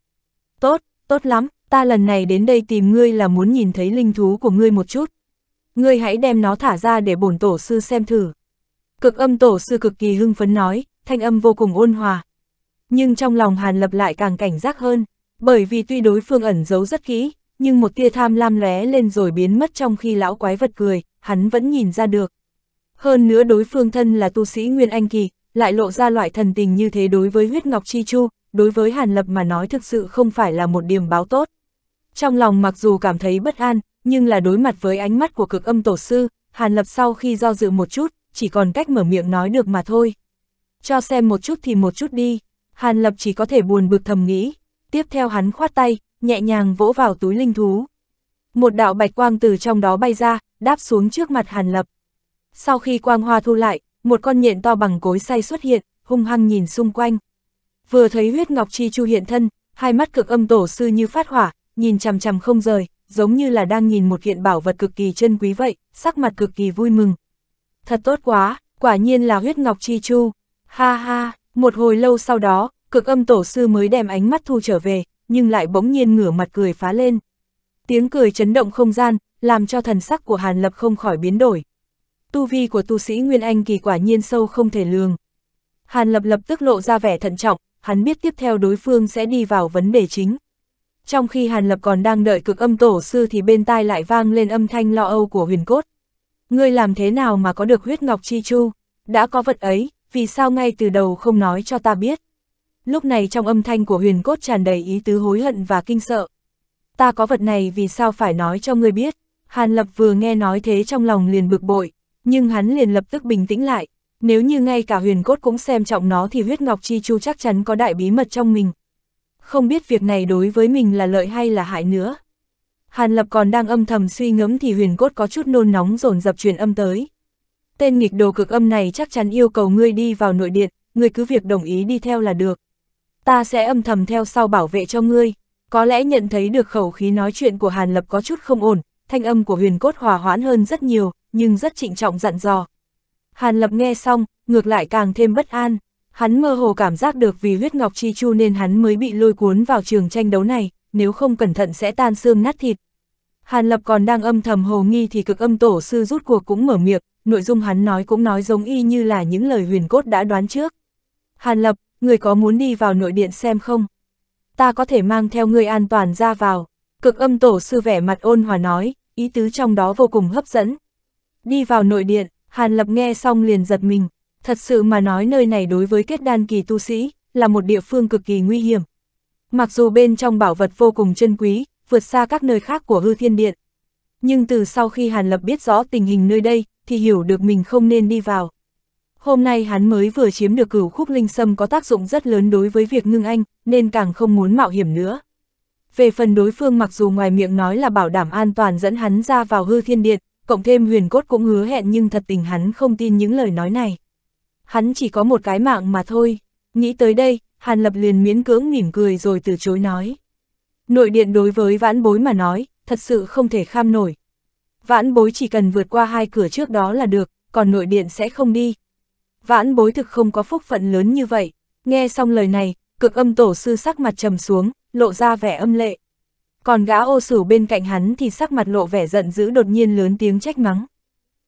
Tốt, tốt lắm, ta lần này đến đây tìm ngươi là muốn nhìn thấy linh thú của ngươi một chút. Ngươi hãy đem nó thả ra để bổn tổ sư xem thử. Cực âm tổ sư cực kỳ hưng phấn nói, thanh âm vô cùng ôn hòa, nhưng trong lòng Hàn Lập lại càng cảnh giác hơn, bởi vì tuy đối phương ẩn giấu rất kỹ, nhưng một tia tham lam lóe lên rồi biến mất trong khi lão quái vật cười, hắn vẫn nhìn ra được. Hơn nữa đối phương thân là tu sĩ Nguyên Anh Kỳ, lại lộ ra loại thần tình như thế đối với huyết ngọc chi chu, đối với Hàn Lập mà nói thực sự không phải là một điểm báo tốt. Trong lòng mặc dù cảm thấy bất an, nhưng là đối mặt với ánh mắt của cực âm tổ sư, Hàn Lập sau khi do dự một chút, chỉ còn cách mở miệng nói được mà thôi. Cho xem một chút thì một chút đi. Hàn Lập chỉ có thể buồn bực thầm nghĩ, tiếp theo hắn khoát tay, nhẹ nhàng vỗ vào túi linh thú. Một đạo bạch quang từ trong đó bay ra, đáp xuống trước mặt Hàn Lập. Sau khi quang hoa thu lại, một con nhện to bằng cối say xuất hiện, hung hăng nhìn xung quanh. Vừa thấy huyết ngọc chi chu hiện thân, hai mắt cực âm tổ sư như phát hỏa, nhìn chằm chằm không rời, giống như là đang nhìn một hiện bảo vật cực kỳ chân quý vậy, sắc mặt cực kỳ vui mừng. Thật tốt quá, quả nhiên là huyết ngọc chi chu. Ha ha, một hồi lâu sau đó, cực âm tổ sư mới đem ánh mắt thu trở về, nhưng lại bỗng nhiên ngửa mặt cười phá lên. Tiếng cười chấn động không gian, làm cho thần sắc của Hàn Lập không khỏi biến đổi. Tu vi của tu sĩ Nguyên Anh kỳ quả nhiên sâu không thể lường. Hàn Lập lập tức lộ ra vẻ thận trọng, hắn biết tiếp theo đối phương sẽ đi vào vấn đề chính. Trong khi Hàn Lập còn đang đợi cực âm tổ sư thì bên tai lại vang lên âm thanh lo âu của huyền cốt. Ngươi làm thế nào mà có được huyết ngọc chi chu? Đã có vật ấy, vì sao ngay từ đầu không nói cho ta biết. Lúc này trong âm thanh của huyền cốt tràn đầy ý tứ hối hận và kinh sợ. Ta có vật này vì sao phải nói cho ngươi biết, Hàn Lập vừa nghe nói thế trong lòng liền bực bội, nhưng hắn liền lập tức bình tĩnh lại, nếu như ngay cả huyền cốt cũng xem trọng nó thì huyết ngọc chi chu chắc chắn có đại bí mật trong mình. Không biết việc này đối với mình là lợi hay là hại nữa. Hàn Lập còn đang âm thầm suy ngẫm thì huyền cốt có chút nôn nóng dồn dập truyền âm tới tên nghịch đồ cực âm này chắc chắn yêu cầu ngươi đi vào nội điện, ngươi cứ việc đồng ý đi theo là được. Ta sẽ âm thầm theo sau bảo vệ cho ngươi. Có lẽ nhận thấy được khẩu khí nói chuyện của Hàn Lập có chút không ổn, thanh âm của huyền cốt hòa hoãn hơn rất nhiều, nhưng rất trịnh trọng dặn dò. Hàn Lập nghe xong, ngược lại càng thêm bất an. Hắn mơ hồ cảm giác được vì huyết ngọc chi chu nên hắn mới bị lôi cuốn vào trường tranh đấu này, nếu không cẩn thận sẽ tan xương nát thịt. Hàn Lập còn đang âm thầm hồ nghi thì cực âm tổ sư rút cuộc cũng mở miệng, nội dung hắn nói cũng nói giống y như là những lời huyền cốt đã đoán trước. Hàn Lập, người có muốn đi vào nội điện xem không? Ta có thể mang theo người an toàn ra vào. Cực âm tổ sư vẻ mặt ôn hòa nói, ý tứ trong đó vô cùng hấp dẫn. Đi vào nội điện, Hàn Lập nghe xong liền giật mình. Thật sự mà nói nơi này đối với kết đan kỳ tu sĩ, là một địa phương cực kỳ nguy hiểm. Mặc dù bên trong bảo vật vô cùng chân quý, vượt xa các nơi khác của hư thiên điện. Nhưng từ sau khi Hàn Lập biết rõ tình hình nơi đây, thì hiểu được mình không nên đi vào. Hôm nay hắn mới vừa chiếm được cửu khúc linh sâm có tác dụng rất lớn đối với việc ngưng anh, nên càng không muốn mạo hiểm nữa. Về phần đối phương mặc dù ngoài miệng nói là bảo đảm an toàn dẫn hắn ra vào hư thiên điện, cộng thêm huyền cốt cũng hứa hẹn nhưng thật tình hắn không tin những lời nói này. Hắn chỉ có một cái mạng mà thôi. Nghĩ tới đây, Hàn Lập liền miễn cưỡng mỉm cười rồi từ chối nói. Nội điện đối với vãn bối mà nói, thật sự không thể kham nổi, vãn bối chỉ cần vượt qua hai cửa trước đó là được, còn nội điện sẽ không đi. Vãn bối thực không có phúc phận lớn như vậy, nghe xong lời này, cực âm tổ sư sắc mặt trầm xuống, lộ ra vẻ âm lệ. Còn gã ô sửu bên cạnh hắn thì sắc mặt lộ vẻ giận dữ đột nhiên lớn tiếng trách mắng.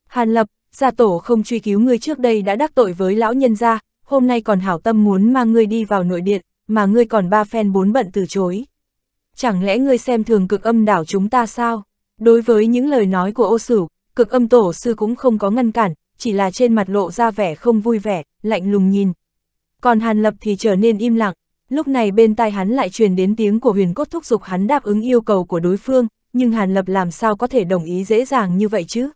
Hàn lập, gia tổ không truy cứu ngươi trước đây đã đắc tội với lão nhân gia, hôm nay còn hảo tâm muốn mang ngươi đi vào nội điện, mà ngươi còn ba phen bốn bận từ chối. Chẳng lẽ ngươi xem thường cực âm đảo chúng ta sao? Đối với những lời nói của ô sửu, cực âm tổ sư cũng không có ngăn cản, chỉ là trên mặt lộ ra vẻ không vui vẻ, lạnh lùng nhìn. Còn Hàn Lập thì trở nên im lặng, lúc này bên tai hắn lại truyền đến tiếng của huyền cốt thúc giục hắn đáp ứng yêu cầu của đối phương, nhưng Hàn Lập làm sao có thể đồng ý dễ dàng như vậy chứ?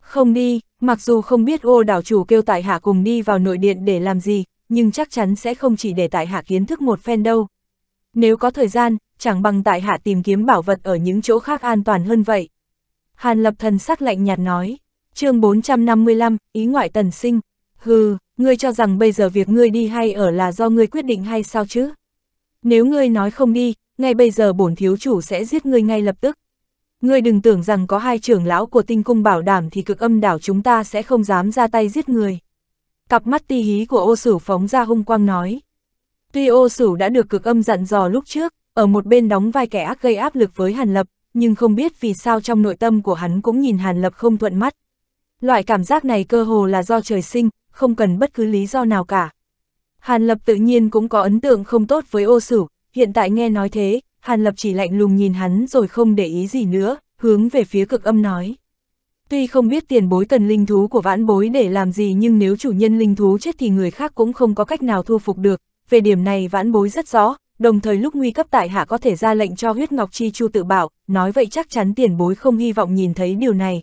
Không đi, mặc dù không biết ô đảo chủ kêu tại hạ cùng đi vào nội điện để làm gì, nhưng chắc chắn sẽ không chỉ để tại hạ kiến thức một phen đâu. Nếu có thời gian, chẳng bằng tại hạ tìm kiếm bảo vật ở những chỗ khác an toàn hơn vậy. Hàn lập thần sắc lạnh nhạt nói, chương 455, ý ngoại tần sinh, hừ, ngươi cho rằng bây giờ việc ngươi đi hay ở là do ngươi quyết định hay sao chứ? Nếu ngươi nói không đi, ngay bây giờ bổn thiếu chủ sẽ giết ngươi ngay lập tức. Ngươi đừng tưởng rằng có hai trưởng lão của tinh cung bảo đảm thì cực âm đảo chúng ta sẽ không dám ra tay giết người. Cặp mắt ti hí của ô sửu phóng ra hung quang nói. Tuy ô sửu đã được cực âm dặn dò lúc trước, ở một bên đóng vai kẻ ác gây áp lực với Hàn Lập, nhưng không biết vì sao trong nội tâm của hắn cũng nhìn Hàn Lập không thuận mắt. Loại cảm giác này cơ hồ là do trời sinh, không cần bất cứ lý do nào cả. Hàn Lập tự nhiên cũng có ấn tượng không tốt với ô Sử hiện tại nghe nói thế, Hàn Lập chỉ lạnh lùng nhìn hắn rồi không để ý gì nữa, hướng về phía cực âm nói. Tuy không biết tiền bối cần linh thú của vãn bối để làm gì nhưng nếu chủ nhân linh thú chết thì người khác cũng không có cách nào thu phục được, về điểm này vãn bối rất rõ, đồng thời lúc nguy cấp tại hạ có thể ra lệnh cho huyết ngọc chi chu tự bảo, nói vậy chắc chắn tiền bối không hy vọng nhìn thấy điều này.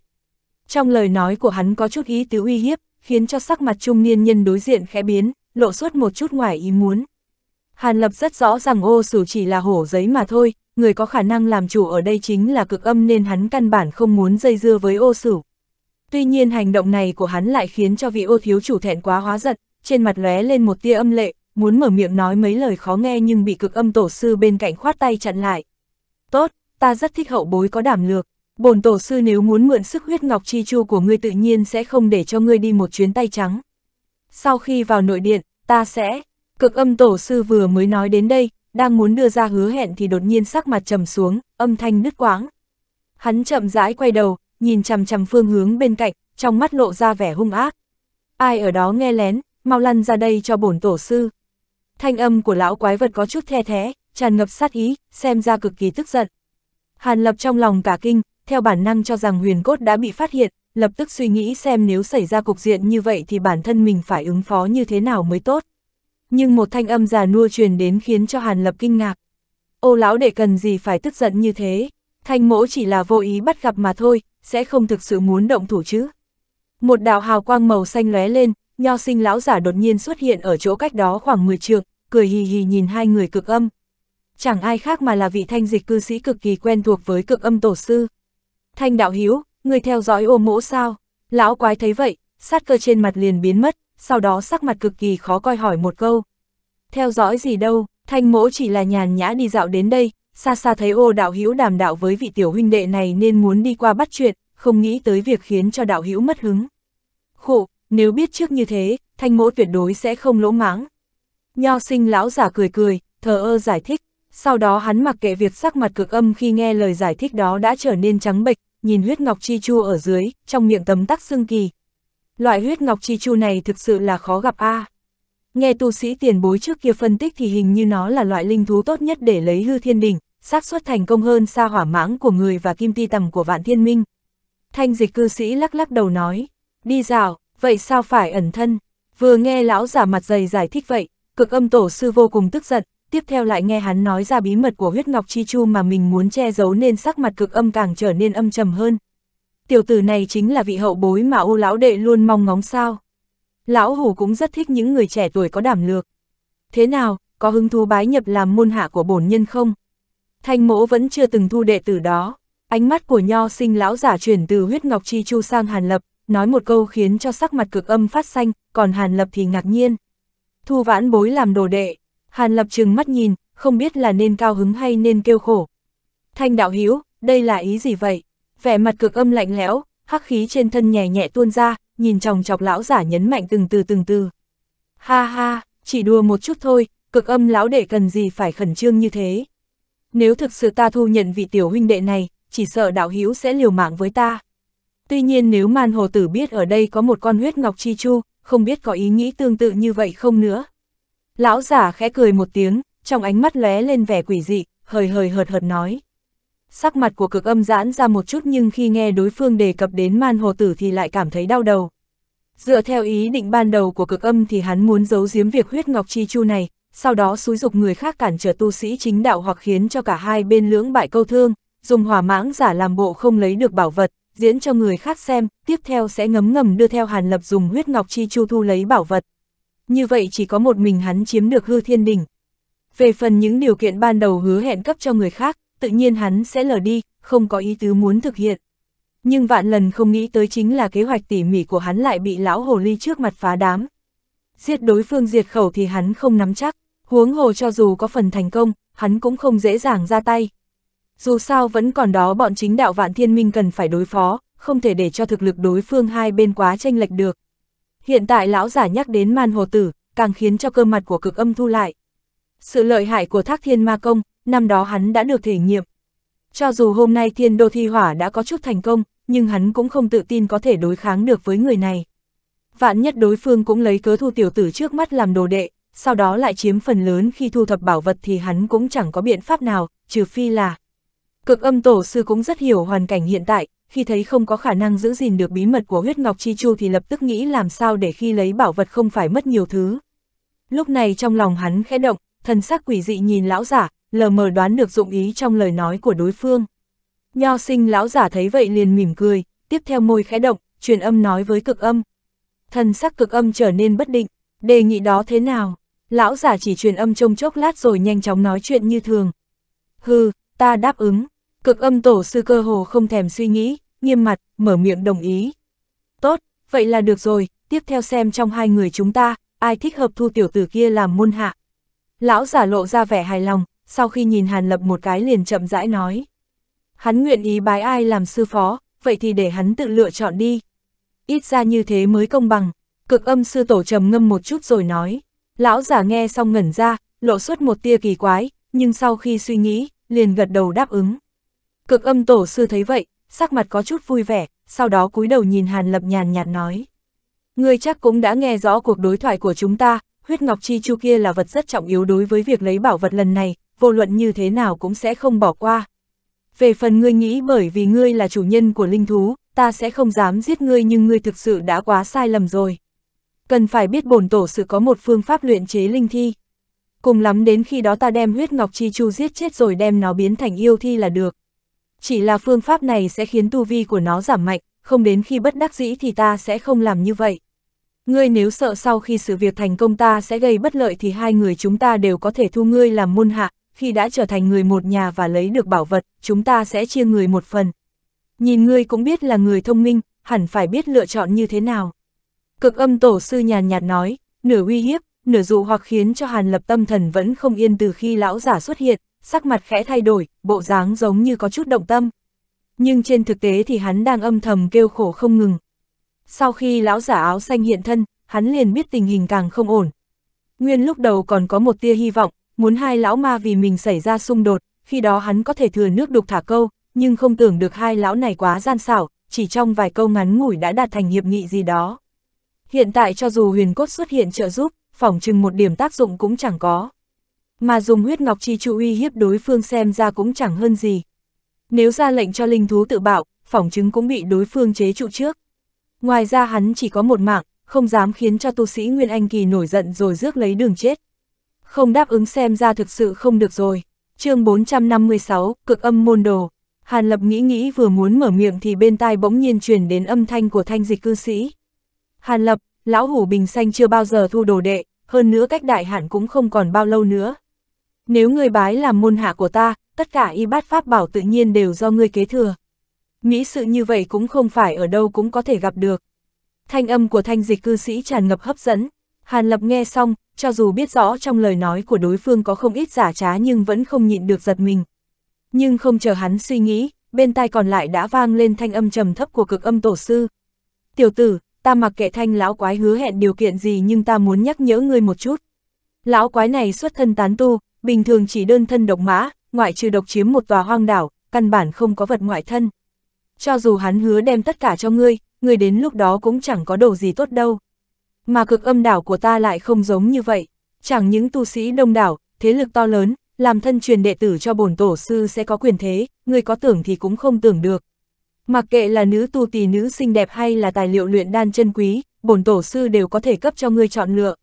Trong lời nói của hắn có chút ý tứ uy hiếp, khiến cho sắc mặt trung niên nhân đối diện khẽ biến, lộ suốt một chút ngoài ý muốn. Hàn Lập rất rõ rằng ô sủ chỉ là hổ giấy mà thôi, người có khả năng làm chủ ở đây chính là cực âm nên hắn căn bản không muốn dây dưa với ô sủ. Tuy nhiên hành động này của hắn lại khiến cho vị ô thiếu chủ thẹn quá hóa giận, trên mặt lóe lên một tia âm lệ, muốn mở miệng nói mấy lời khó nghe nhưng bị cực âm tổ sư bên cạnh khoát tay chặn lại. Tốt, ta rất thích hậu bối có đảm lược, bổn tổ sư nếu muốn mượn sức huyết ngọc chi chu của ngươi tự nhiên sẽ không để cho ngươi đi một chuyến tay trắng. Sau khi vào nội điện, ta sẽ... Cực âm tổ sư vừa mới nói đến đây, đang muốn đưa ra hứa hẹn thì đột nhiên sắc mặt trầm xuống, âm thanh nứt quãng. Hắn chậm rãi quay đầu, nhìn chằm chằm phương hướng bên cạnh, trong mắt lộ ra vẻ hung ác. Ai ở đó nghe lén, mau lăn ra đây cho bổn tổ sư. Thanh âm của lão quái vật có chút the thế, tràn ngập sát ý, xem ra cực kỳ tức giận. Hàn Lập trong lòng cả kinh, theo bản năng cho rằng huyền cốt đã bị phát hiện, lập tức suy nghĩ xem nếu xảy ra cục diện như vậy thì bản thân mình phải ứng phó như thế nào mới tốt. Nhưng một thanh âm già nua truyền đến khiến cho Hàn Lập kinh ngạc. Ô lão đệ cần gì phải tức giận như thế, thanh mỗ chỉ là vô ý bắt gặp mà thôi, sẽ không thực sự muốn động thủ chứ. Một đạo hào quang màu xanh lóe lên, nho sinh lão giả đột nhiên xuất hiện ở chỗ cách đó khoảng 10 trường cười hì hì nhìn hai người cực âm. Chẳng ai khác mà là vị thanh dịch cư sĩ cực kỳ quen thuộc với cực âm tổ sư. Thanh đạo hiếu, người theo dõi ô mỗ sao? Lão quái thấy vậy, sát cơ trên mặt liền biến mất, sau đó sắc mặt cực kỳ khó coi hỏi một câu. Theo dõi gì đâu, thanh mỗ chỉ là nhàn nhã đi dạo đến đây, xa xa thấy ô đạo hiếu đàm đạo với vị tiểu huynh đệ này nên muốn đi qua bắt chuyện, không nghĩ tới việc khiến cho đạo hiếu mất hứng. Khổ, nếu biết trước như thế, thanh mỗ tuyệt đối sẽ không lỗ mãng. Nho sinh lão giả cười cười, thờ ơ giải thích, sau đó hắn mặc kệ việc sắc mặt cực âm khi nghe lời giải thích đó đã trở nên trắng bệch, nhìn huyết ngọc chi chu ở dưới, trong miệng tấm tắc xương kỳ. Loại huyết ngọc chi chu này thực sự là khó gặp a. À. Nghe tu sĩ tiền bối trước kia phân tích thì hình như nó là loại linh thú tốt nhất để lấy hư thiên đỉnh, xác suất thành công hơn xa hỏa mãng của người và kim ti tầm của vạn thiên minh. Thanh dịch cư sĩ lắc lắc đầu nói, đi dạo, vậy sao phải ẩn thân? Vừa nghe lão giả mặt dày giải thích vậy, Cực âm tổ sư vô cùng tức giận, tiếp theo lại nghe hắn nói ra bí mật của huyết ngọc chi chu mà mình muốn che giấu nên sắc mặt cực âm càng trở nên âm trầm hơn. Tiểu tử này chính là vị hậu bối mà ô lão đệ luôn mong ngóng sao. Lão hủ cũng rất thích những người trẻ tuổi có đảm lược. Thế nào, có hứng thú bái nhập làm môn hạ của bổn nhân không? Thanh mỗ vẫn chưa từng thu đệ tử đó. Ánh mắt của nho sinh lão giả chuyển từ huyết ngọc chi chu sang hàn lập, nói một câu khiến cho sắc mặt cực âm phát xanh, còn hàn lập thì ngạc nhiên thu vãn bối làm đồ đệ. Hàn lập trừng mắt nhìn, không biết là nên cao hứng hay nên kêu khổ. Thanh đạo hiếu, đây là ý gì vậy? Vẻ mặt cực âm lạnh lẽo, hắc khí trên thân nhẹ nhẹ tuôn ra, nhìn chòng chọc lão giả nhấn mạnh từng từ từng từ. Ha ha, chỉ đùa một chút thôi, cực âm lão đệ cần gì phải khẩn trương như thế. Nếu thực sự ta thu nhận vị tiểu huynh đệ này, chỉ sợ đạo Hiếu sẽ liều mạng với ta. Tuy nhiên nếu man hồ tử biết ở đây có một con huyết ngọc chi chu, không biết có ý nghĩ tương tự như vậy không nữa. Lão giả khẽ cười một tiếng, trong ánh mắt lóe lên vẻ quỷ dị, hời hời hợt hợt nói. Sắc mặt của cực âm giãn ra một chút nhưng khi nghe đối phương đề cập đến man hồ tử thì lại cảm thấy đau đầu. Dựa theo ý định ban đầu của cực âm thì hắn muốn giấu giếm việc huyết ngọc chi chu này, sau đó xúi dục người khác cản trở tu sĩ chính đạo hoặc khiến cho cả hai bên lưỡng bại câu thương, dùng hỏa mãng giả làm bộ không lấy được bảo vật, diễn cho người khác xem, tiếp theo sẽ ngấm ngầm đưa theo Hàn Lập dùng huyết ngọc chi chu thu lấy bảo vật. Như vậy chỉ có một mình hắn chiếm được hư thiên đỉnh. Về phần những điều kiện ban đầu hứa hẹn cấp cho người khác, tự nhiên hắn sẽ lờ đi, không có ý tứ muốn thực hiện. Nhưng vạn lần không nghĩ tới chính là kế hoạch tỉ mỉ của hắn lại bị lão hồ ly trước mặt phá đám. Giết đối phương diệt khẩu thì hắn không nắm chắc, huống hồ cho dù có phần thành công, hắn cũng không dễ dàng ra tay, dù sao vẫn còn đó bọn chính đạo vạn thiên minh cần phải đối phó, không thể để cho thực lực đối phương hai bên quá tranh lệch được. Hiện tại lão giả nhắc đến man hồ tử, càng khiến cho cơ mặt của cực âm thu lại. Sự lợi hại của thác thiên ma công, năm đó hắn đã được thể nghiệm. Cho dù hôm nay thiên đô thi hỏa đã có chút thành công, nhưng hắn cũng không tự tin có thể đối kháng được với người này. Vạn nhất đối phương cũng lấy cớ thu tiểu tử trước mắt làm đồ đệ, sau đó lại chiếm phần lớn khi thu thập bảo vật thì hắn cũng chẳng có biện pháp nào, trừ phi là Cực âm tổ sư cũng rất hiểu hoàn cảnh hiện tại, khi thấy không có khả năng giữ gìn được bí mật của huyết ngọc chi chu thì lập tức nghĩ làm sao để khi lấy bảo vật không phải mất nhiều thứ. Lúc này trong lòng hắn khẽ động, thần sắc quỷ dị nhìn lão giả, lờ mờ đoán được dụng ý trong lời nói của đối phương. Nho sinh lão giả thấy vậy liền mỉm cười, tiếp theo môi khẽ động, truyền âm nói với cực âm. Thần sắc cực âm trở nên bất định, đề nghị đó thế nào? Lão giả chỉ truyền âm trông chốc lát rồi nhanh chóng nói chuyện như thường. Hừ, ta đáp ứng, Cực âm tổ sư cơ hồ không thèm suy nghĩ, nghiêm mặt, mở miệng đồng ý. Tốt, vậy là được rồi, tiếp theo xem trong hai người chúng ta, ai thích hợp thu tiểu tử kia làm môn hạ. Lão giả lộ ra vẻ hài lòng, sau khi nhìn Hàn Lập một cái liền chậm rãi nói. Hắn nguyện ý bái ai làm sư phó, vậy thì để hắn tự lựa chọn đi. Ít ra như thế mới công bằng, cực âm sư tổ trầm ngâm một chút rồi nói. Lão giả nghe xong ngẩn ra, lộ xuất một tia kỳ quái, nhưng sau khi suy nghĩ, liền gật đầu đáp ứng. Cực âm tổ sư thấy vậy, sắc mặt có chút vui vẻ, sau đó cúi đầu nhìn Hàn Lập nhàn nhạt nói. Ngươi chắc cũng đã nghe rõ cuộc đối thoại của chúng ta, huyết ngọc chi chu kia là vật rất trọng yếu đối với việc lấy bảo vật lần này, vô luận như thế nào cũng sẽ không bỏ qua. Về phần ngươi nghĩ bởi vì ngươi là chủ nhân của linh thú, ta sẽ không dám giết ngươi nhưng ngươi thực sự đã quá sai lầm rồi. Cần phải biết bổn tổ sự có một phương pháp luyện chế linh thi. Cùng lắm đến khi đó ta đem huyết ngọc chi chu giết chết rồi đem nó biến thành yêu thi là được chỉ là phương pháp này sẽ khiến tu vi của nó giảm mạnh, không đến khi bất đắc dĩ thì ta sẽ không làm như vậy. Ngươi nếu sợ sau khi sự việc thành công ta sẽ gây bất lợi thì hai người chúng ta đều có thể thu ngươi làm môn hạ, khi đã trở thành người một nhà và lấy được bảo vật, chúng ta sẽ chia người một phần. Nhìn ngươi cũng biết là người thông minh, hẳn phải biết lựa chọn như thế nào. Cực âm tổ sư nhàn nhạt nói, nửa uy hiếp, nửa dụ hoặc khiến cho hàn lập tâm thần vẫn không yên từ khi lão giả xuất hiện, sắc mặt khẽ thay đổi, bộ dáng giống như có chút động tâm. Nhưng trên thực tế thì hắn đang âm thầm kêu khổ không ngừng. Sau khi lão giả áo xanh hiện thân, hắn liền biết tình hình càng không ổn. Nguyên lúc đầu còn có một tia hy vọng, muốn hai lão ma vì mình xảy ra xung đột, khi đó hắn có thể thừa nước đục thả câu, nhưng không tưởng được hai lão này quá gian xảo, chỉ trong vài câu ngắn ngủi đã đạt thành hiệp nghị gì đó. Hiện tại cho dù huyền cốt xuất hiện trợ giúp, phỏng chừng một điểm tác dụng cũng chẳng có mà dùng huyết ngọc chi trụ uy hiếp đối phương xem ra cũng chẳng hơn gì. Nếu ra lệnh cho linh thú tự bạo, phỏng chứng cũng bị đối phương chế trụ trước. Ngoài ra hắn chỉ có một mạng, không dám khiến cho tu sĩ Nguyên Anh Kỳ nổi giận rồi rước lấy đường chết. Không đáp ứng xem ra thực sự không được rồi. chương 456, cực âm môn đồ. Hàn Lập nghĩ nghĩ vừa muốn mở miệng thì bên tai bỗng nhiên truyền đến âm thanh của thanh dịch cư sĩ. Hàn Lập, lão hủ bình xanh chưa bao giờ thu đồ đệ, hơn nữa cách đại hạn cũng không còn bao lâu nữa nếu ngươi bái làm môn hạ của ta, tất cả y bát pháp bảo tự nhiên đều do ngươi kế thừa. Mỹ sự như vậy cũng không phải ở đâu cũng có thể gặp được. Thanh âm của thanh dịch cư sĩ tràn ngập hấp dẫn, Hàn Lập nghe xong, cho dù biết rõ trong lời nói của đối phương có không ít giả trá nhưng vẫn không nhịn được giật mình. Nhưng không chờ hắn suy nghĩ, bên tai còn lại đã vang lên thanh âm trầm thấp của cực âm tổ sư. Tiểu tử, ta mặc kệ thanh lão quái hứa hẹn điều kiện gì nhưng ta muốn nhắc nhớ ngươi một chút. Lão quái này xuất thân tán tu, bình thường chỉ đơn thân độc mã, ngoại trừ độc chiếm một tòa hoang đảo, căn bản không có vật ngoại thân. Cho dù hắn hứa đem tất cả cho ngươi, ngươi đến lúc đó cũng chẳng có đồ gì tốt đâu. Mà cực âm đảo của ta lại không giống như vậy, chẳng những tu sĩ đông đảo, thế lực to lớn, làm thân truyền đệ tử cho bổn tổ sư sẽ có quyền thế, ngươi có tưởng thì cũng không tưởng được. Mặc kệ là nữ tu tỳ nữ xinh đẹp hay là tài liệu luyện đan chân quý, bổn tổ sư đều có thể cấp cho ngươi chọn lựa.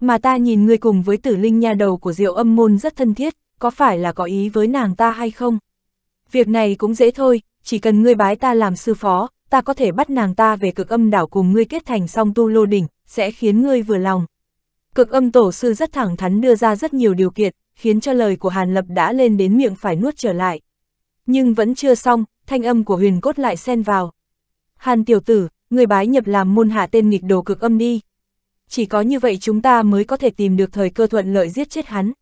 Mà ta nhìn ngươi cùng với tử linh nha đầu của diệu âm môn rất thân thiết, có phải là có ý với nàng ta hay không? Việc này cũng dễ thôi, chỉ cần ngươi bái ta làm sư phó, ta có thể bắt nàng ta về cực âm đảo cùng ngươi kết thành song tu lô đỉnh, sẽ khiến ngươi vừa lòng. Cực âm tổ sư rất thẳng thắn đưa ra rất nhiều điều kiện, khiến cho lời của Hàn Lập đã lên đến miệng phải nuốt trở lại. Nhưng vẫn chưa xong, thanh âm của huyền cốt lại xen vào. Hàn tiểu tử, người bái nhập làm môn hạ tên nghịch đồ cực âm đi chỉ có như vậy chúng ta mới có thể tìm được thời cơ thuận lợi giết chết hắn.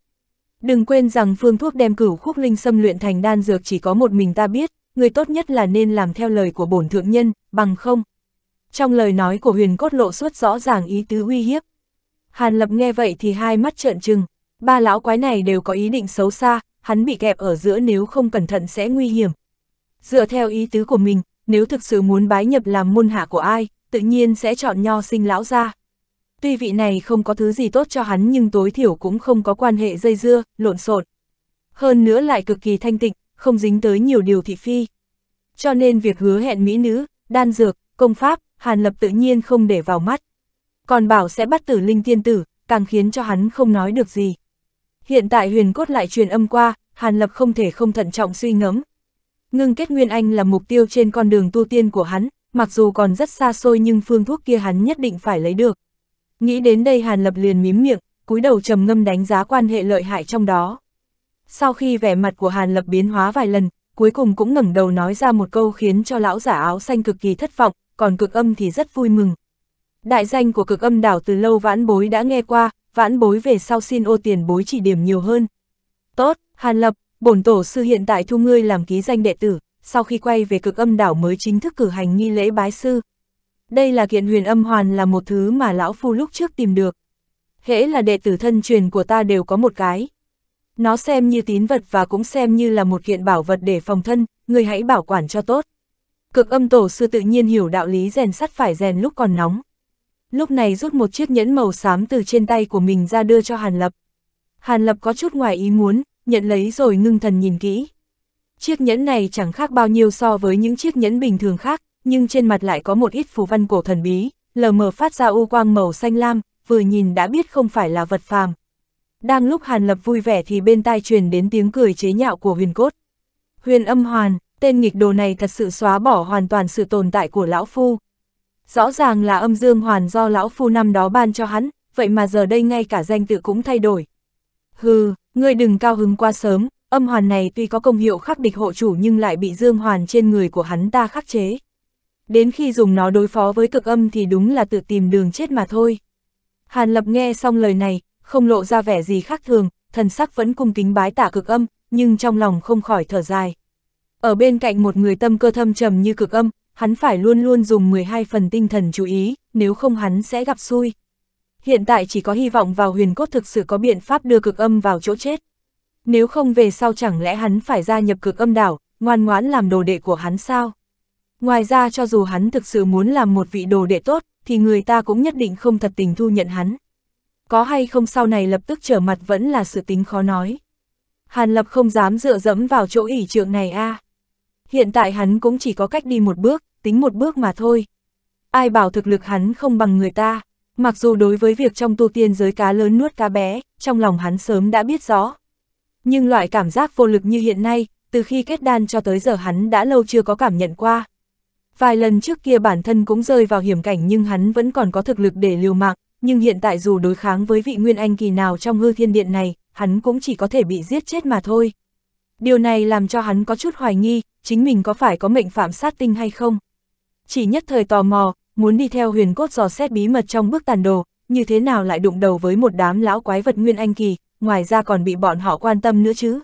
Đừng quên rằng phương thuốc đem cửu khúc linh xâm luyện thành đan dược chỉ có một mình ta biết, người tốt nhất là nên làm theo lời của bổn thượng nhân, bằng không. Trong lời nói của huyền cốt lộ suốt rõ ràng ý tứ uy hiếp. Hàn lập nghe vậy thì hai mắt trợn trừng, ba lão quái này đều có ý định xấu xa, hắn bị kẹp ở giữa nếu không cẩn thận sẽ nguy hiểm. Dựa theo ý tứ của mình, nếu thực sự muốn bái nhập làm môn hạ của ai, tự nhiên sẽ chọn nho sinh lão ra. Tuy vị này không có thứ gì tốt cho hắn nhưng tối thiểu cũng không có quan hệ dây dưa, lộn xộn. Hơn nữa lại cực kỳ thanh tịnh, không dính tới nhiều điều thị phi. Cho nên việc hứa hẹn mỹ nữ, đan dược, công pháp, Hàn Lập tự nhiên không để vào mắt. Còn bảo sẽ bắt tử linh tiên tử, càng khiến cho hắn không nói được gì. Hiện tại huyền cốt lại truyền âm qua, Hàn Lập không thể không thận trọng suy ngẫm. Ngưng kết Nguyên Anh là mục tiêu trên con đường tu tiên của hắn, mặc dù còn rất xa xôi nhưng phương thuốc kia hắn nhất định phải lấy được. Nghĩ đến đây Hàn Lập liền mím miệng, cúi đầu trầm ngâm đánh giá quan hệ lợi hại trong đó. Sau khi vẻ mặt của Hàn Lập biến hóa vài lần, cuối cùng cũng ngẩng đầu nói ra một câu khiến cho lão giả áo xanh cực kỳ thất vọng, còn cực âm thì rất vui mừng. Đại danh của cực âm đảo từ lâu vãn bối đã nghe qua, vãn bối về sau xin ô tiền bối chỉ điểm nhiều hơn. Tốt, Hàn Lập, bổn tổ sư hiện tại thu ngươi làm ký danh đệ tử, sau khi quay về cực âm đảo mới chính thức cử hành nghi lễ bái sư, đây là kiện huyền âm hoàn là một thứ mà lão phu lúc trước tìm được. Hễ là đệ tử thân truyền của ta đều có một cái. Nó xem như tín vật và cũng xem như là một kiện bảo vật để phòng thân, người hãy bảo quản cho tốt. Cực âm tổ sư tự nhiên hiểu đạo lý rèn sắt phải rèn lúc còn nóng. Lúc này rút một chiếc nhẫn màu xám từ trên tay của mình ra đưa cho Hàn Lập. Hàn Lập có chút ngoài ý muốn, nhận lấy rồi ngưng thần nhìn kỹ. Chiếc nhẫn này chẳng khác bao nhiêu so với những chiếc nhẫn bình thường khác, nhưng trên mặt lại có một ít phù văn cổ thần bí, lờ mờ phát ra u quang màu xanh lam, vừa nhìn đã biết không phải là vật phàm. Đang lúc Hàn Lập vui vẻ thì bên tai truyền đến tiếng cười chế nhạo của huyền cốt. Huyền âm hoàn, tên nghịch đồ này thật sự xóa bỏ hoàn toàn sự tồn tại của Lão Phu. Rõ ràng là âm dương hoàn do Lão Phu năm đó ban cho hắn, vậy mà giờ đây ngay cả danh tự cũng thay đổi. Hừ, ngươi đừng cao hứng quá sớm, âm hoàn này tuy có công hiệu khắc địch hộ chủ nhưng lại bị dương hoàn trên người của hắn ta khắc chế đến khi dùng nó đối phó với cực âm thì đúng là tự tìm đường chết mà thôi. Hàn Lập nghe xong lời này, không lộ ra vẻ gì khác thường, thần sắc vẫn cung kính bái tả cực âm, nhưng trong lòng không khỏi thở dài. Ở bên cạnh một người tâm cơ thâm trầm như cực âm, hắn phải luôn luôn dùng 12 phần tinh thần chú ý, nếu không hắn sẽ gặp xui. Hiện tại chỉ có hy vọng vào huyền cốt thực sự có biện pháp đưa cực âm vào chỗ chết. Nếu không về sau chẳng lẽ hắn phải gia nhập cực âm đảo, ngoan ngoãn làm đồ đệ của hắn sao? Ngoài ra cho dù hắn thực sự muốn làm một vị đồ đệ tốt, thì người ta cũng nhất định không thật tình thu nhận hắn. Có hay không sau này lập tức trở mặt vẫn là sự tính khó nói. Hàn Lập không dám dựa dẫm vào chỗ ỷ trượng này a. À. Hiện tại hắn cũng chỉ có cách đi một bước, tính một bước mà thôi. Ai bảo thực lực hắn không bằng người ta, mặc dù đối với việc trong tu tiên giới cá lớn nuốt cá bé, trong lòng hắn sớm đã biết rõ. Nhưng loại cảm giác vô lực như hiện nay, từ khi kết đan cho tới giờ hắn đã lâu chưa có cảm nhận qua. Vài lần trước kia bản thân cũng rơi vào hiểm cảnh nhưng hắn vẫn còn có thực lực để liều mạng, nhưng hiện tại dù đối kháng với vị nguyên anh kỳ nào trong hư thiên điện này, hắn cũng chỉ có thể bị giết chết mà thôi. Điều này làm cho hắn có chút hoài nghi, chính mình có phải có mệnh phạm sát tinh hay không. Chỉ nhất thời tò mò, muốn đi theo huyền cốt dò xét bí mật trong bức tàn đồ, như thế nào lại đụng đầu với một đám lão quái vật nguyên anh kỳ, ngoài ra còn bị bọn họ quan tâm nữa chứ.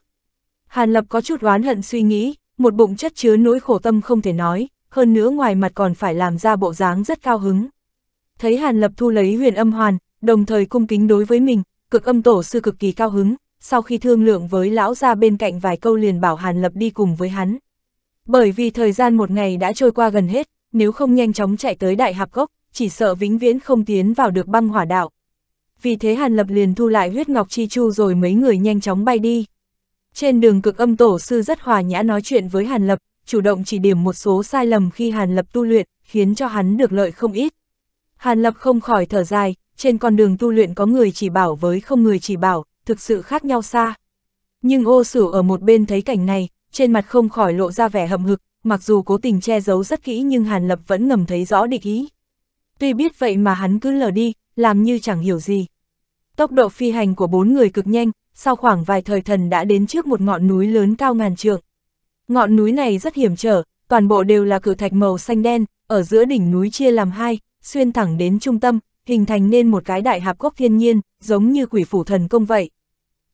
Hàn Lập có chút oán hận suy nghĩ, một bụng chất chứa nỗi khổ tâm không thể nói, hơn nữa ngoài mặt còn phải làm ra bộ dáng rất cao hứng. Thấy Hàn Lập thu lấy huyền âm hoàn, đồng thời cung kính đối với mình, cực âm tổ sư cực kỳ cao hứng, sau khi thương lượng với lão ra bên cạnh vài câu liền bảo Hàn Lập đi cùng với hắn. Bởi vì thời gian một ngày đã trôi qua gần hết, nếu không nhanh chóng chạy tới đại hạp gốc, chỉ sợ vĩnh viễn không tiến vào được băng hỏa đạo. Vì thế Hàn Lập liền thu lại huyết ngọc chi chu rồi mấy người nhanh chóng bay đi. Trên đường cực âm tổ sư rất hòa nhã nói chuyện với Hàn Lập, chủ động chỉ điểm một số sai lầm khi Hàn Lập tu luyện, khiến cho hắn được lợi không ít. Hàn Lập không khỏi thở dài, trên con đường tu luyện có người chỉ bảo với không người chỉ bảo, thực sự khác nhau xa. Nhưng ô sử ở một bên thấy cảnh này, trên mặt không khỏi lộ ra vẻ hậm hực, mặc dù cố tình che giấu rất kỹ nhưng Hàn Lập vẫn ngầm thấy rõ địch ý. Tuy biết vậy mà hắn cứ lờ đi, làm như chẳng hiểu gì. Tốc độ phi hành của bốn người cực nhanh, sau khoảng vài thời thần đã đến trước một ngọn núi lớn cao ngàn trượng. Ngọn núi này rất hiểm trở, toàn bộ đều là cự thạch màu xanh đen, ở giữa đỉnh núi chia làm hai, xuyên thẳng đến trung tâm, hình thành nên một cái đại hạp gốc thiên nhiên, giống như quỷ phủ thần công vậy.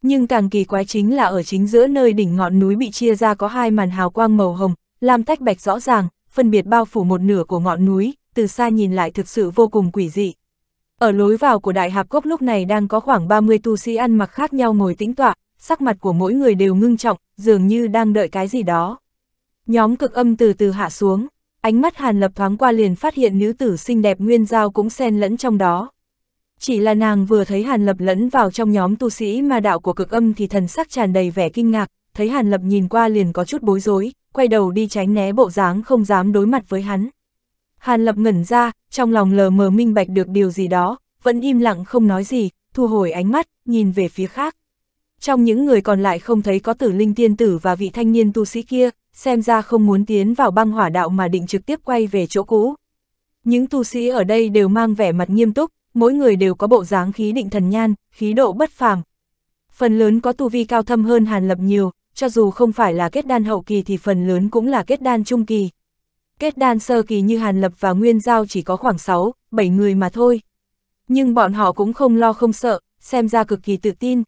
Nhưng càng kỳ quái chính là ở chính giữa nơi đỉnh ngọn núi bị chia ra có hai màn hào quang màu hồng, làm tách bạch rõ ràng, phân biệt bao phủ một nửa của ngọn núi, từ xa nhìn lại thực sự vô cùng quỷ dị. Ở lối vào của đại hạp gốc lúc này đang có khoảng 30 tu sĩ ăn mặc khác nhau ngồi tĩnh tọa, sắc mặt của mỗi người đều ngưng trọng, dường như đang đợi cái gì đó. Nhóm cực âm từ từ hạ xuống, ánh mắt Hàn Lập thoáng qua liền phát hiện nữ tử xinh đẹp Nguyên Giao cũng xen lẫn trong đó. Chỉ là nàng vừa thấy Hàn Lập lẫn vào trong nhóm tu sĩ mà đạo của cực âm thì thần sắc tràn đầy vẻ kinh ngạc, thấy Hàn Lập nhìn qua liền có chút bối rối, quay đầu đi tránh né bộ dáng không dám đối mặt với hắn. Hàn Lập ngẩn ra, trong lòng lờ mờ minh bạch được điều gì đó, vẫn im lặng không nói gì, thu hồi ánh mắt, nhìn về phía khác trong những người còn lại không thấy có tử linh tiên tử và vị thanh niên tu sĩ kia, xem ra không muốn tiến vào băng hỏa đạo mà định trực tiếp quay về chỗ cũ. Những tu sĩ ở đây đều mang vẻ mặt nghiêm túc, mỗi người đều có bộ dáng khí định thần nhan, khí độ bất phàm. Phần lớn có tu vi cao thâm hơn Hàn Lập nhiều, cho dù không phải là kết đan hậu kỳ thì phần lớn cũng là kết đan trung kỳ. Kết đan sơ kỳ như Hàn Lập và Nguyên Giao chỉ có khoảng 6, 7 người mà thôi. Nhưng bọn họ cũng không lo không sợ, xem ra cực kỳ tự tin.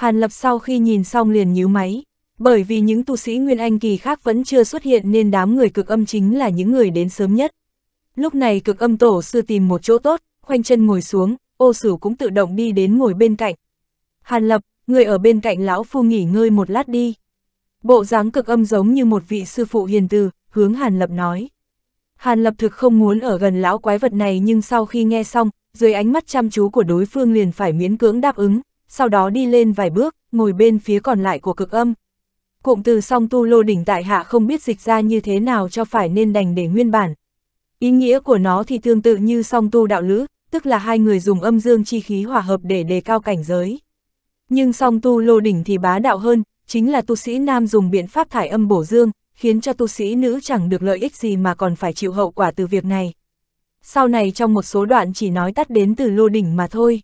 Hàn Lập sau khi nhìn xong liền nhíu máy, bởi vì những tu sĩ Nguyên Anh kỳ khác vẫn chưa xuất hiện nên đám người cực âm chính là những người đến sớm nhất. Lúc này cực âm tổ sư tìm một chỗ tốt, khoanh chân ngồi xuống, ô sử cũng tự động đi đến ngồi bên cạnh. Hàn Lập, người ở bên cạnh lão phu nghỉ ngơi một lát đi. Bộ dáng cực âm giống như một vị sư phụ hiền từ, hướng Hàn Lập nói. Hàn Lập thực không muốn ở gần lão quái vật này nhưng sau khi nghe xong, dưới ánh mắt chăm chú của đối phương liền phải miễn cưỡng đáp ứng, sau đó đi lên vài bước, ngồi bên phía còn lại của cực âm. Cụm từ song tu lô đỉnh tại hạ không biết dịch ra như thế nào cho phải nên đành để nguyên bản. Ý nghĩa của nó thì tương tự như song tu đạo lữ, tức là hai người dùng âm dương chi khí hòa hợp để đề cao cảnh giới. Nhưng song tu lô đỉnh thì bá đạo hơn, chính là tu sĩ nam dùng biện pháp thải âm bổ dương, khiến cho tu sĩ nữ chẳng được lợi ích gì mà còn phải chịu hậu quả từ việc này. Sau này trong một số đoạn chỉ nói tắt đến từ lô đỉnh mà thôi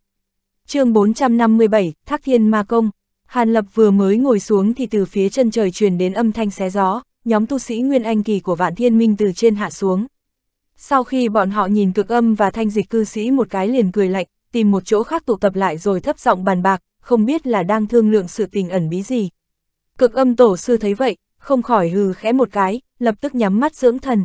chương 457, Thác Thiên Ma Công. Hàn Lập vừa mới ngồi xuống thì từ phía chân trời truyền đến âm thanh xé gió, nhóm tu sĩ Nguyên Anh Kỳ của Vạn Thiên Minh từ trên hạ xuống. Sau khi bọn họ nhìn cực âm và thanh dịch cư sĩ một cái liền cười lạnh, tìm một chỗ khác tụ tập lại rồi thấp giọng bàn bạc, không biết là đang thương lượng sự tình ẩn bí gì. Cực âm tổ sư thấy vậy, không khỏi hừ khẽ một cái, lập tức nhắm mắt dưỡng thần.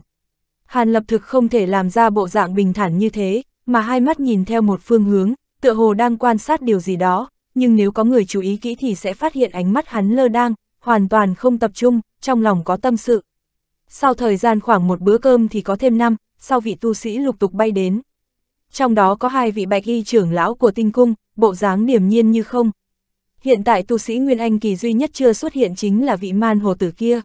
Hàn lập thực không thể làm ra bộ dạng bình thản như thế, mà hai mắt nhìn theo một phương hướng, tựa hồ đang quan sát điều gì đó, nhưng nếu có người chú ý kỹ thì sẽ phát hiện ánh mắt hắn lơ đang, hoàn toàn không tập trung, trong lòng có tâm sự. Sau thời gian khoảng một bữa cơm thì có thêm năm, sau vị tu sĩ lục tục bay đến. Trong đó có hai vị bạch y trưởng lão của tinh cung, bộ dáng điềm nhiên như không. Hiện tại tu sĩ Nguyên Anh kỳ duy nhất chưa xuất hiện chính là vị man hồ tử kia.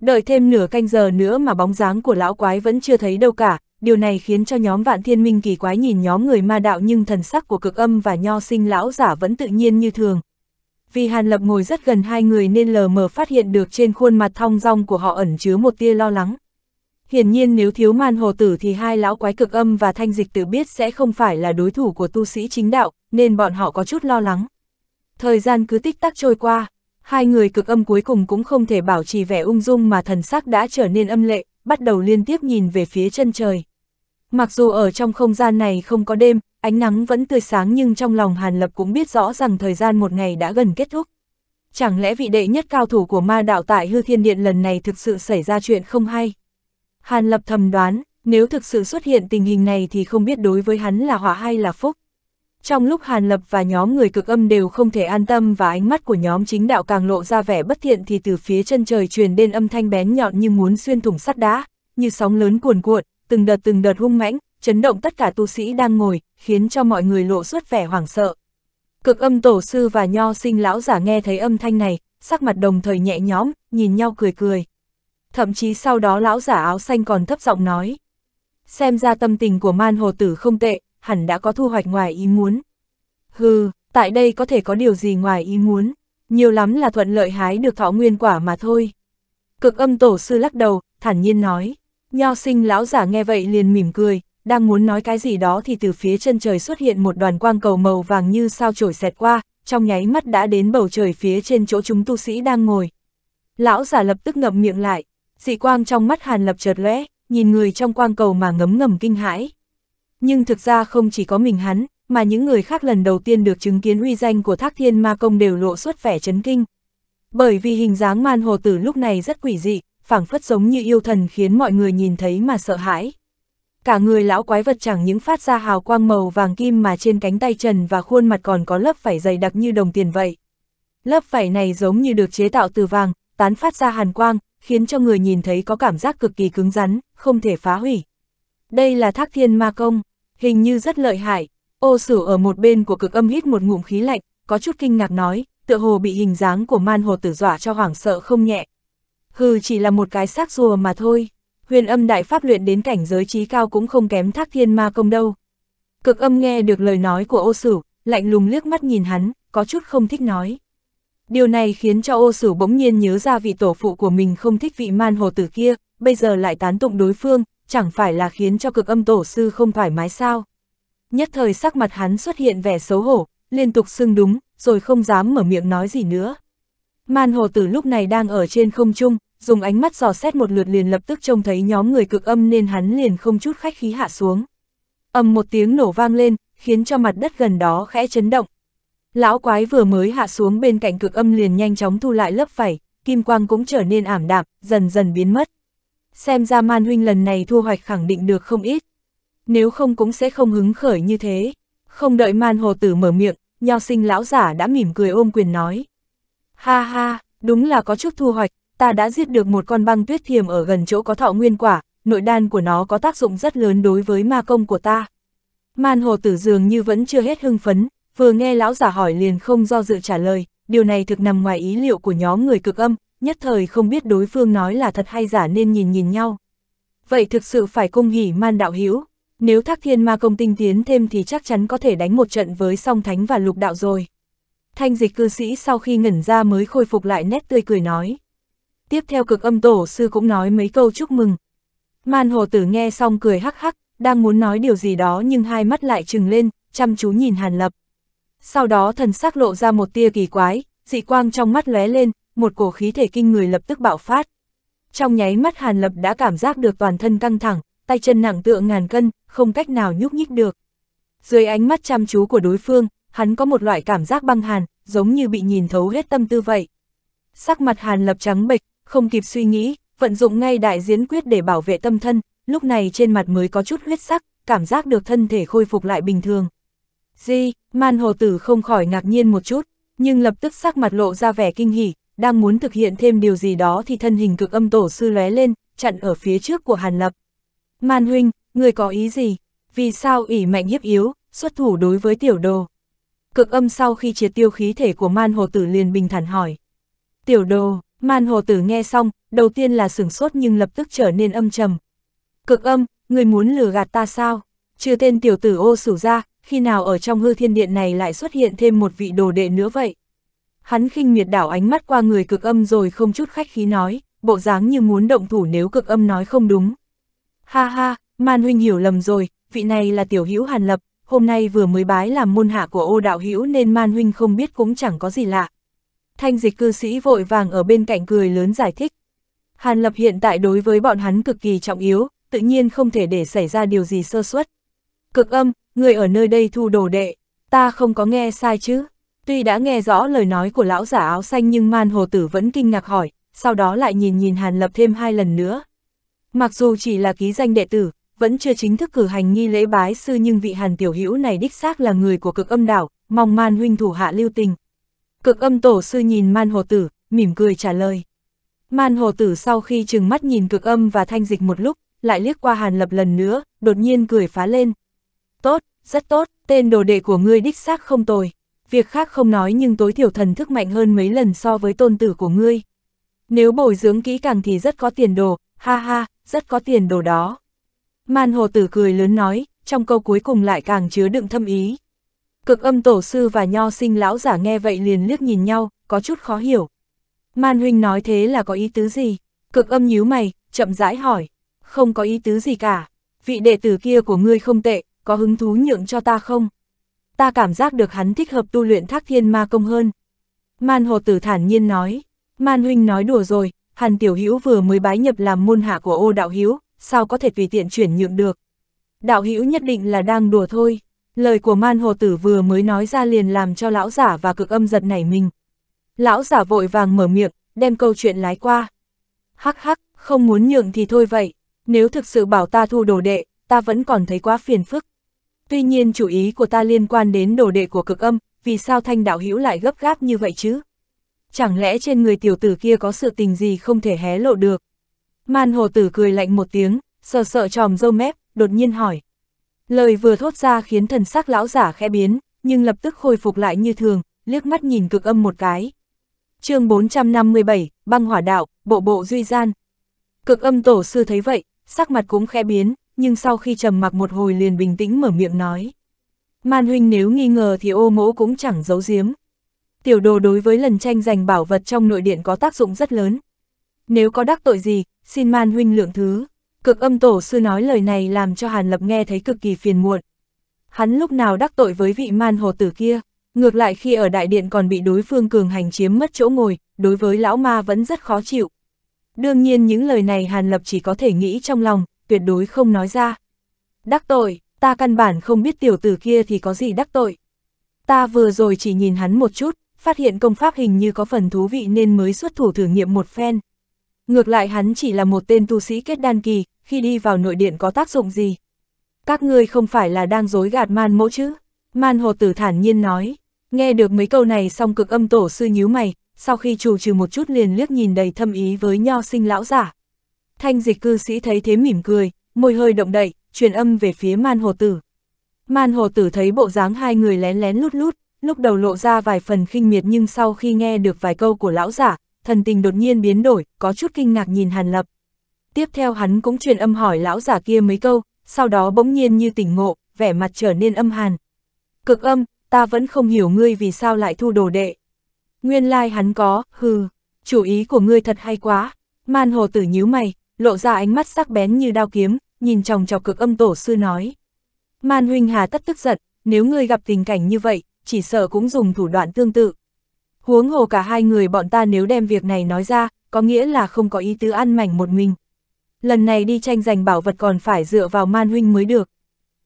Đợi thêm nửa canh giờ nữa mà bóng dáng của lão quái vẫn chưa thấy đâu cả, điều này khiến cho nhóm vạn thiên minh kỳ quái nhìn nhóm người ma đạo nhưng thần sắc của cực âm và nho sinh lão giả vẫn tự nhiên như thường. Vì Hàn Lập ngồi rất gần hai người nên lờ mờ phát hiện được trên khuôn mặt thong rong của họ ẩn chứa một tia lo lắng. Hiển nhiên nếu thiếu man hồ tử thì hai lão quái cực âm và thanh dịch tự biết sẽ không phải là đối thủ của tu sĩ chính đạo, nên bọn họ có chút lo lắng. Thời gian cứ tích tắc trôi qua, hai người cực âm cuối cùng cũng không thể bảo trì vẻ ung dung mà thần sắc đã trở nên âm lệ, bắt đầu liên tiếp nhìn về phía chân trời. Mặc dù ở trong không gian này không có đêm, ánh nắng vẫn tươi sáng nhưng trong lòng Hàn Lập cũng biết rõ rằng thời gian một ngày đã gần kết thúc. Chẳng lẽ vị đệ nhất cao thủ của ma đạo tại hư thiên điện lần này thực sự xảy ra chuyện không hay? Hàn Lập thầm đoán, nếu thực sự xuất hiện tình hình này thì không biết đối với hắn là họa hay là phúc. Trong lúc Hàn Lập và nhóm người cực âm đều không thể an tâm và ánh mắt của nhóm chính đạo càng lộ ra vẻ bất thiện thì từ phía chân trời truyền đến âm thanh bén nhọn như muốn xuyên thủng sắt đá, như sóng lớn cuồn cuộn, từng đợt từng đợt hung mãnh, chấn động tất cả tu sĩ đang ngồi, khiến cho mọi người lộ suốt vẻ hoảng sợ. Cực âm tổ sư và nho sinh lão giả nghe thấy âm thanh này, sắc mặt đồng thời nhẹ nhõm, nhìn nhau cười cười. Thậm chí sau đó lão giả áo xanh còn thấp giọng nói. Xem ra tâm tình của man hồ tử không tệ, hẳn đã có thu hoạch ngoài ý muốn. Hừ, tại đây có thể có điều gì ngoài ý muốn, nhiều lắm là thuận lợi hái được thọ nguyên quả mà thôi. Cực âm tổ sư lắc đầu, thản nhiên nói. Nho sinh lão giả nghe vậy liền mỉm cười, đang muốn nói cái gì đó thì từ phía chân trời xuất hiện một đoàn quang cầu màu vàng như sao trổi xẹt qua, trong nháy mắt đã đến bầu trời phía trên chỗ chúng tu sĩ đang ngồi. Lão giả lập tức ngậm miệng lại, dị quang trong mắt hàn lập chợt lóe, nhìn người trong quang cầu mà ngấm ngầm kinh hãi. Nhưng thực ra không chỉ có mình hắn, mà những người khác lần đầu tiên được chứng kiến uy danh của Thác Thiên Ma Công đều lộ xuất vẻ chấn kinh. Bởi vì hình dáng man hồ tử lúc này rất quỷ dị, phảng phất giống như yêu thần khiến mọi người nhìn thấy mà sợ hãi. Cả người lão quái vật chẳng những phát ra hào quang màu vàng kim mà trên cánh tay trần và khuôn mặt còn có lớp vảy dày đặc như đồng tiền vậy. Lớp vảy này giống như được chế tạo từ vàng, tán phát ra hàn quang, khiến cho người nhìn thấy có cảm giác cực kỳ cứng rắn, không thể phá hủy. Đây là thác thiên ma công, hình như rất lợi hại. Ô sử ở một bên của cực âm hít một ngụm khí lạnh, có chút kinh ngạc nói, tựa hồ bị hình dáng của man hồ tử dọa cho hoảng sợ không nhẹ hừ chỉ là một cái xác rùa mà thôi, huyền âm đại pháp luyện đến cảnh giới trí cao cũng không kém thác thiên ma công đâu. Cực âm nghe được lời nói của ô sử, lạnh lùng liếc mắt nhìn hắn, có chút không thích nói. Điều này khiến cho ô sử bỗng nhiên nhớ ra vị tổ phụ của mình không thích vị man hồ tử kia, bây giờ lại tán tụng đối phương, chẳng phải là khiến cho cực âm tổ sư không thoải mái sao. Nhất thời sắc mặt hắn xuất hiện vẻ xấu hổ, liên tục xưng đúng, rồi không dám mở miệng nói gì nữa. Man hồ tử lúc này đang ở trên không trung, dùng ánh mắt dò xét một lượt liền lập tức trông thấy nhóm người cực âm nên hắn liền không chút khách khí hạ xuống. ầm một tiếng nổ vang lên, khiến cho mặt đất gần đó khẽ chấn động. Lão quái vừa mới hạ xuống bên cạnh cực âm liền nhanh chóng thu lại lớp vảy, kim quang cũng trở nên ảm đạm, dần dần biến mất. Xem ra man huynh lần này thu hoạch khẳng định được không ít. Nếu không cũng sẽ không hứng khởi như thế. Không đợi man hồ tử mở miệng, nho sinh lão giả đã mỉm cười ôm quyền nói. Ha ha, đúng là có chút thu hoạch, ta đã giết được một con băng tuyết thiềm ở gần chỗ có thọ nguyên quả, nội đan của nó có tác dụng rất lớn đối với ma công của ta. Man hồ tử dường như vẫn chưa hết hưng phấn, vừa nghe lão giả hỏi liền không do dự trả lời, điều này thực nằm ngoài ý liệu của nhóm người cực âm, nhất thời không biết đối phương nói là thật hay giả nên nhìn nhìn nhau. Vậy thực sự phải cung hỉ man đạo hữu nếu thác thiên ma công tinh tiến thêm thì chắc chắn có thể đánh một trận với song thánh và lục đạo rồi. Thanh dịch cư sĩ sau khi ngẩn ra mới khôi phục lại nét tươi cười nói. Tiếp theo cực âm tổ sư cũng nói mấy câu chúc mừng. Man hồ tử nghe xong cười hắc hắc, đang muốn nói điều gì đó nhưng hai mắt lại trừng lên, chăm chú nhìn Hàn Lập. Sau đó thần sắc lộ ra một tia kỳ quái, dị quang trong mắt lóe lên, một cổ khí thể kinh người lập tức bạo phát. Trong nháy mắt Hàn Lập đã cảm giác được toàn thân căng thẳng, tay chân nặng tựa ngàn cân, không cách nào nhúc nhích được. Dưới ánh mắt chăm chú của đối phương, hắn có một loại cảm giác băng hàn, giống như bị nhìn thấu hết tâm tư vậy. Sắc mặt hàn lập trắng bệch, không kịp suy nghĩ, vận dụng ngay đại diễn quyết để bảo vệ tâm thân, lúc này trên mặt mới có chút huyết sắc, cảm giác được thân thể khôi phục lại bình thường. Di, man hồ tử không khỏi ngạc nhiên một chút, nhưng lập tức sắc mặt lộ ra vẻ kinh hỉ, đang muốn thực hiện thêm điều gì đó thì thân hình cực âm tổ sư lóe lên, chặn ở phía trước của Hàn Lập. Man huynh, người có ý gì? Vì sao ủy mạnh hiếp yếu, xuất thủ đối với tiểu đồ? Cực âm sau khi triệt tiêu khí thể của man hồ tử liền bình thản hỏi. Tiểu đồ, man hồ tử nghe xong, đầu tiên là sửng sốt nhưng lập tức trở nên âm trầm. Cực âm, người muốn lừa gạt ta sao? Chưa tên tiểu tử ô sủ ra, khi nào ở trong hư thiên điện này lại xuất hiện thêm một vị đồ đệ nữa vậy? Hắn khinh miệt đảo ánh mắt qua người cực âm rồi không chút khách khí nói, bộ dáng như muốn động thủ nếu cực âm nói không đúng. Ha ha, man huynh hiểu lầm rồi, vị này là tiểu hữu hàn lập, hôm nay vừa mới bái làm môn hạ của ô đạo hữu nên man huynh không biết cũng chẳng có gì lạ. Thanh dịch cư sĩ vội vàng ở bên cạnh cười lớn giải thích. Hàn lập hiện tại đối với bọn hắn cực kỳ trọng yếu, tự nhiên không thể để xảy ra điều gì sơ suất. Cực âm, người ở nơi đây thu đồ đệ, ta không có nghe sai chứ. Tuy đã nghe rõ lời nói của lão giả áo xanh nhưng man hồ tử vẫn kinh ngạc hỏi, sau đó lại nhìn nhìn Hàn Lập thêm hai lần nữa. Mặc dù chỉ là ký danh đệ tử, vẫn chưa chính thức cử hành nghi lễ bái sư nhưng vị hàn tiểu hữu này đích xác là người của cực âm đảo, mong man huynh thủ hạ lưu tình. Cực âm tổ sư nhìn man hồ tử, mỉm cười trả lời. Man hồ tử sau khi trừng mắt nhìn cực âm và thanh dịch một lúc, lại liếc qua hàn lập lần nữa, đột nhiên cười phá lên. Tốt, rất tốt, tên đồ đệ của ngươi đích xác không tồi. Việc khác không nói nhưng tối thiểu thần thức mạnh hơn mấy lần so với tôn tử của ngươi. Nếu bồi dưỡng kỹ càng thì rất có tiền đồ, ha ha, rất có tiền đồ đó. Man hồ tử cười lớn nói, trong câu cuối cùng lại càng chứa đựng thâm ý. Cực âm tổ sư và nho sinh lão giả nghe vậy liền liếc nhìn nhau, có chút khó hiểu. Man huynh nói thế là có ý tứ gì? Cực âm nhíu mày, chậm rãi hỏi. Không có ý tứ gì cả. Vị đệ tử kia của ngươi không tệ, có hứng thú nhượng cho ta không? Ta cảm giác được hắn thích hợp tu luyện thác thiên ma công hơn. Man hồ tử thản nhiên nói. Man huynh nói đùa rồi, hàn tiểu hữu vừa mới bái nhập làm môn hạ của ô đạo hữu sao có thể tùy tiện chuyển nhượng được. Đạo hữu nhất định là đang đùa thôi, lời của man hồ tử vừa mới nói ra liền làm cho lão giả và cực âm giật nảy mình. Lão giả vội vàng mở miệng, đem câu chuyện lái qua. Hắc hắc, không muốn nhượng thì thôi vậy, nếu thực sự bảo ta thu đồ đệ, ta vẫn còn thấy quá phiền phức. Tuy nhiên chủ ý của ta liên quan đến đồ đệ của cực âm, vì sao thanh đạo hữu lại gấp gáp như vậy chứ? Chẳng lẽ trên người tiểu tử kia có sự tình gì không thể hé lộ được? Man hồ tử cười lạnh một tiếng, sờ sợ tròm dâu mép, đột nhiên hỏi. Lời vừa thốt ra khiến thần sắc lão giả khẽ biến, nhưng lập tức khôi phục lại như thường, liếc mắt nhìn cực âm một cái. chương 457, băng hỏa đạo, bộ bộ duy gian. Cực âm tổ sư thấy vậy, sắc mặt cũng khẽ biến, nhưng sau khi trầm mặc một hồi liền bình tĩnh mở miệng nói. Man huynh nếu nghi ngờ thì ô mỗ cũng chẳng giấu giếm. Tiểu đồ đối với lần tranh giành bảo vật trong nội điện có tác dụng rất lớn, nếu có đắc tội gì, xin man huynh lượng thứ. Cực âm tổ sư nói lời này làm cho Hàn Lập nghe thấy cực kỳ phiền muộn. Hắn lúc nào đắc tội với vị man hồ tử kia, ngược lại khi ở đại điện còn bị đối phương cường hành chiếm mất chỗ ngồi, đối với lão ma vẫn rất khó chịu. Đương nhiên những lời này Hàn Lập chỉ có thể nghĩ trong lòng, tuyệt đối không nói ra. Đắc tội, ta căn bản không biết tiểu tử kia thì có gì đắc tội. Ta vừa rồi chỉ nhìn hắn một chút, phát hiện công pháp hình như có phần thú vị nên mới xuất thủ thử nghiệm một phen. Ngược lại hắn chỉ là một tên tu sĩ kết đan kỳ, khi đi vào nội điện có tác dụng gì? Các ngươi không phải là đang dối gạt man mỗ chứ? Man hồ tử thản nhiên nói. Nghe được mấy câu này xong cực âm tổ sư nhíu mày, sau khi trù trừ một chút liền liếc nhìn đầy thâm ý với nho sinh lão giả. Thanh dịch cư sĩ thấy thế mỉm cười, môi hơi động đậy, truyền âm về phía man hồ tử. Man hồ tử thấy bộ dáng hai người lén lén lút lút, lúc đầu lộ ra vài phần khinh miệt nhưng sau khi nghe được vài câu của lão giả, thần tình đột nhiên biến đổi, có chút kinh ngạc nhìn Hàn Lập. Tiếp theo hắn cũng truyền âm hỏi lão giả kia mấy câu, sau đó bỗng nhiên như tỉnh ngộ, vẻ mặt trở nên âm hàn. Cực âm, ta vẫn không hiểu ngươi vì sao lại thu đồ đệ. Nguyên lai like hắn có, hừ, chủ ý của ngươi thật hay quá. Man hồ tử nhíu mày, lộ ra ánh mắt sắc bén như đao kiếm, nhìn chòng chọc cực âm tổ sư nói. Man huynh hà tất tức giận, nếu ngươi gặp tình cảnh như vậy, chỉ sợ cũng dùng thủ đoạn tương tự huống hồ cả hai người bọn ta nếu đem việc này nói ra, có nghĩa là không có ý tứ ăn mảnh một mình. Lần này đi tranh giành bảo vật còn phải dựa vào man huynh mới được.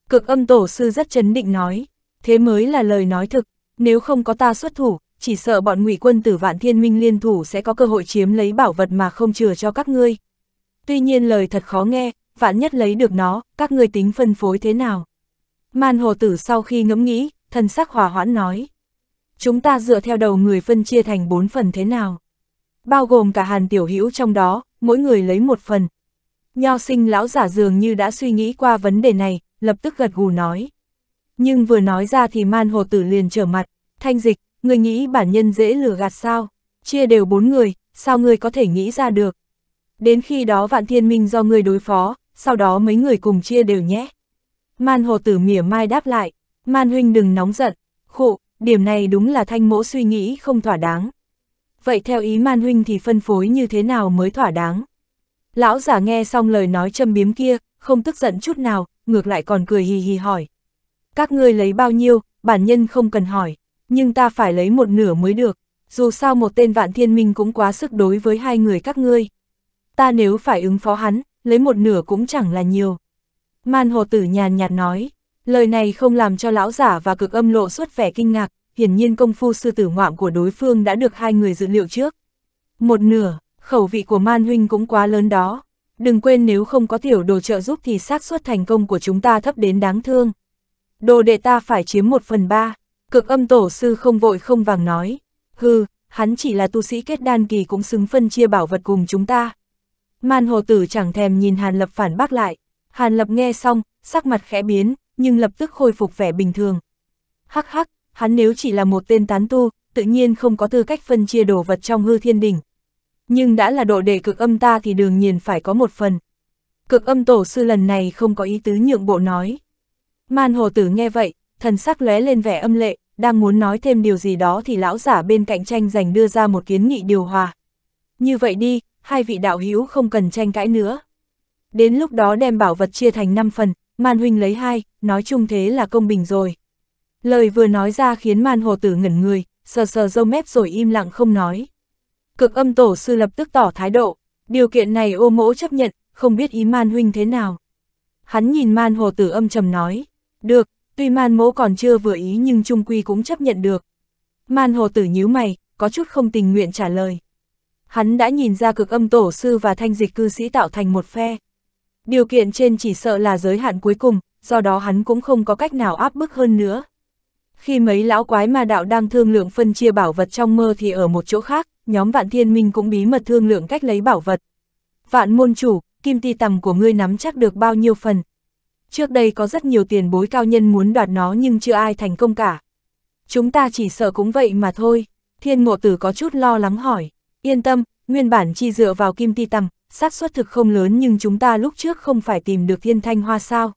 Cực âm tổ sư rất chấn định nói, thế mới là lời nói thực, nếu không có ta xuất thủ, chỉ sợ bọn ngụy quân tử vạn thiên minh liên thủ sẽ có cơ hội chiếm lấy bảo vật mà không chừa cho các ngươi. Tuy nhiên lời thật khó nghe, vạn nhất lấy được nó, các ngươi tính phân phối thế nào? Man hồ tử sau khi ngẫm nghĩ, thần sắc hòa hoãn nói chúng ta dựa theo đầu người phân chia thành bốn phần thế nào? Bao gồm cả hàn tiểu hữu trong đó, mỗi người lấy một phần. Nho sinh lão giả dường như đã suy nghĩ qua vấn đề này, lập tức gật gù nói. Nhưng vừa nói ra thì man hồ tử liền trở mặt, thanh dịch, người nghĩ bản nhân dễ lừa gạt sao? Chia đều bốn người, sao người có thể nghĩ ra được? Đến khi đó vạn thiên minh do người đối phó, sau đó mấy người cùng chia đều nhé. Man hồ tử mỉa mai đáp lại, man huynh đừng nóng giận, khụ, điểm này đúng là thanh mỗ suy nghĩ không thỏa đáng. Vậy theo ý man huynh thì phân phối như thế nào mới thỏa đáng? Lão giả nghe xong lời nói châm biếm kia, không tức giận chút nào, ngược lại còn cười hì hì hỏi. Các ngươi lấy bao nhiêu, bản nhân không cần hỏi, nhưng ta phải lấy một nửa mới được, dù sao một tên vạn thiên minh cũng quá sức đối với hai người các ngươi. Ta nếu phải ứng phó hắn, lấy một nửa cũng chẳng là nhiều. Man hồ tử nhàn nhạt nói. Lời này không làm cho lão giả và cực âm lộ xuất vẻ kinh ngạc, hiển nhiên công phu sư tử ngoạm của đối phương đã được hai người dự liệu trước. Một nửa, khẩu vị của man huynh cũng quá lớn đó. Đừng quên nếu không có tiểu đồ trợ giúp thì xác suất thành công của chúng ta thấp đến đáng thương. Đồ đệ ta phải chiếm một phần ba, cực âm tổ sư không vội không vàng nói. Hừ, hắn chỉ là tu sĩ kết đan kỳ cũng xứng phân chia bảo vật cùng chúng ta. Man hồ tử chẳng thèm nhìn Hàn Lập phản bác lại. Hàn Lập nghe xong, sắc mặt khẽ biến, nhưng lập tức khôi phục vẻ bình thường. Hắc hắc, hắn nếu chỉ là một tên tán tu, tự nhiên không có tư cách phân chia đồ vật trong hư thiên đỉnh. Nhưng đã là độ đề cực âm ta thì đường nhiên phải có một phần. Cực âm tổ sư lần này không có ý tứ nhượng bộ nói. Man hồ tử nghe vậy, thần sắc lóe lên vẻ âm lệ, đang muốn nói thêm điều gì đó thì lão giả bên cạnh tranh giành đưa ra một kiến nghị điều hòa. Như vậy đi, hai vị đạo hữu không cần tranh cãi nữa. Đến lúc đó đem bảo vật chia thành 5 phần, man huynh lấy hai, nói chung thế là công bình rồi. Lời vừa nói ra khiến man hồ tử ngẩn người, sờ sờ dâu mép rồi im lặng không nói. Cực âm tổ sư lập tức tỏ thái độ, điều kiện này ô mỗ chấp nhận, không biết ý man huynh thế nào. Hắn nhìn man hồ tử âm trầm nói, được, tuy man mỗ còn chưa vừa ý nhưng trung quy cũng chấp nhận được. Man hồ tử nhíu mày, có chút không tình nguyện trả lời. Hắn đã nhìn ra cực âm tổ sư và thanh dịch cư sĩ tạo thành một phe. Điều kiện trên chỉ sợ là giới hạn cuối cùng, do đó hắn cũng không có cách nào áp bức hơn nữa. Khi mấy lão quái ma đạo đang thương lượng phân chia bảo vật trong mơ thì ở một chỗ khác, nhóm vạn thiên minh cũng bí mật thương lượng cách lấy bảo vật. Vạn môn chủ, kim ti tầm của ngươi nắm chắc được bao nhiêu phần. Trước đây có rất nhiều tiền bối cao nhân muốn đoạt nó nhưng chưa ai thành công cả. Chúng ta chỉ sợ cũng vậy mà thôi. Thiên ngộ tử có chút lo lắng hỏi. Yên tâm, nguyên bản chi dựa vào kim ti tầm, xác suất thực không lớn nhưng chúng ta lúc trước không phải tìm được thiên thanh hoa sao.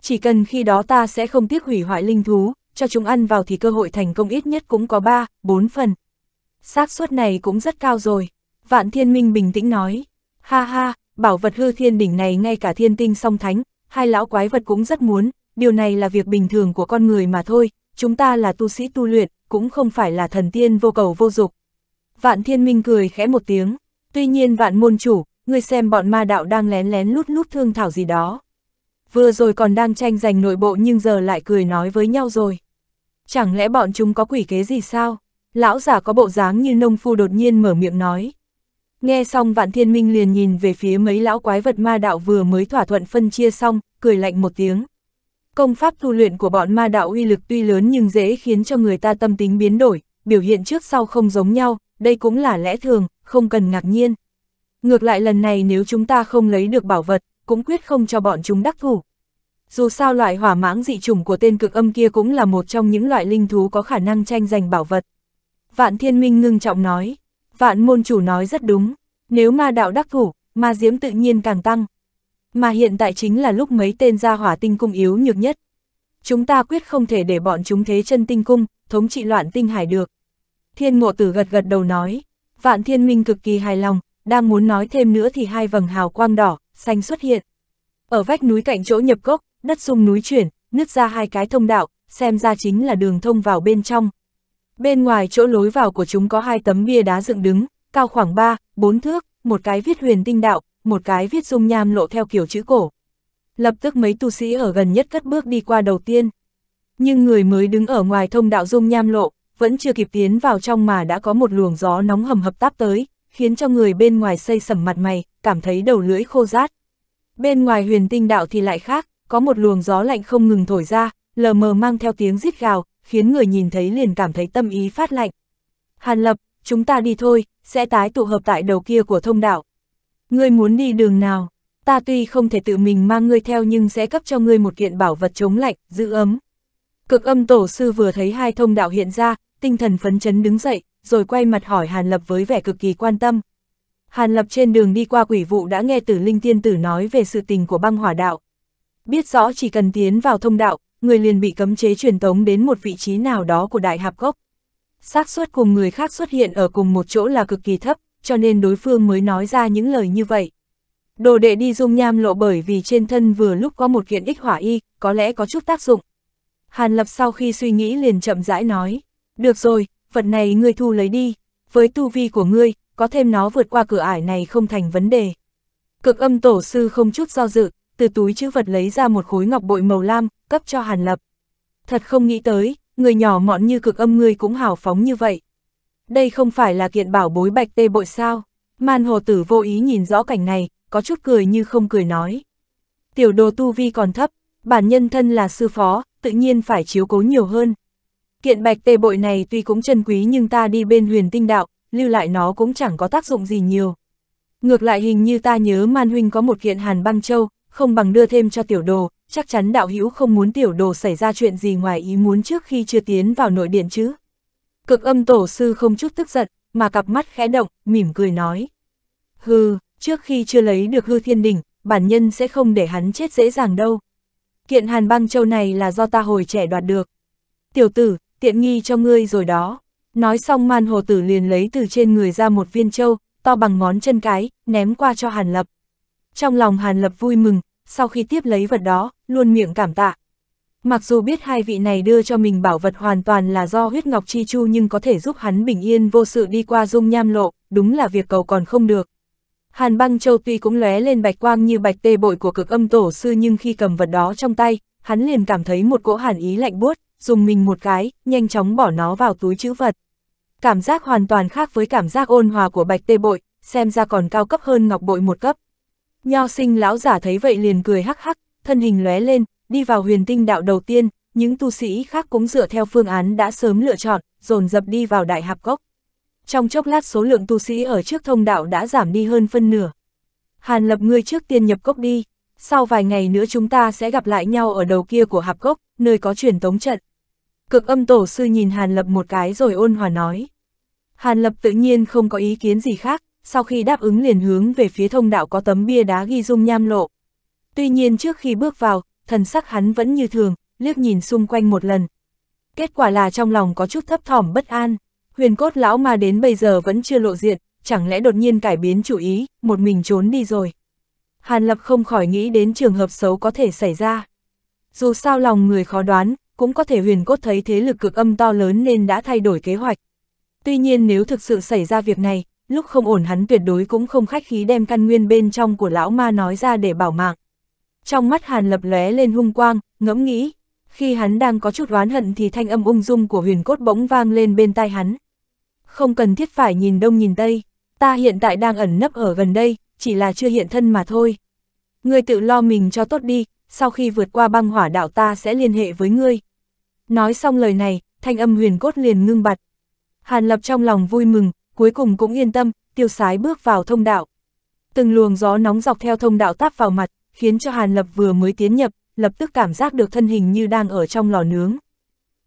Chỉ cần khi đó ta sẽ không tiếc hủy hoại linh thú, cho chúng ăn vào thì cơ hội thành công ít nhất cũng có 3, 4 phần. xác suất này cũng rất cao rồi. Vạn Thiên Minh bình tĩnh nói. Ha ha, bảo vật hư thiên đỉnh này ngay cả thiên tinh song thánh, hai lão quái vật cũng rất muốn, điều này là việc bình thường của con người mà thôi, chúng ta là tu sĩ tu luyện, cũng không phải là thần tiên vô cầu vô dục. Vạn Thiên Minh cười khẽ một tiếng, tuy nhiên vạn môn chủ, ngươi xem bọn ma đạo đang lén lén lút lút thương thảo gì đó. Vừa rồi còn đang tranh giành nội bộ nhưng giờ lại cười nói với nhau rồi. Chẳng lẽ bọn chúng có quỷ kế gì sao? Lão giả có bộ dáng như nông phu đột nhiên mở miệng nói. Nghe xong vạn thiên minh liền nhìn về phía mấy lão quái vật ma đạo vừa mới thỏa thuận phân chia xong, cười lạnh một tiếng. Công pháp tu luyện của bọn ma đạo uy lực tuy lớn nhưng dễ khiến cho người ta tâm tính biến đổi, biểu hiện trước sau không giống nhau, đây cũng là lẽ thường, không cần ngạc nhiên. Ngược lại lần này nếu chúng ta không lấy được bảo vật, cũng quyết không cho bọn chúng đắc thủ. Dù sao loại hỏa mãng dị chủng của tên cực âm kia cũng là một trong những loại linh thú có khả năng tranh giành bảo vật. Vạn Thiên Minh ngưng trọng nói, Vạn môn chủ nói rất đúng, nếu ma đạo đắc thủ, ma diễm tự nhiên càng tăng. Mà hiện tại chính là lúc mấy tên gia hỏa tinh cung yếu nhược nhất. Chúng ta quyết không thể để bọn chúng thế chân tinh cung, thống trị loạn tinh hải được. Thiên ngộ tử gật gật đầu nói, Vạn Thiên Minh cực kỳ hài lòng, đang muốn nói thêm nữa thì hai vầng hào quang đỏ, xanh xuất hiện. Ở vách núi cạnh chỗ nhập cốc, đất sung núi chuyển, nứt ra hai cái thông đạo, xem ra chính là đường thông vào bên trong. Bên ngoài chỗ lối vào của chúng có hai tấm bia đá dựng đứng, cao khoảng 3, 4 thước, một cái viết huyền tinh đạo, một cái viết dung nham lộ theo kiểu chữ cổ. Lập tức mấy tu sĩ ở gần nhất cất bước đi qua đầu tiên. Nhưng người mới đứng ở ngoài thông đạo dung nham lộ, vẫn chưa kịp tiến vào trong mà đã có một luồng gió nóng hầm hập táp tới, khiến cho người bên ngoài xây sầm mặt mày, cảm thấy đầu lưỡi khô rát. Bên ngoài huyền tinh đạo thì lại khác, có một luồng gió lạnh không ngừng thổi ra, lờ mờ mang theo tiếng rít gào, khiến người nhìn thấy liền cảm thấy tâm ý phát lạnh. Hàn lập, chúng ta đi thôi, sẽ tái tụ hợp tại đầu kia của thông đạo. Ngươi muốn đi đường nào? Ta tuy không thể tự mình mang ngươi theo nhưng sẽ cấp cho ngươi một kiện bảo vật chống lạnh, giữ ấm. Cực âm tổ sư vừa thấy hai thông đạo hiện ra, tinh thần phấn chấn đứng dậy, rồi quay mặt hỏi Hàn Lập với vẻ cực kỳ quan tâm. Hàn Lập trên đường đi qua quỷ vụ đã nghe tử linh tiên tử nói về sự tình của băng hỏa đạo. Biết rõ chỉ cần tiến vào thông đạo, người liền bị cấm chế truyền tống đến một vị trí nào đó của đại hạp gốc. xác suất cùng người khác xuất hiện ở cùng một chỗ là cực kỳ thấp, cho nên đối phương mới nói ra những lời như vậy. Đồ đệ đi dung nham lộ bởi vì trên thân vừa lúc có một kiện ích hỏa y, có lẽ có chút tác dụng. Hàn Lập sau khi suy nghĩ liền chậm rãi nói, được rồi, vật này ngươi thu lấy đi, với tu vi của ngươi, có thêm nó vượt qua cửa ải này không thành vấn đề. Cực âm tổ sư không chút do dự, từ túi chữ vật lấy ra một khối ngọc bội màu lam, cấp cho Hàn Lập. Thật không nghĩ tới, người nhỏ mọn như cực âm ngươi cũng hào phóng như vậy. Đây không phải là kiện bảo bối bạch tê bội sao? Man hồ tử vô ý nhìn rõ cảnh này, có chút cười như không cười nói. Tiểu đồ tu vi còn thấp, bản nhân thân là sư phó, tự nhiên phải chiếu cố nhiều hơn. Kiện bạch tê bội này tuy cũng chân quý nhưng ta đi bên huyền tinh đạo, lưu lại nó cũng chẳng có tác dụng gì nhiều. Ngược lại hình như ta nhớ Man Huynh có một kiện hàn băng châu, không bằng đưa thêm cho tiểu đồ, chắc chắn đạo hữu không muốn tiểu đồ xảy ra chuyện gì ngoài ý muốn trước khi chưa tiến vào nội điện chứ. Cực âm tổ sư không chút tức giận, mà cặp mắt khẽ động, mỉm cười nói. Hừ, trước khi chưa lấy được hư thiên đỉnh, bản nhân sẽ không để hắn chết dễ dàng đâu. Kiện hàn băng châu này là do ta hồi trẻ đoạt được. Tiểu tử, tiện nghi cho ngươi rồi đó. Nói xong man hồ tử liền lấy từ trên người ra một viên châu, to bằng ngón chân cái, ném qua cho Hàn Lập. Trong lòng Hàn Lập vui mừng, sau khi tiếp lấy vật đó, luôn miệng cảm tạ. Mặc dù biết hai vị này đưa cho mình bảo vật hoàn toàn là do huyết ngọc chi chu nhưng có thể giúp hắn bình yên vô sự đi qua dung nham lộ, đúng là việc cầu còn không được. Hàn băng châu tuy cũng lóe lên bạch quang như bạch tê bội của cực âm tổ sư nhưng khi cầm vật đó trong tay, hắn liền cảm thấy một cỗ hàn ý lạnh buốt, dùng mình một cái, nhanh chóng bỏ nó vào túi chữ vật. Cảm giác hoàn toàn khác với cảm giác ôn hòa của bạch tê bội, xem ra còn cao cấp hơn ngọc bội một cấp. Nho sinh lão giả thấy vậy liền cười hắc hắc, thân hình lóe lên, đi vào huyền tinh đạo đầu tiên, những tu sĩ khác cũng dựa theo phương án đã sớm lựa chọn, dồn dập đi vào đại hạp cốc. Trong chốc lát số lượng tu sĩ ở trước thông đạo đã giảm đi hơn phân nửa. Hàn lập người trước tiên nhập cốc đi sau vài ngày nữa chúng ta sẽ gặp lại nhau ở đầu kia của hạp cốc, nơi có truyền tống trận. Cực âm tổ sư nhìn Hàn Lập một cái rồi ôn hòa nói. Hàn Lập tự nhiên không có ý kiến gì khác, sau khi đáp ứng liền hướng về phía thông đạo có tấm bia đá ghi dung nham lộ. Tuy nhiên trước khi bước vào, thần sắc hắn vẫn như thường, liếc nhìn xung quanh một lần. Kết quả là trong lòng có chút thấp thỏm bất an, huyền cốt lão mà đến bây giờ vẫn chưa lộ diện, chẳng lẽ đột nhiên cải biến chủ ý, một mình trốn đi rồi. Hàn Lập không khỏi nghĩ đến trường hợp xấu có thể xảy ra. Dù sao lòng người khó đoán, cũng có thể huyền cốt thấy thế lực cực âm to lớn nên đã thay đổi kế hoạch. Tuy nhiên nếu thực sự xảy ra việc này, lúc không ổn hắn tuyệt đối cũng không khách khí đem căn nguyên bên trong của lão ma nói ra để bảo mạng. Trong mắt Hàn Lập lóe lên hung quang, ngẫm nghĩ, khi hắn đang có chút oán hận thì thanh âm ung dung của huyền cốt bỗng vang lên bên tai hắn. Không cần thiết phải nhìn đông nhìn tây, ta hiện tại đang ẩn nấp ở gần đây, chỉ là chưa hiện thân mà thôi. Ngươi tự lo mình cho tốt đi, sau khi vượt qua băng hỏa đạo ta sẽ liên hệ với ngươi. Nói xong lời này, thanh âm huyền cốt liền ngưng bặt. Hàn lập trong lòng vui mừng, cuối cùng cũng yên tâm, tiêu sái bước vào thông đạo. Từng luồng gió nóng dọc theo thông đạo táp vào mặt, khiến cho hàn lập vừa mới tiến nhập, lập tức cảm giác được thân hình như đang ở trong lò nướng.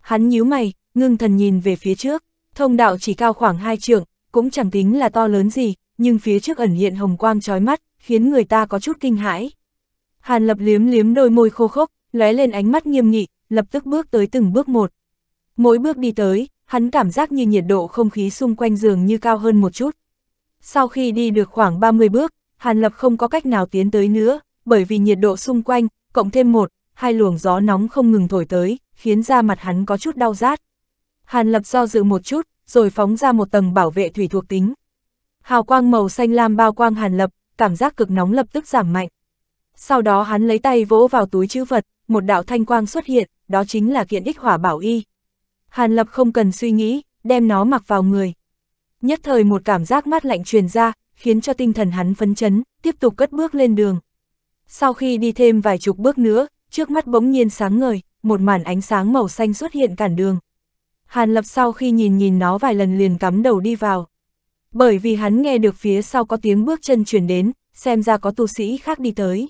Hắn nhíu mày, ngưng thần nhìn về phía trước, thông đạo chỉ cao khoảng hai trượng, cũng chẳng tính là to lớn gì, nhưng phía trước ẩn hiện hồng quang trói mắt, khiến người ta có chút kinh hãi. Hàn lập liếm liếm đôi môi khô khốc, lóe lên ánh mắt nghiêm nghị, lập tức bước tới từng bước một. Mỗi bước đi tới, hắn cảm giác như nhiệt độ không khí xung quanh giường như cao hơn một chút. Sau khi đi được khoảng 30 bước, Hàn Lập không có cách nào tiến tới nữa, bởi vì nhiệt độ xung quanh, cộng thêm một, hai luồng gió nóng không ngừng thổi tới, khiến da mặt hắn có chút đau rát. Hàn Lập do dự một chút, rồi phóng ra một tầng bảo vệ thủy thuộc tính. Hào quang màu xanh lam bao quang hàn lập, cảm giác cực nóng lập tức giảm mạnh. Sau đó hắn lấy tay vỗ vào túi chữ vật, một đạo thanh quang xuất hiện, đó chính là kiện ích hỏa bảo y. Hàn lập không cần suy nghĩ, đem nó mặc vào người. Nhất thời một cảm giác mát lạnh truyền ra, khiến cho tinh thần hắn phấn chấn, tiếp tục cất bước lên đường. Sau khi đi thêm vài chục bước nữa, trước mắt bỗng nhiên sáng ngời, một màn ánh sáng màu xanh xuất hiện cản đường. Hàn lập sau khi nhìn nhìn nó vài lần liền cắm đầu đi vào. Bởi vì hắn nghe được phía sau có tiếng bước chân chuyển đến, xem ra có tu sĩ khác đi tới.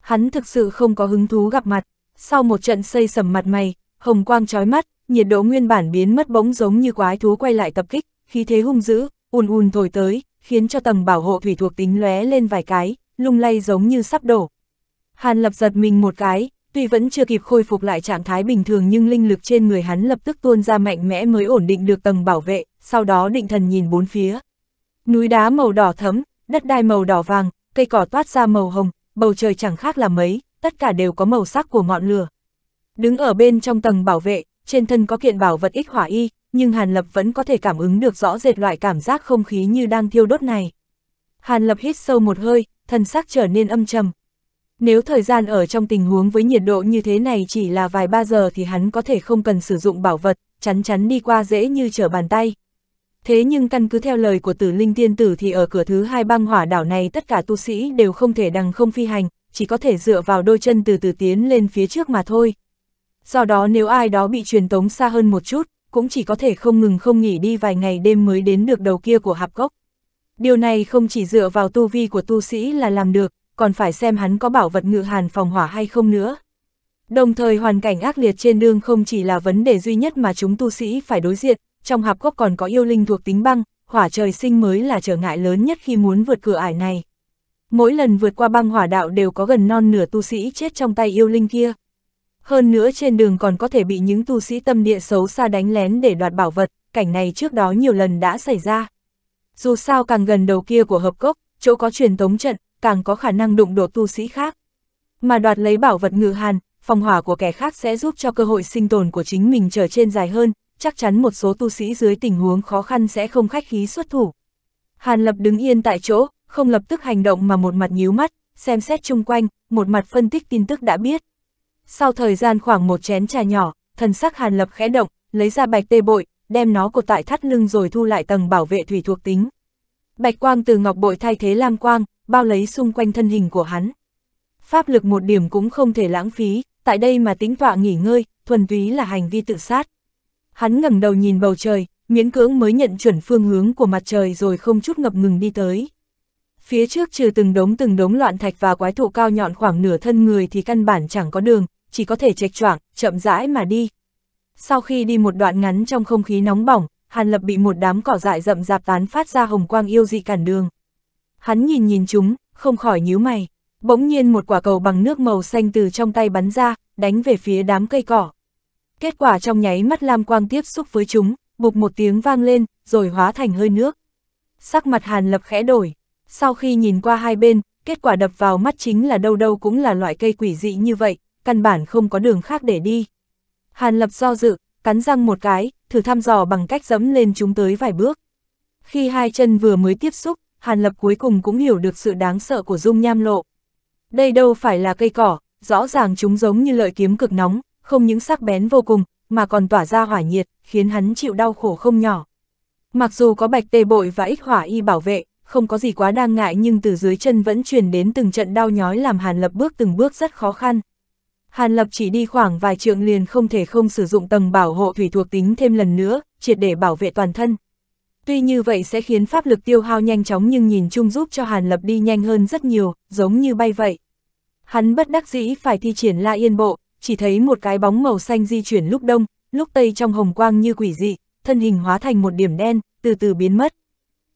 Hắn thực sự không có hứng thú gặp mặt, sau một trận xây sầm mặt mày, hồng quang trói mắt, nhiệt độ nguyên bản biến mất bỗng giống như quái thú quay lại tập kích, khí thế hung dữ, ùn ùn thổi tới, khiến cho tầng bảo hộ thủy thuộc tính lóe lên vài cái, lung lay giống như sắp đổ. Hàn lập giật mình một cái, Tuy vẫn chưa kịp khôi phục lại trạng thái bình thường nhưng linh lực trên người hắn lập tức tuôn ra mạnh mẽ mới ổn định được tầng bảo vệ, sau đó định thần nhìn bốn phía. Núi đá màu đỏ thấm, đất đai màu đỏ vàng, cây cỏ toát ra màu hồng, bầu trời chẳng khác là mấy, tất cả đều có màu sắc của ngọn lửa. Đứng ở bên trong tầng bảo vệ, trên thân có kiện bảo vật ích hỏa y, nhưng Hàn Lập vẫn có thể cảm ứng được rõ rệt loại cảm giác không khí như đang thiêu đốt này. Hàn Lập hít sâu một hơi, thân sắc trở nên âm trầm, nếu thời gian ở trong tình huống với nhiệt độ như thế này chỉ là vài ba giờ thì hắn có thể không cần sử dụng bảo vật, chắn chắn đi qua dễ như trở bàn tay. Thế nhưng căn cứ theo lời của tử linh tiên tử thì ở cửa thứ hai băng hỏa đảo này tất cả tu sĩ đều không thể đằng không phi hành, chỉ có thể dựa vào đôi chân từ từ tiến lên phía trước mà thôi. Do đó nếu ai đó bị truyền tống xa hơn một chút, cũng chỉ có thể không ngừng không nghỉ đi vài ngày đêm mới đến được đầu kia của hạp gốc. Điều này không chỉ dựa vào tu vi của tu sĩ là làm được, còn phải xem hắn có bảo vật ngự hàn phòng hỏa hay không nữa. Đồng thời hoàn cảnh ác liệt trên đường không chỉ là vấn đề duy nhất mà chúng tu sĩ phải đối diện, trong hạp cốc còn có yêu linh thuộc tính băng, hỏa trời sinh mới là trở ngại lớn nhất khi muốn vượt cửa ải này. Mỗi lần vượt qua băng hỏa đạo đều có gần non nửa tu sĩ chết trong tay yêu linh kia. Hơn nữa trên đường còn có thể bị những tu sĩ tâm địa xấu xa đánh lén để đoạt bảo vật, cảnh này trước đó nhiều lần đã xảy ra. Dù sao càng gần đầu kia của hợp cốc, chỗ có truyền tống trận, càng có khả năng đụng độ tu sĩ khác. Mà đoạt lấy bảo vật ngự hàn, phòng hỏa của kẻ khác sẽ giúp cho cơ hội sinh tồn của chính mình trở trên dài hơn, chắc chắn một số tu sĩ dưới tình huống khó khăn sẽ không khách khí xuất thủ. Hàn Lập đứng yên tại chỗ, không lập tức hành động mà một mặt nhíu mắt, xem xét chung quanh, một mặt phân tích tin tức đã biết. Sau thời gian khoảng một chén trà nhỏ, thần sắc Hàn Lập khẽ động, lấy ra bạch tê bội, đem nó cột tại thắt lưng rồi thu lại tầng bảo vệ thủy thuộc tính. Bạch quang từ ngọc bội thay thế lam quang, bao lấy xung quanh thân hình của hắn. Pháp lực một điểm cũng không thể lãng phí, tại đây mà tính tọa nghỉ ngơi, thuần túy là hành vi tự sát. Hắn ngẩng đầu nhìn bầu trời, miễn cưỡng mới nhận chuẩn phương hướng của mặt trời rồi không chút ngập ngừng đi tới. Phía trước trừ từng đống từng đống loạn thạch và quái thụ cao nhọn khoảng nửa thân người thì căn bản chẳng có đường, chỉ có thể chệch choạng, chậm rãi mà đi. Sau khi đi một đoạn ngắn trong không khí nóng bỏng, Hàn Lập bị một đám cỏ dại rậm rạp tán phát ra hồng quang yêu dị cản đường. Hắn nhìn nhìn chúng, không khỏi nhíu mày. Bỗng nhiên một quả cầu bằng nước màu xanh từ trong tay bắn ra, đánh về phía đám cây cỏ. Kết quả trong nháy mắt Lam Quang tiếp xúc với chúng, bục một tiếng vang lên, rồi hóa thành hơi nước. Sắc mặt Hàn Lập khẽ đổi. Sau khi nhìn qua hai bên, kết quả đập vào mắt chính là đâu đâu cũng là loại cây quỷ dị như vậy, căn bản không có đường khác để đi. Hàn Lập do dự, cắn răng một cái, thử thăm dò bằng cách dẫm lên chúng tới vài bước. Khi hai chân vừa mới tiếp xúc, Hàn Lập cuối cùng cũng hiểu được sự đáng sợ của dung nham lộ. Đây đâu phải là cây cỏ, rõ ràng chúng giống như lợi kiếm cực nóng, không những sắc bén vô cùng, mà còn tỏa ra hỏa nhiệt, khiến hắn chịu đau khổ không nhỏ. Mặc dù có bạch tê bội và ích hỏa y bảo vệ, không có gì quá đang ngại nhưng từ dưới chân vẫn truyền đến từng trận đau nhói làm Hàn Lập bước từng bước rất khó khăn. Hàn Lập chỉ đi khoảng vài trượng liền không thể không sử dụng tầng bảo hộ thủy thuộc tính thêm lần nữa, triệt để bảo vệ toàn thân. Tuy như vậy sẽ khiến pháp lực tiêu hao nhanh chóng nhưng nhìn chung giúp cho Hàn Lập đi nhanh hơn rất nhiều, giống như bay vậy. Hắn bất đắc dĩ phải thi triển la yên bộ, chỉ thấy một cái bóng màu xanh di chuyển lúc đông, lúc tây trong hồng quang như quỷ dị, thân hình hóa thành một điểm đen, từ từ biến mất.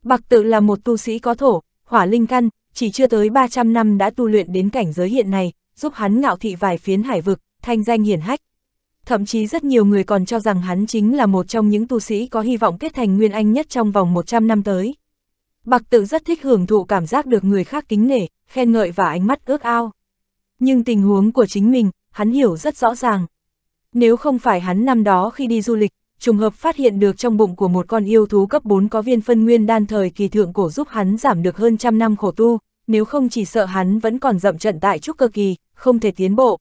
Bạc tự là một tu sĩ có thổ, hỏa linh căn, chỉ chưa tới 300 năm đã tu luyện đến cảnh giới hiện này, giúp hắn ngạo thị vài phiến hải vực, thanh danh hiển hách thậm chí rất nhiều người còn cho rằng hắn chính là một trong những tu sĩ có hy vọng kết thành nguyên anh nhất trong vòng 100 năm tới. Bạc tự rất thích hưởng thụ cảm giác được người khác kính nể, khen ngợi và ánh mắt ước ao. Nhưng tình huống của chính mình, hắn hiểu rất rõ ràng. Nếu không phải hắn năm đó khi đi du lịch, trùng hợp phát hiện được trong bụng của một con yêu thú cấp 4 có viên phân nguyên đan thời kỳ thượng cổ giúp hắn giảm được hơn trăm năm khổ tu, nếu không chỉ sợ hắn vẫn còn dậm trận tại trúc cơ kỳ, không thể tiến bộ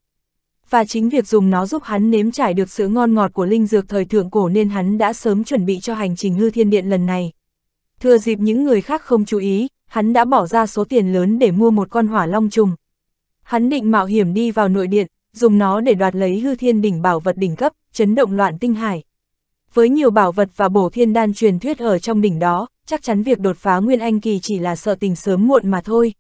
và chính việc dùng nó giúp hắn nếm trải được sự ngon ngọt của linh dược thời thượng cổ nên hắn đã sớm chuẩn bị cho hành trình hư thiên điện lần này. Thừa dịp những người khác không chú ý, hắn đã bỏ ra số tiền lớn để mua một con hỏa long trùng. Hắn định mạo hiểm đi vào nội điện, dùng nó để đoạt lấy hư thiên đỉnh bảo vật đỉnh cấp, chấn động loạn tinh hải. Với nhiều bảo vật và bổ thiên đan truyền thuyết ở trong đỉnh đó, chắc chắn việc đột phá Nguyên Anh Kỳ chỉ là sợ tình sớm muộn mà thôi.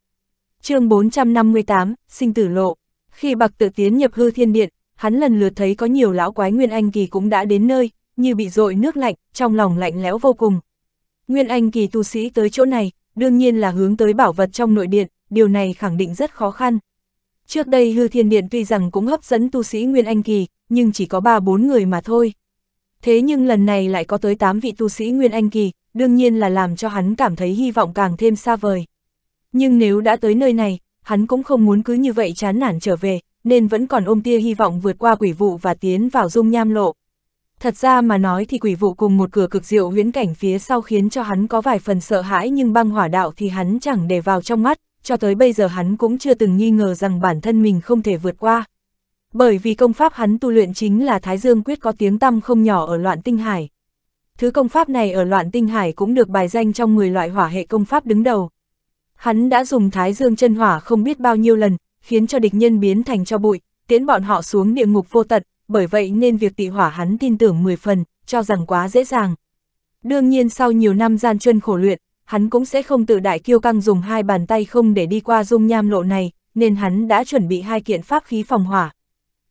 chương 458, Sinh Tử Lộ khi bạc tự tiến nhập hư thiên điện, hắn lần lượt thấy có nhiều lão quái Nguyên Anh Kỳ cũng đã đến nơi, như bị dội nước lạnh, trong lòng lạnh lẽo vô cùng. Nguyên Anh Kỳ tu sĩ tới chỗ này, đương nhiên là hướng tới bảo vật trong nội điện, điều này khẳng định rất khó khăn. Trước đây hư thiên điện tuy rằng cũng hấp dẫn tu sĩ Nguyên Anh Kỳ, nhưng chỉ có 3-4 người mà thôi. Thế nhưng lần này lại có tới 8 vị tu sĩ Nguyên Anh Kỳ, đương nhiên là làm cho hắn cảm thấy hy vọng càng thêm xa vời. Nhưng nếu đã tới nơi này, hắn cũng không muốn cứ như vậy chán nản trở về, nên vẫn còn ôm tia hy vọng vượt qua quỷ vụ và tiến vào dung nham lộ. Thật ra mà nói thì quỷ vụ cùng một cửa cực diệu huyễn cảnh phía sau khiến cho hắn có vài phần sợ hãi nhưng băng hỏa đạo thì hắn chẳng để vào trong mắt, cho tới bây giờ hắn cũng chưa từng nghi ngờ rằng bản thân mình không thể vượt qua. Bởi vì công pháp hắn tu luyện chính là Thái Dương Quyết có tiếng tăm không nhỏ ở loạn tinh hải. Thứ công pháp này ở loạn tinh hải cũng được bài danh trong 10 loại hỏa hệ công pháp đứng đầu. Hắn đã dùng thái dương chân hỏa không biết bao nhiêu lần, khiến cho địch nhân biến thành cho bụi, tiến bọn họ xuống địa ngục vô tận, bởi vậy nên việc tị hỏa hắn tin tưởng 10 phần, cho rằng quá dễ dàng. Đương nhiên sau nhiều năm gian chân khổ luyện, hắn cũng sẽ không tự đại kiêu căng dùng hai bàn tay không để đi qua dung nham lộ này, nên hắn đã chuẩn bị hai kiện pháp khí phòng hỏa.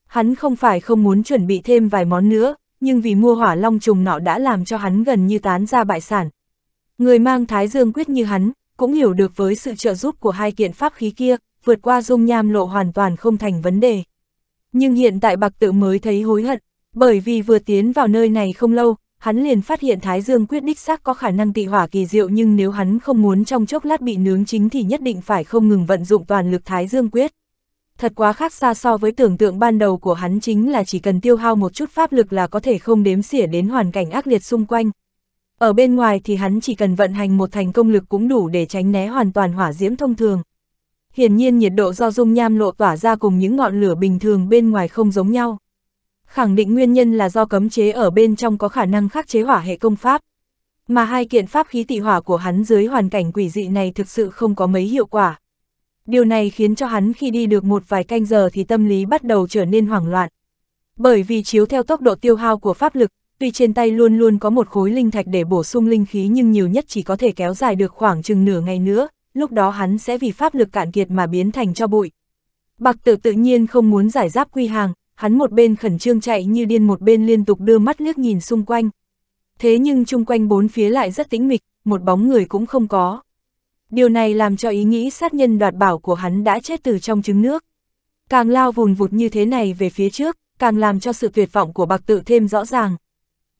Hắn không phải không muốn chuẩn bị thêm vài món nữa, nhưng vì mua hỏa long trùng nọ đã làm cho hắn gần như tán ra bại sản. Người mang thái dương quyết như hắn, cũng hiểu được với sự trợ giúp của hai kiện pháp khí kia, vượt qua dung nham lộ hoàn toàn không thành vấn đề. Nhưng hiện tại bạc tự mới thấy hối hận, bởi vì vừa tiến vào nơi này không lâu, hắn liền phát hiện Thái Dương quyết đích xác có khả năng tị hỏa kỳ diệu nhưng nếu hắn không muốn trong chốc lát bị nướng chính thì nhất định phải không ngừng vận dụng toàn lực Thái Dương quyết. Thật quá khác xa so với tưởng tượng ban đầu của hắn chính là chỉ cần tiêu hao một chút pháp lực là có thể không đếm xỉa đến hoàn cảnh ác liệt xung quanh, ở bên ngoài thì hắn chỉ cần vận hành một thành công lực cũng đủ để tránh né hoàn toàn hỏa diễm thông thường. Hiển nhiên nhiệt độ do dung nham lộ tỏa ra cùng những ngọn lửa bình thường bên ngoài không giống nhau. Khẳng định nguyên nhân là do cấm chế ở bên trong có khả năng khắc chế hỏa hệ công pháp. Mà hai kiện pháp khí tị hỏa của hắn dưới hoàn cảnh quỷ dị này thực sự không có mấy hiệu quả. Điều này khiến cho hắn khi đi được một vài canh giờ thì tâm lý bắt đầu trở nên hoảng loạn. Bởi vì chiếu theo tốc độ tiêu hao của pháp lực, tuy trên tay luôn luôn có một khối linh thạch để bổ sung linh khí nhưng nhiều nhất chỉ có thể kéo dài được khoảng chừng nửa ngày nữa, lúc đó hắn sẽ vì pháp lực cạn kiệt mà biến thành cho bụi. Bạc tử tự nhiên không muốn giải giáp quy hàng, hắn một bên khẩn trương chạy như điên một bên liên tục đưa mắt liếc nhìn xung quanh. Thế nhưng chung quanh bốn phía lại rất tĩnh mịch, một bóng người cũng không có. Điều này làm cho ý nghĩ sát nhân đoạt bảo của hắn đã chết từ trong trứng nước. Càng lao vùn vụt như thế này về phía trước, càng làm cho sự tuyệt vọng của bạc tự thêm rõ ràng.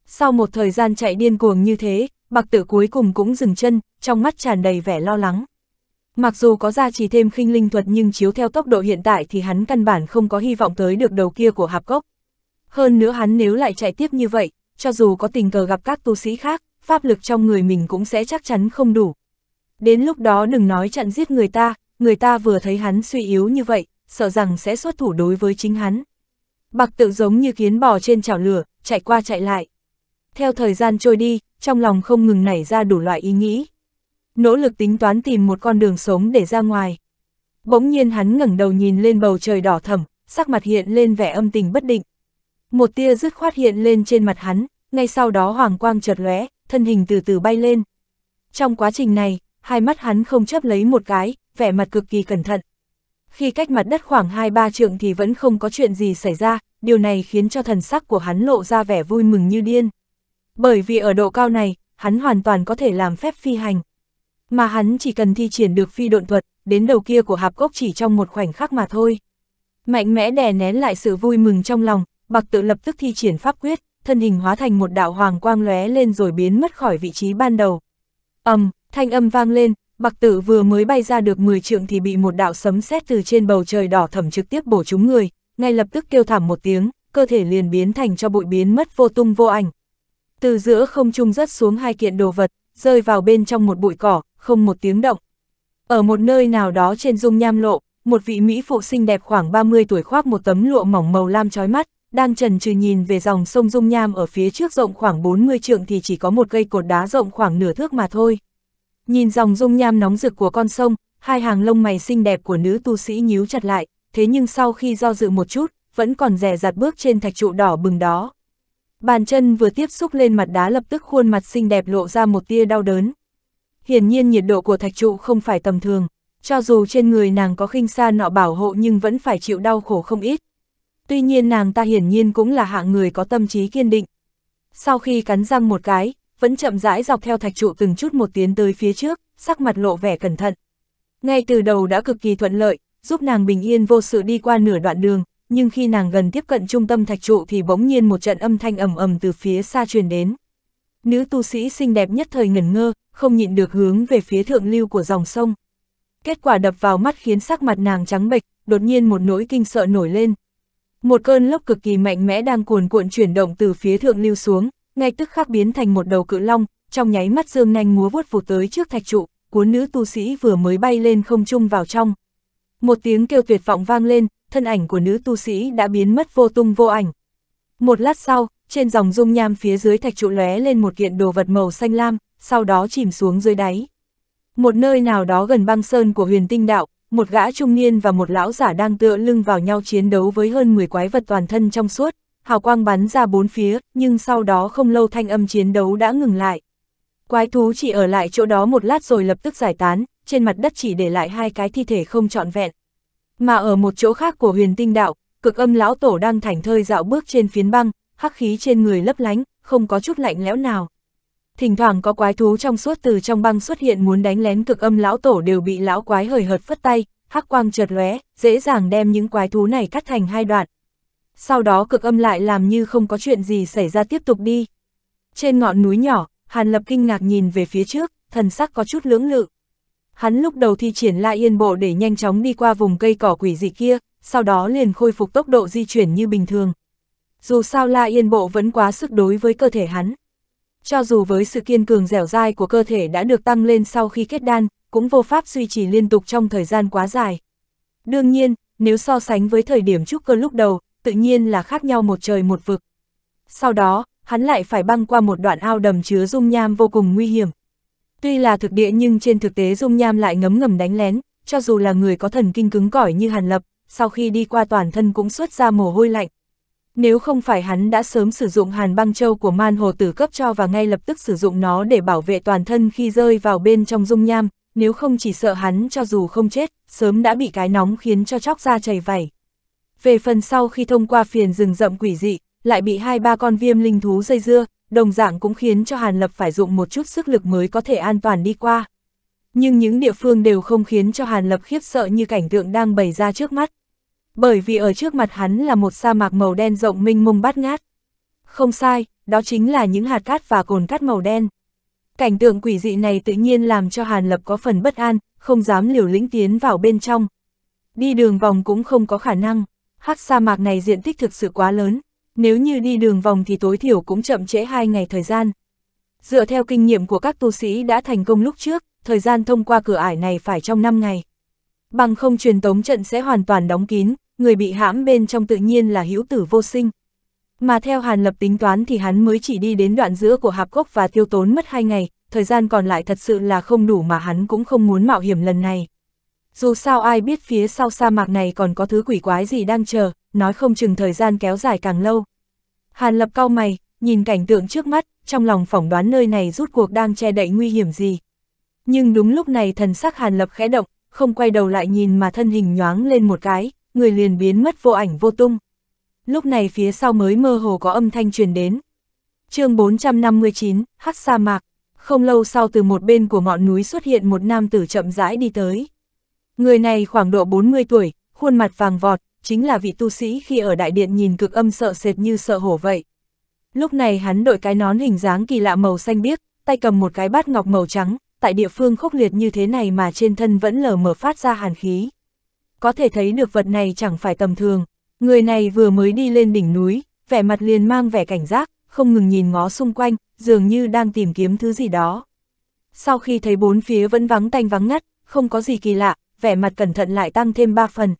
Sau một thời gian chạy điên cuồng như thế, bạc tử cuối cùng cũng dừng chân, trong mắt tràn đầy vẻ lo lắng. Mặc dù có gia trì thêm khinh linh thuật nhưng chiếu theo tốc độ hiện tại thì hắn căn bản không có hy vọng tới được đầu kia của hạp cốc. Hơn nữa hắn nếu lại chạy tiếp như vậy, cho dù có tình cờ gặp các tu sĩ khác, pháp lực trong người mình cũng sẽ chắc chắn không đủ. Đến lúc đó đừng nói chặn giết người ta, người ta vừa thấy hắn suy yếu như vậy, sợ rằng sẽ xuất thủ đối với chính hắn. Bạc tự giống như kiến bò trên chảo lửa, chạy qua chạy lại. Theo thời gian trôi đi, trong lòng không ngừng nảy ra đủ loại ý nghĩ. Nỗ lực tính toán tìm một con đường sống để ra ngoài. Bỗng nhiên hắn ngẩng đầu nhìn lên bầu trời đỏ thẳm, sắc mặt hiện lên vẻ âm tình bất định. Một tia dứt khoát hiện lên trên mặt hắn, ngay sau đó hoàng quang chợt lóe, thân hình từ từ bay lên. Trong quá trình này, hai mắt hắn không chấp lấy một cái, vẻ mặt cực kỳ cẩn thận. Khi cách mặt đất khoảng 2-3 trượng thì vẫn không có chuyện gì xảy ra, điều này khiến cho thần sắc của hắn lộ ra vẻ vui mừng như điên. Bởi vì ở độ cao này, hắn hoàn toàn có thể làm phép phi hành. Mà hắn chỉ cần thi triển được phi độn thuật, đến đầu kia của hạp cốc chỉ trong một khoảnh khắc mà thôi. Mạnh mẽ đè nén lại sự vui mừng trong lòng, bạc tự lập tức thi triển pháp quyết, thân hình hóa thành một đạo hoàng quang lóe lên rồi biến mất khỏi vị trí ban đầu. ầm, thanh âm vang lên, bạc tự vừa mới bay ra được 10 trượng thì bị một đạo sấm sét từ trên bầu trời đỏ thẩm trực tiếp bổ trúng người, ngay lập tức kêu thảm một tiếng, cơ thể liền biến thành cho bụi biến mất vô tung vô ảnh. Từ giữa không trung rớt xuống hai kiện đồ vật, rơi vào bên trong một bụi cỏ, không một tiếng động. Ở một nơi nào đó trên dung nham lộ, một vị Mỹ phụ xinh đẹp khoảng 30 tuổi khoác một tấm lụa mỏng màu lam trói mắt, đang trần trừ nhìn về dòng sông dung nham ở phía trước rộng khoảng 40 trượng thì chỉ có một cây cột đá rộng khoảng nửa thước mà thôi. Nhìn dòng dung nham nóng rực của con sông, hai hàng lông mày xinh đẹp của nữ tu sĩ nhíu chặt lại, thế nhưng sau khi do dự một chút, vẫn còn rè rặt bước trên thạch trụ đỏ bừng đó. Bàn chân vừa tiếp xúc lên mặt đá lập tức khuôn mặt xinh đẹp lộ ra một tia đau đớn. Hiển nhiên nhiệt độ của thạch trụ không phải tầm thường, cho dù trên người nàng có khinh sa nọ bảo hộ nhưng vẫn phải chịu đau khổ không ít. Tuy nhiên nàng ta hiển nhiên cũng là hạng người có tâm trí kiên định. Sau khi cắn răng một cái, vẫn chậm rãi dọc theo thạch trụ từng chút một tiến tới phía trước, sắc mặt lộ vẻ cẩn thận. Ngay từ đầu đã cực kỳ thuận lợi, giúp nàng bình yên vô sự đi qua nửa đoạn đường, nhưng khi nàng gần tiếp cận trung tâm thạch trụ thì bỗng nhiên một trận âm thanh ầm ầm từ phía xa truyền đến. Nữ tu sĩ xinh đẹp nhất thời ngẩn ngơ, không nhịn được hướng về phía thượng lưu của dòng sông. Kết quả đập vào mắt khiến sắc mặt nàng trắng bệch, đột nhiên một nỗi kinh sợ nổi lên. Một cơn lốc cực kỳ mạnh mẽ đang cuồn cuộn chuyển động từ phía thượng lưu xuống, ngay tức khắc biến thành một đầu cự long, trong nháy mắt dương nhanh múa vuốt vụt tới trước thạch trụ, cuốn nữ tu sĩ vừa mới bay lên không trung vào trong. Một tiếng kêu tuyệt vọng vang lên, thân ảnh của nữ tu sĩ đã biến mất vô tung vô ảnh. Một lát sau, trên dòng dung nham phía dưới thạch trụ lóe lên một kiện đồ vật màu xanh lam, sau đó chìm xuống dưới đáy. Một nơi nào đó gần băng sơn của huyền tinh đạo, một gã trung niên và một lão giả đang tựa lưng vào nhau chiến đấu với hơn 10 quái vật toàn thân trong suốt, hào quang bắn ra bốn phía, nhưng sau đó không lâu thanh âm chiến đấu đã ngừng lại. Quái thú chỉ ở lại chỗ đó một lát rồi lập tức giải tán, trên mặt đất chỉ để lại hai cái thi thể không trọn vẹn. Mà ở một chỗ khác của huyền tinh đạo, cực âm lão tổ đang thảnh thơi dạo bước trên phiến băng, hắc khí trên người lấp lánh, không có chút lạnh lẽo nào. Thỉnh thoảng có quái thú trong suốt từ trong băng xuất hiện muốn đánh lén cực âm lão tổ đều bị lão quái hời hợt phất tay, hắc quang chợt lóe, dễ dàng đem những quái thú này cắt thành hai đoạn. Sau đó cực âm lại làm như không có chuyện gì xảy ra tiếp tục đi. Trên ngọn núi nhỏ, Hàn Lập kinh ngạc nhìn về phía trước, thần sắc có chút lưỡng lự. Hắn lúc đầu thi triển la yên bộ để nhanh chóng đi qua vùng cây cỏ quỷ dị kia, sau đó liền khôi phục tốc độ di chuyển như bình thường. Dù sao la yên bộ vẫn quá sức đối với cơ thể hắn. Cho dù với sự kiên cường dẻo dai của cơ thể đã được tăng lên sau khi kết đan, cũng vô pháp duy trì liên tục trong thời gian quá dài. Đương nhiên, nếu so sánh với thời điểm trúc cơ lúc đầu, tự nhiên là khác nhau một trời một vực. Sau đó, hắn lại phải băng qua một đoạn ao đầm chứa dung nham vô cùng nguy hiểm, Tuy là thực địa nhưng trên thực tế dung nham lại ngấm ngầm đánh lén, cho dù là người có thần kinh cứng cỏi như Hàn Lập, sau khi đi qua toàn thân cũng xuất ra mồ hôi lạnh. Nếu không phải hắn đã sớm sử dụng hàn băng châu của man hồ tử cấp cho và ngay lập tức sử dụng nó để bảo vệ toàn thân khi rơi vào bên trong dung nham, nếu không chỉ sợ hắn cho dù không chết, sớm đã bị cái nóng khiến cho chóc da chảy vảy. Về phần sau khi thông qua phiền rừng rậm quỷ dị, lại bị hai ba con viêm linh thú dây dưa, đồng dạng cũng khiến cho Hàn Lập phải dụng một chút sức lực mới có thể an toàn đi qua. Nhưng những địa phương đều không khiến cho Hàn Lập khiếp sợ như cảnh tượng đang bày ra trước mắt. Bởi vì ở trước mặt hắn là một sa mạc màu đen rộng mênh mông bát ngát. Không sai, đó chính là những hạt cát và cồn cát màu đen. Cảnh tượng quỷ dị này tự nhiên làm cho Hàn Lập có phần bất an, không dám liều lĩnh tiến vào bên trong. Đi đường vòng cũng không có khả năng, hắc sa mạc này diện tích thực sự quá lớn, nếu như đi đường vòng thì tối thiểu cũng chậm trễ hai ngày thời gian. Dựa theo kinh nghiệm của các tu sĩ đã thành công lúc trước, thời gian thông qua cửa ải này phải trong 5 ngày. Bằng không truyền tống trận sẽ hoàn toàn đóng kín, người bị hãm bên trong tự nhiên là hữu tử vô sinh. Mà theo Hàn Lập tính toán thì hắn mới chỉ đi đến đoạn giữa của Hạp Cốc và tiêu tốn mất 2 ngày, thời gian còn lại thật sự là không đủ mà hắn cũng không muốn mạo hiểm lần này dù sao ai biết phía sau sa mạc này còn có thứ quỷ quái gì đang chờ, nói không chừng thời gian kéo dài càng lâu. Hàn lập cao mày, nhìn cảnh tượng trước mắt, trong lòng phỏng đoán nơi này rút cuộc đang che đậy nguy hiểm gì. Nhưng đúng lúc này thần sắc hàn lập khẽ động, không quay đầu lại nhìn mà thân hình nhoáng lên một cái, người liền biến mất vô ảnh vô tung. Lúc này phía sau mới mơ hồ có âm thanh truyền đến. chương 459, Hắc Sa Mạc, không lâu sau từ một bên của ngọn núi xuất hiện một nam tử chậm rãi đi tới. Người này khoảng độ 40 tuổi, khuôn mặt vàng vọt, chính là vị tu sĩ khi ở đại điện nhìn cực âm sợ sệt như sợ hổ vậy. Lúc này hắn đội cái nón hình dáng kỳ lạ màu xanh biếc, tay cầm một cái bát ngọc màu trắng, tại địa phương khốc liệt như thế này mà trên thân vẫn lờ mở phát ra hàn khí. Có thể thấy được vật này chẳng phải tầm thường, người này vừa mới đi lên đỉnh núi, vẻ mặt liền mang vẻ cảnh giác, không ngừng nhìn ngó xung quanh, dường như đang tìm kiếm thứ gì đó. Sau khi thấy bốn phía vẫn vắng tanh vắng ngắt, không có gì kỳ lạ, vẻ mặt cẩn thận lại tăng thêm ba phần.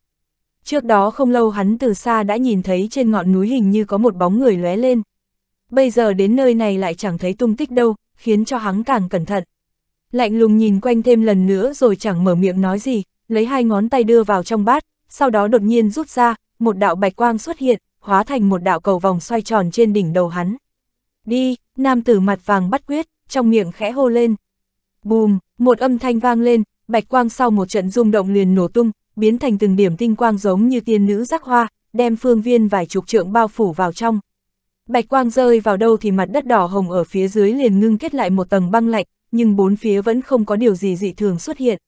Trước đó không lâu hắn từ xa đã nhìn thấy trên ngọn núi hình như có một bóng người lóe lên. Bây giờ đến nơi này lại chẳng thấy tung tích đâu, khiến cho hắn càng cẩn thận. Lạnh lùng nhìn quanh thêm lần nữa rồi chẳng mở miệng nói gì, lấy hai ngón tay đưa vào trong bát, sau đó đột nhiên rút ra, một đạo bạch quang xuất hiện, hóa thành một đạo cầu vòng xoay tròn trên đỉnh đầu hắn. Đi, nam tử mặt vàng bắt quyết, trong miệng khẽ hô lên. Bùm, một âm thanh vang lên, bạch quang sau một trận rung động liền nổ tung, biến thành từng điểm tinh quang giống như tiên nữ rắc hoa, đem phương viên vài chục trượng bao phủ vào trong. Bạch quang rơi vào đâu thì mặt đất đỏ hồng ở phía dưới liền ngưng kết lại một tầng băng lạnh, nhưng bốn phía vẫn không có điều gì dị thường xuất hiện.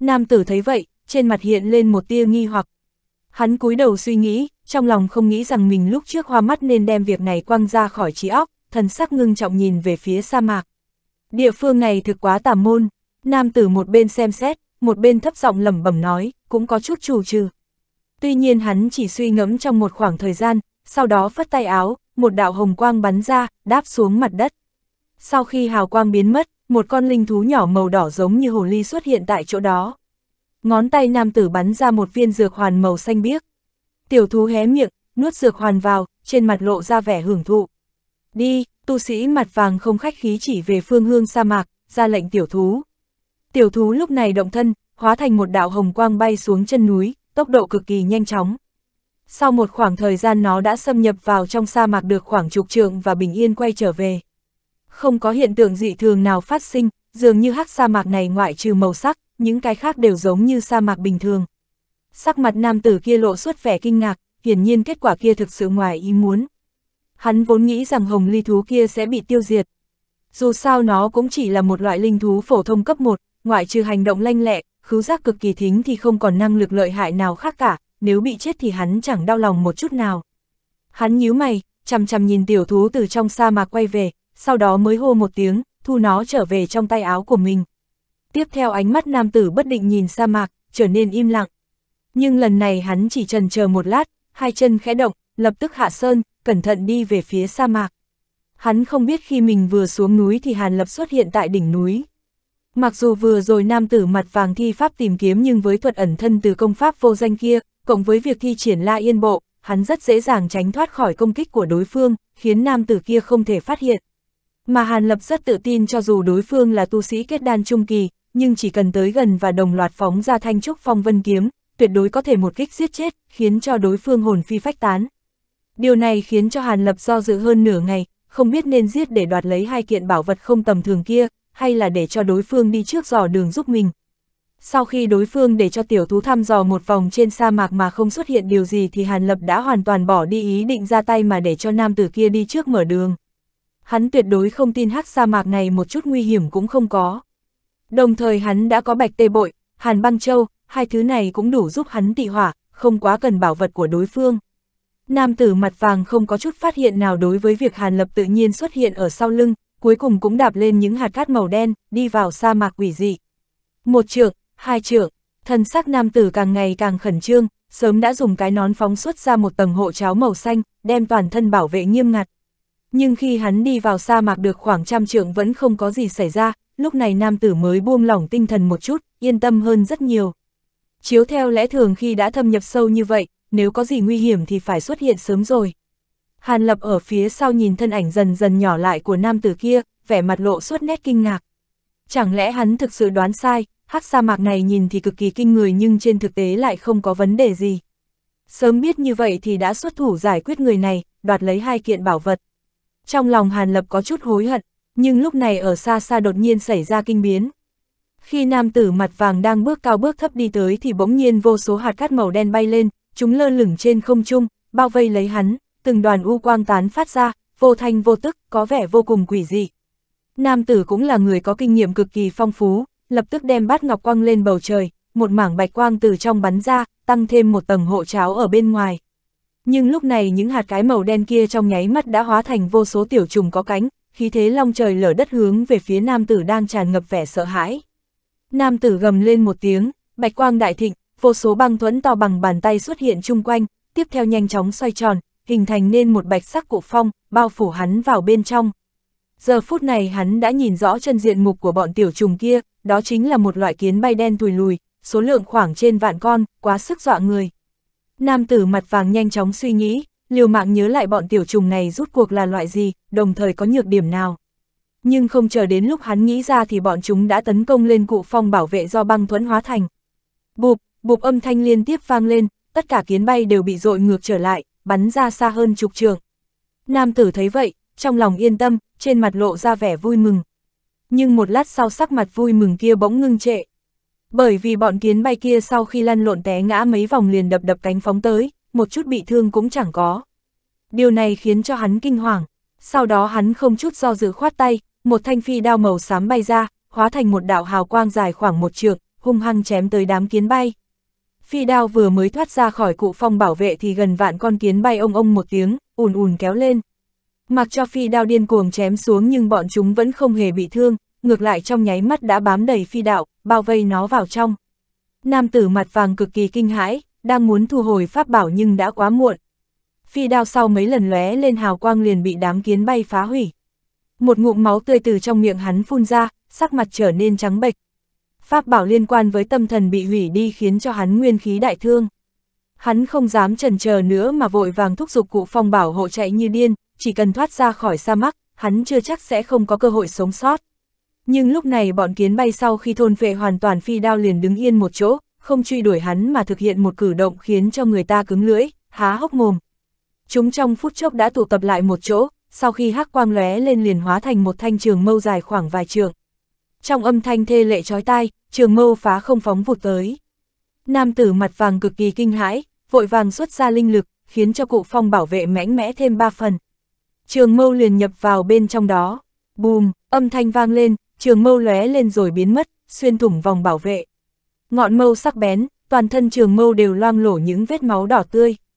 Nam tử thấy vậy, trên mặt hiện lên một tia nghi hoặc. Hắn cúi đầu suy nghĩ, trong lòng không nghĩ rằng mình lúc trước hoa mắt nên đem việc này quăng ra khỏi trí óc, thần sắc ngưng trọng nhìn về phía sa mạc. Địa phương này thực quá tà môn, Nam tử một bên xem xét, một bên thấp giọng lẩm bẩm nói, cũng có chút chủ trừ. Tuy nhiên hắn chỉ suy ngẫm trong một khoảng thời gian, sau đó phất tay áo, một đạo hồng quang bắn ra, đáp xuống mặt đất. Sau khi hào quang biến mất, một con linh thú nhỏ màu đỏ giống như hồ ly xuất hiện tại chỗ đó. Ngón tay nam tử bắn ra một viên dược hoàn màu xanh biếc. Tiểu thú hé miệng, nuốt dược hoàn vào, trên mặt lộ ra vẻ hưởng thụ. Đi, tu sĩ mặt vàng không khách khí chỉ về phương hương sa mạc, ra lệnh tiểu thú. Tiểu thú lúc này động thân, hóa thành một đạo hồng quang bay xuống chân núi, tốc độ cực kỳ nhanh chóng. Sau một khoảng thời gian nó đã xâm nhập vào trong sa mạc được khoảng chục trượng và bình yên quay trở về. Không có hiện tượng dị thường nào phát sinh, dường như hắc sa mạc này ngoại trừ màu sắc, những cái khác đều giống như sa mạc bình thường. Sắc mặt nam tử kia lộ suốt vẻ kinh ngạc, hiển nhiên kết quả kia thực sự ngoài ý muốn. Hắn vốn nghĩ rằng hồng ly thú kia sẽ bị tiêu diệt. Dù sao nó cũng chỉ là một loại linh thú phổ thông cấp 1, ngoại trừ hành động lanh lẹ, khứu giác cực kỳ thính thì không còn năng lực lợi hại nào khác cả, nếu bị chết thì hắn chẳng đau lòng một chút nào. Hắn nhíu mày, chằm chằm nhìn tiểu thú từ trong sa mạc quay về, sau đó mới hô một tiếng, thu nó trở về trong tay áo của mình. Tiếp theo ánh mắt nam tử bất định nhìn sa mạc, trở nên im lặng. Nhưng lần này hắn chỉ trần chờ một lát, hai chân khẽ động, lập tức hạ sơn, cẩn thận đi về phía sa mạc. Hắn không biết khi mình vừa xuống núi thì Hàn Lập xuất hiện tại đỉnh núi. Mặc dù vừa rồi nam tử mặt vàng thi pháp tìm kiếm nhưng với thuật ẩn thân từ công pháp vô danh kia, cộng với việc thi triển la yên bộ, hắn rất dễ dàng tránh thoát khỏi công kích của đối phương, khiến nam tử kia không thể phát hiện. Mà Hàn Lập rất tự tin cho dù đối phương là tu sĩ kết đan trung kỳ, nhưng chỉ cần tới gần và đồng loạt phóng ra thanh trúc phong vân kiếm, tuyệt đối có thể một kích giết chết, khiến cho đối phương hồn phi phách tán. Điều này khiến cho Hàn Lập do dự hơn nửa ngày, không biết nên giết để đoạt lấy hai kiện bảo vật không tầm thường kia, hay là để cho đối phương đi trước dò đường giúp mình. Sau khi đối phương để cho tiểu thú thăm dò một vòng trên sa mạc mà không xuất hiện điều gì thì Hàn Lập đã hoàn toàn bỏ đi ý định ra tay mà để cho nam tử kia đi trước mở đường. Hắn tuyệt đối không tin hắc sa mạc này một chút nguy hiểm cũng không có. Đồng thời hắn đã có bạch tê bội, hàn băng châu, hai thứ này cũng đủ giúp hắn tị hỏa, không quá cần bảo vật của đối phương. Nam tử mặt vàng không có chút phát hiện nào đối với việc Hàn Lập tự nhiên xuất hiện ở sau lưng, cuối cùng cũng đạp lên những hạt cát màu đen, đi vào sa mạc quỷ dị. Một trượng, hai trượng, thân sắc nam tử càng ngày càng khẩn trương, sớm đã dùng cái nón phóng xuất ra một tầng hộ cháo màu xanh, đem toàn thân bảo vệ nghiêm ngặt. Nhưng khi hắn đi vào sa mạc được khoảng trăm trượng vẫn không có gì xảy ra, lúc này nam tử mới buông lỏng tinh thần một chút, yên tâm hơn rất nhiều. Chiếu theo lẽ thường khi đã thâm nhập sâu như vậy, nếu có gì nguy hiểm thì phải xuất hiện sớm rồi. Hàn Lập ở phía sau nhìn thân ảnh dần dần nhỏ lại của nam tử kia, vẻ mặt lộ suốt nét kinh ngạc. Chẳng lẽ hắn thực sự đoán sai, hắc sa mạc này nhìn thì cực kỳ kinh người nhưng trên thực tế lại không có vấn đề gì. Sớm biết như vậy thì đã xuất thủ giải quyết người này, đoạt lấy hai kiện bảo vật. Trong lòng Hàn Lập có chút hối hận, nhưng lúc này ở xa xa đột nhiên xảy ra kinh biến. Khi nam tử mặt vàng đang bước cao bước thấp đi tới thì bỗng nhiên vô số hạt cát màu đen bay lên, chúng lơ lửng trên không trung, bao vây lấy hắn, từng đoàn u quang tán phát ra, vô thanh vô tức, có vẻ vô cùng quỷ dị. Nam tử cũng là người có kinh nghiệm cực kỳ phong phú, lập tức đem bát ngọc quang lên bầu trời, một mảng bạch quang từ trong bắn ra, tăng thêm một tầng hộ cháo ở bên ngoài. Nhưng lúc này những hạt cái màu đen kia trong nháy mắt đã hóa thành vô số tiểu trùng có cánh, khí thế long trời lở đất hướng về phía nam tử đang tràn ngập vẻ sợ hãi. Nam tử gầm lên một tiếng, bạch quang đại thịnh, vô số băng thuẫn to bằng bàn tay xuất hiện chung quanh, tiếp theo nhanh chóng xoay tròn, hình thành nên một bạch sắc cụ phong, bao phủ hắn vào bên trong. Giờ phút này hắn đã nhìn rõ chân diện mục của bọn tiểu trùng kia, đó chính là một loại kiến bay đen tùi lùi, số lượng khoảng trên vạn con, quá sức dọa người. Nam tử mặt vàng nhanh chóng suy nghĩ, liều mạng nhớ lại bọn tiểu trùng này rút cuộc là loại gì, đồng thời có nhược điểm nào. Nhưng không chờ đến lúc hắn nghĩ ra thì bọn chúng đã tấn công lên cụ phong bảo vệ do băng thuẫn hóa thành. Bụp, bụp âm thanh liên tiếp vang lên, tất cả kiến bay đều bị dội ngược trở lại, bắn ra xa hơn chục trường. Nam tử thấy vậy, trong lòng yên tâm, trên mặt lộ ra vẻ vui mừng. Nhưng một lát sau sắc mặt vui mừng kia bỗng ngưng trệ. Bởi vì bọn kiến bay kia sau khi lăn lộn té ngã mấy vòng liền đập đập cánh phóng tới, một chút bị thương cũng chẳng có. Điều này khiến cho hắn kinh hoàng. Sau đó hắn không chút do dự khoát tay, một thanh phi đao màu xám bay ra, hóa thành một đạo hào quang dài khoảng một trượng, hung hăng chém tới đám kiến bay. Phi đao vừa mới thoát ra khỏi cụ phong bảo vệ thì gần vạn con kiến bay ông ông một tiếng, ùn ùn kéo lên. Mặc cho phi đao điên cuồng chém xuống nhưng bọn chúng vẫn không hề bị thương, ngược lại trong nháy mắt đã bám đầy phi đạo, bao vây nó vào trong. Nam tử mặt vàng cực kỳ kinh hãi, đang muốn thu hồi pháp bảo nhưng đã quá muộn. Phi đao sau mấy lần lóe lên hào quang liền bị đám kiến bay phá hủy. Một ngụm máu tươi từ trong miệng hắn phun ra, sắc mặt trở nên trắng bệch, pháp bảo liên quan với tâm thần bị hủy đi khiến cho hắn nguyên khí đại thương. Hắn không dám trần chờ nữa mà vội vàng thúc giục cụ phong bảo hộ chạy như điên, chỉ cần thoát ra khỏi sa mắc, hắn chưa chắc sẽ không có cơ hội sống sót. Nhưng lúc này bọn kiến bay sau khi thôn vệ hoàn toàn phi đao liền đứng yên một chỗ, không truy đuổi hắn mà thực hiện một cử động khiến cho người ta cứng lưỡi, há hốc mồm. Chúng trong phút chốc đã tụ tập lại một chỗ, sau khi hắc quang lóe lên liền hóa thành một thanh trường mâu dài khoảng vài trường trong âm thanh thê lệ chói tai, trường mâu phá không phóng vụt tới. Nam tử mặt vàng cực kỳ kinh hãi, vội vàng xuất ra linh lực, khiến cho cụ phong bảo vệ mãnh mẽ thêm ba phần. Trường mâu liền nhập vào bên trong đó, bùm, âm thanh vang lên, trường mâu lóe lên rồi biến mất, xuyên thủng vòng bảo vệ. Ngọn mâu sắc bén, toàn thân trường mâu đều loang lổ những vết máu đỏ tươi.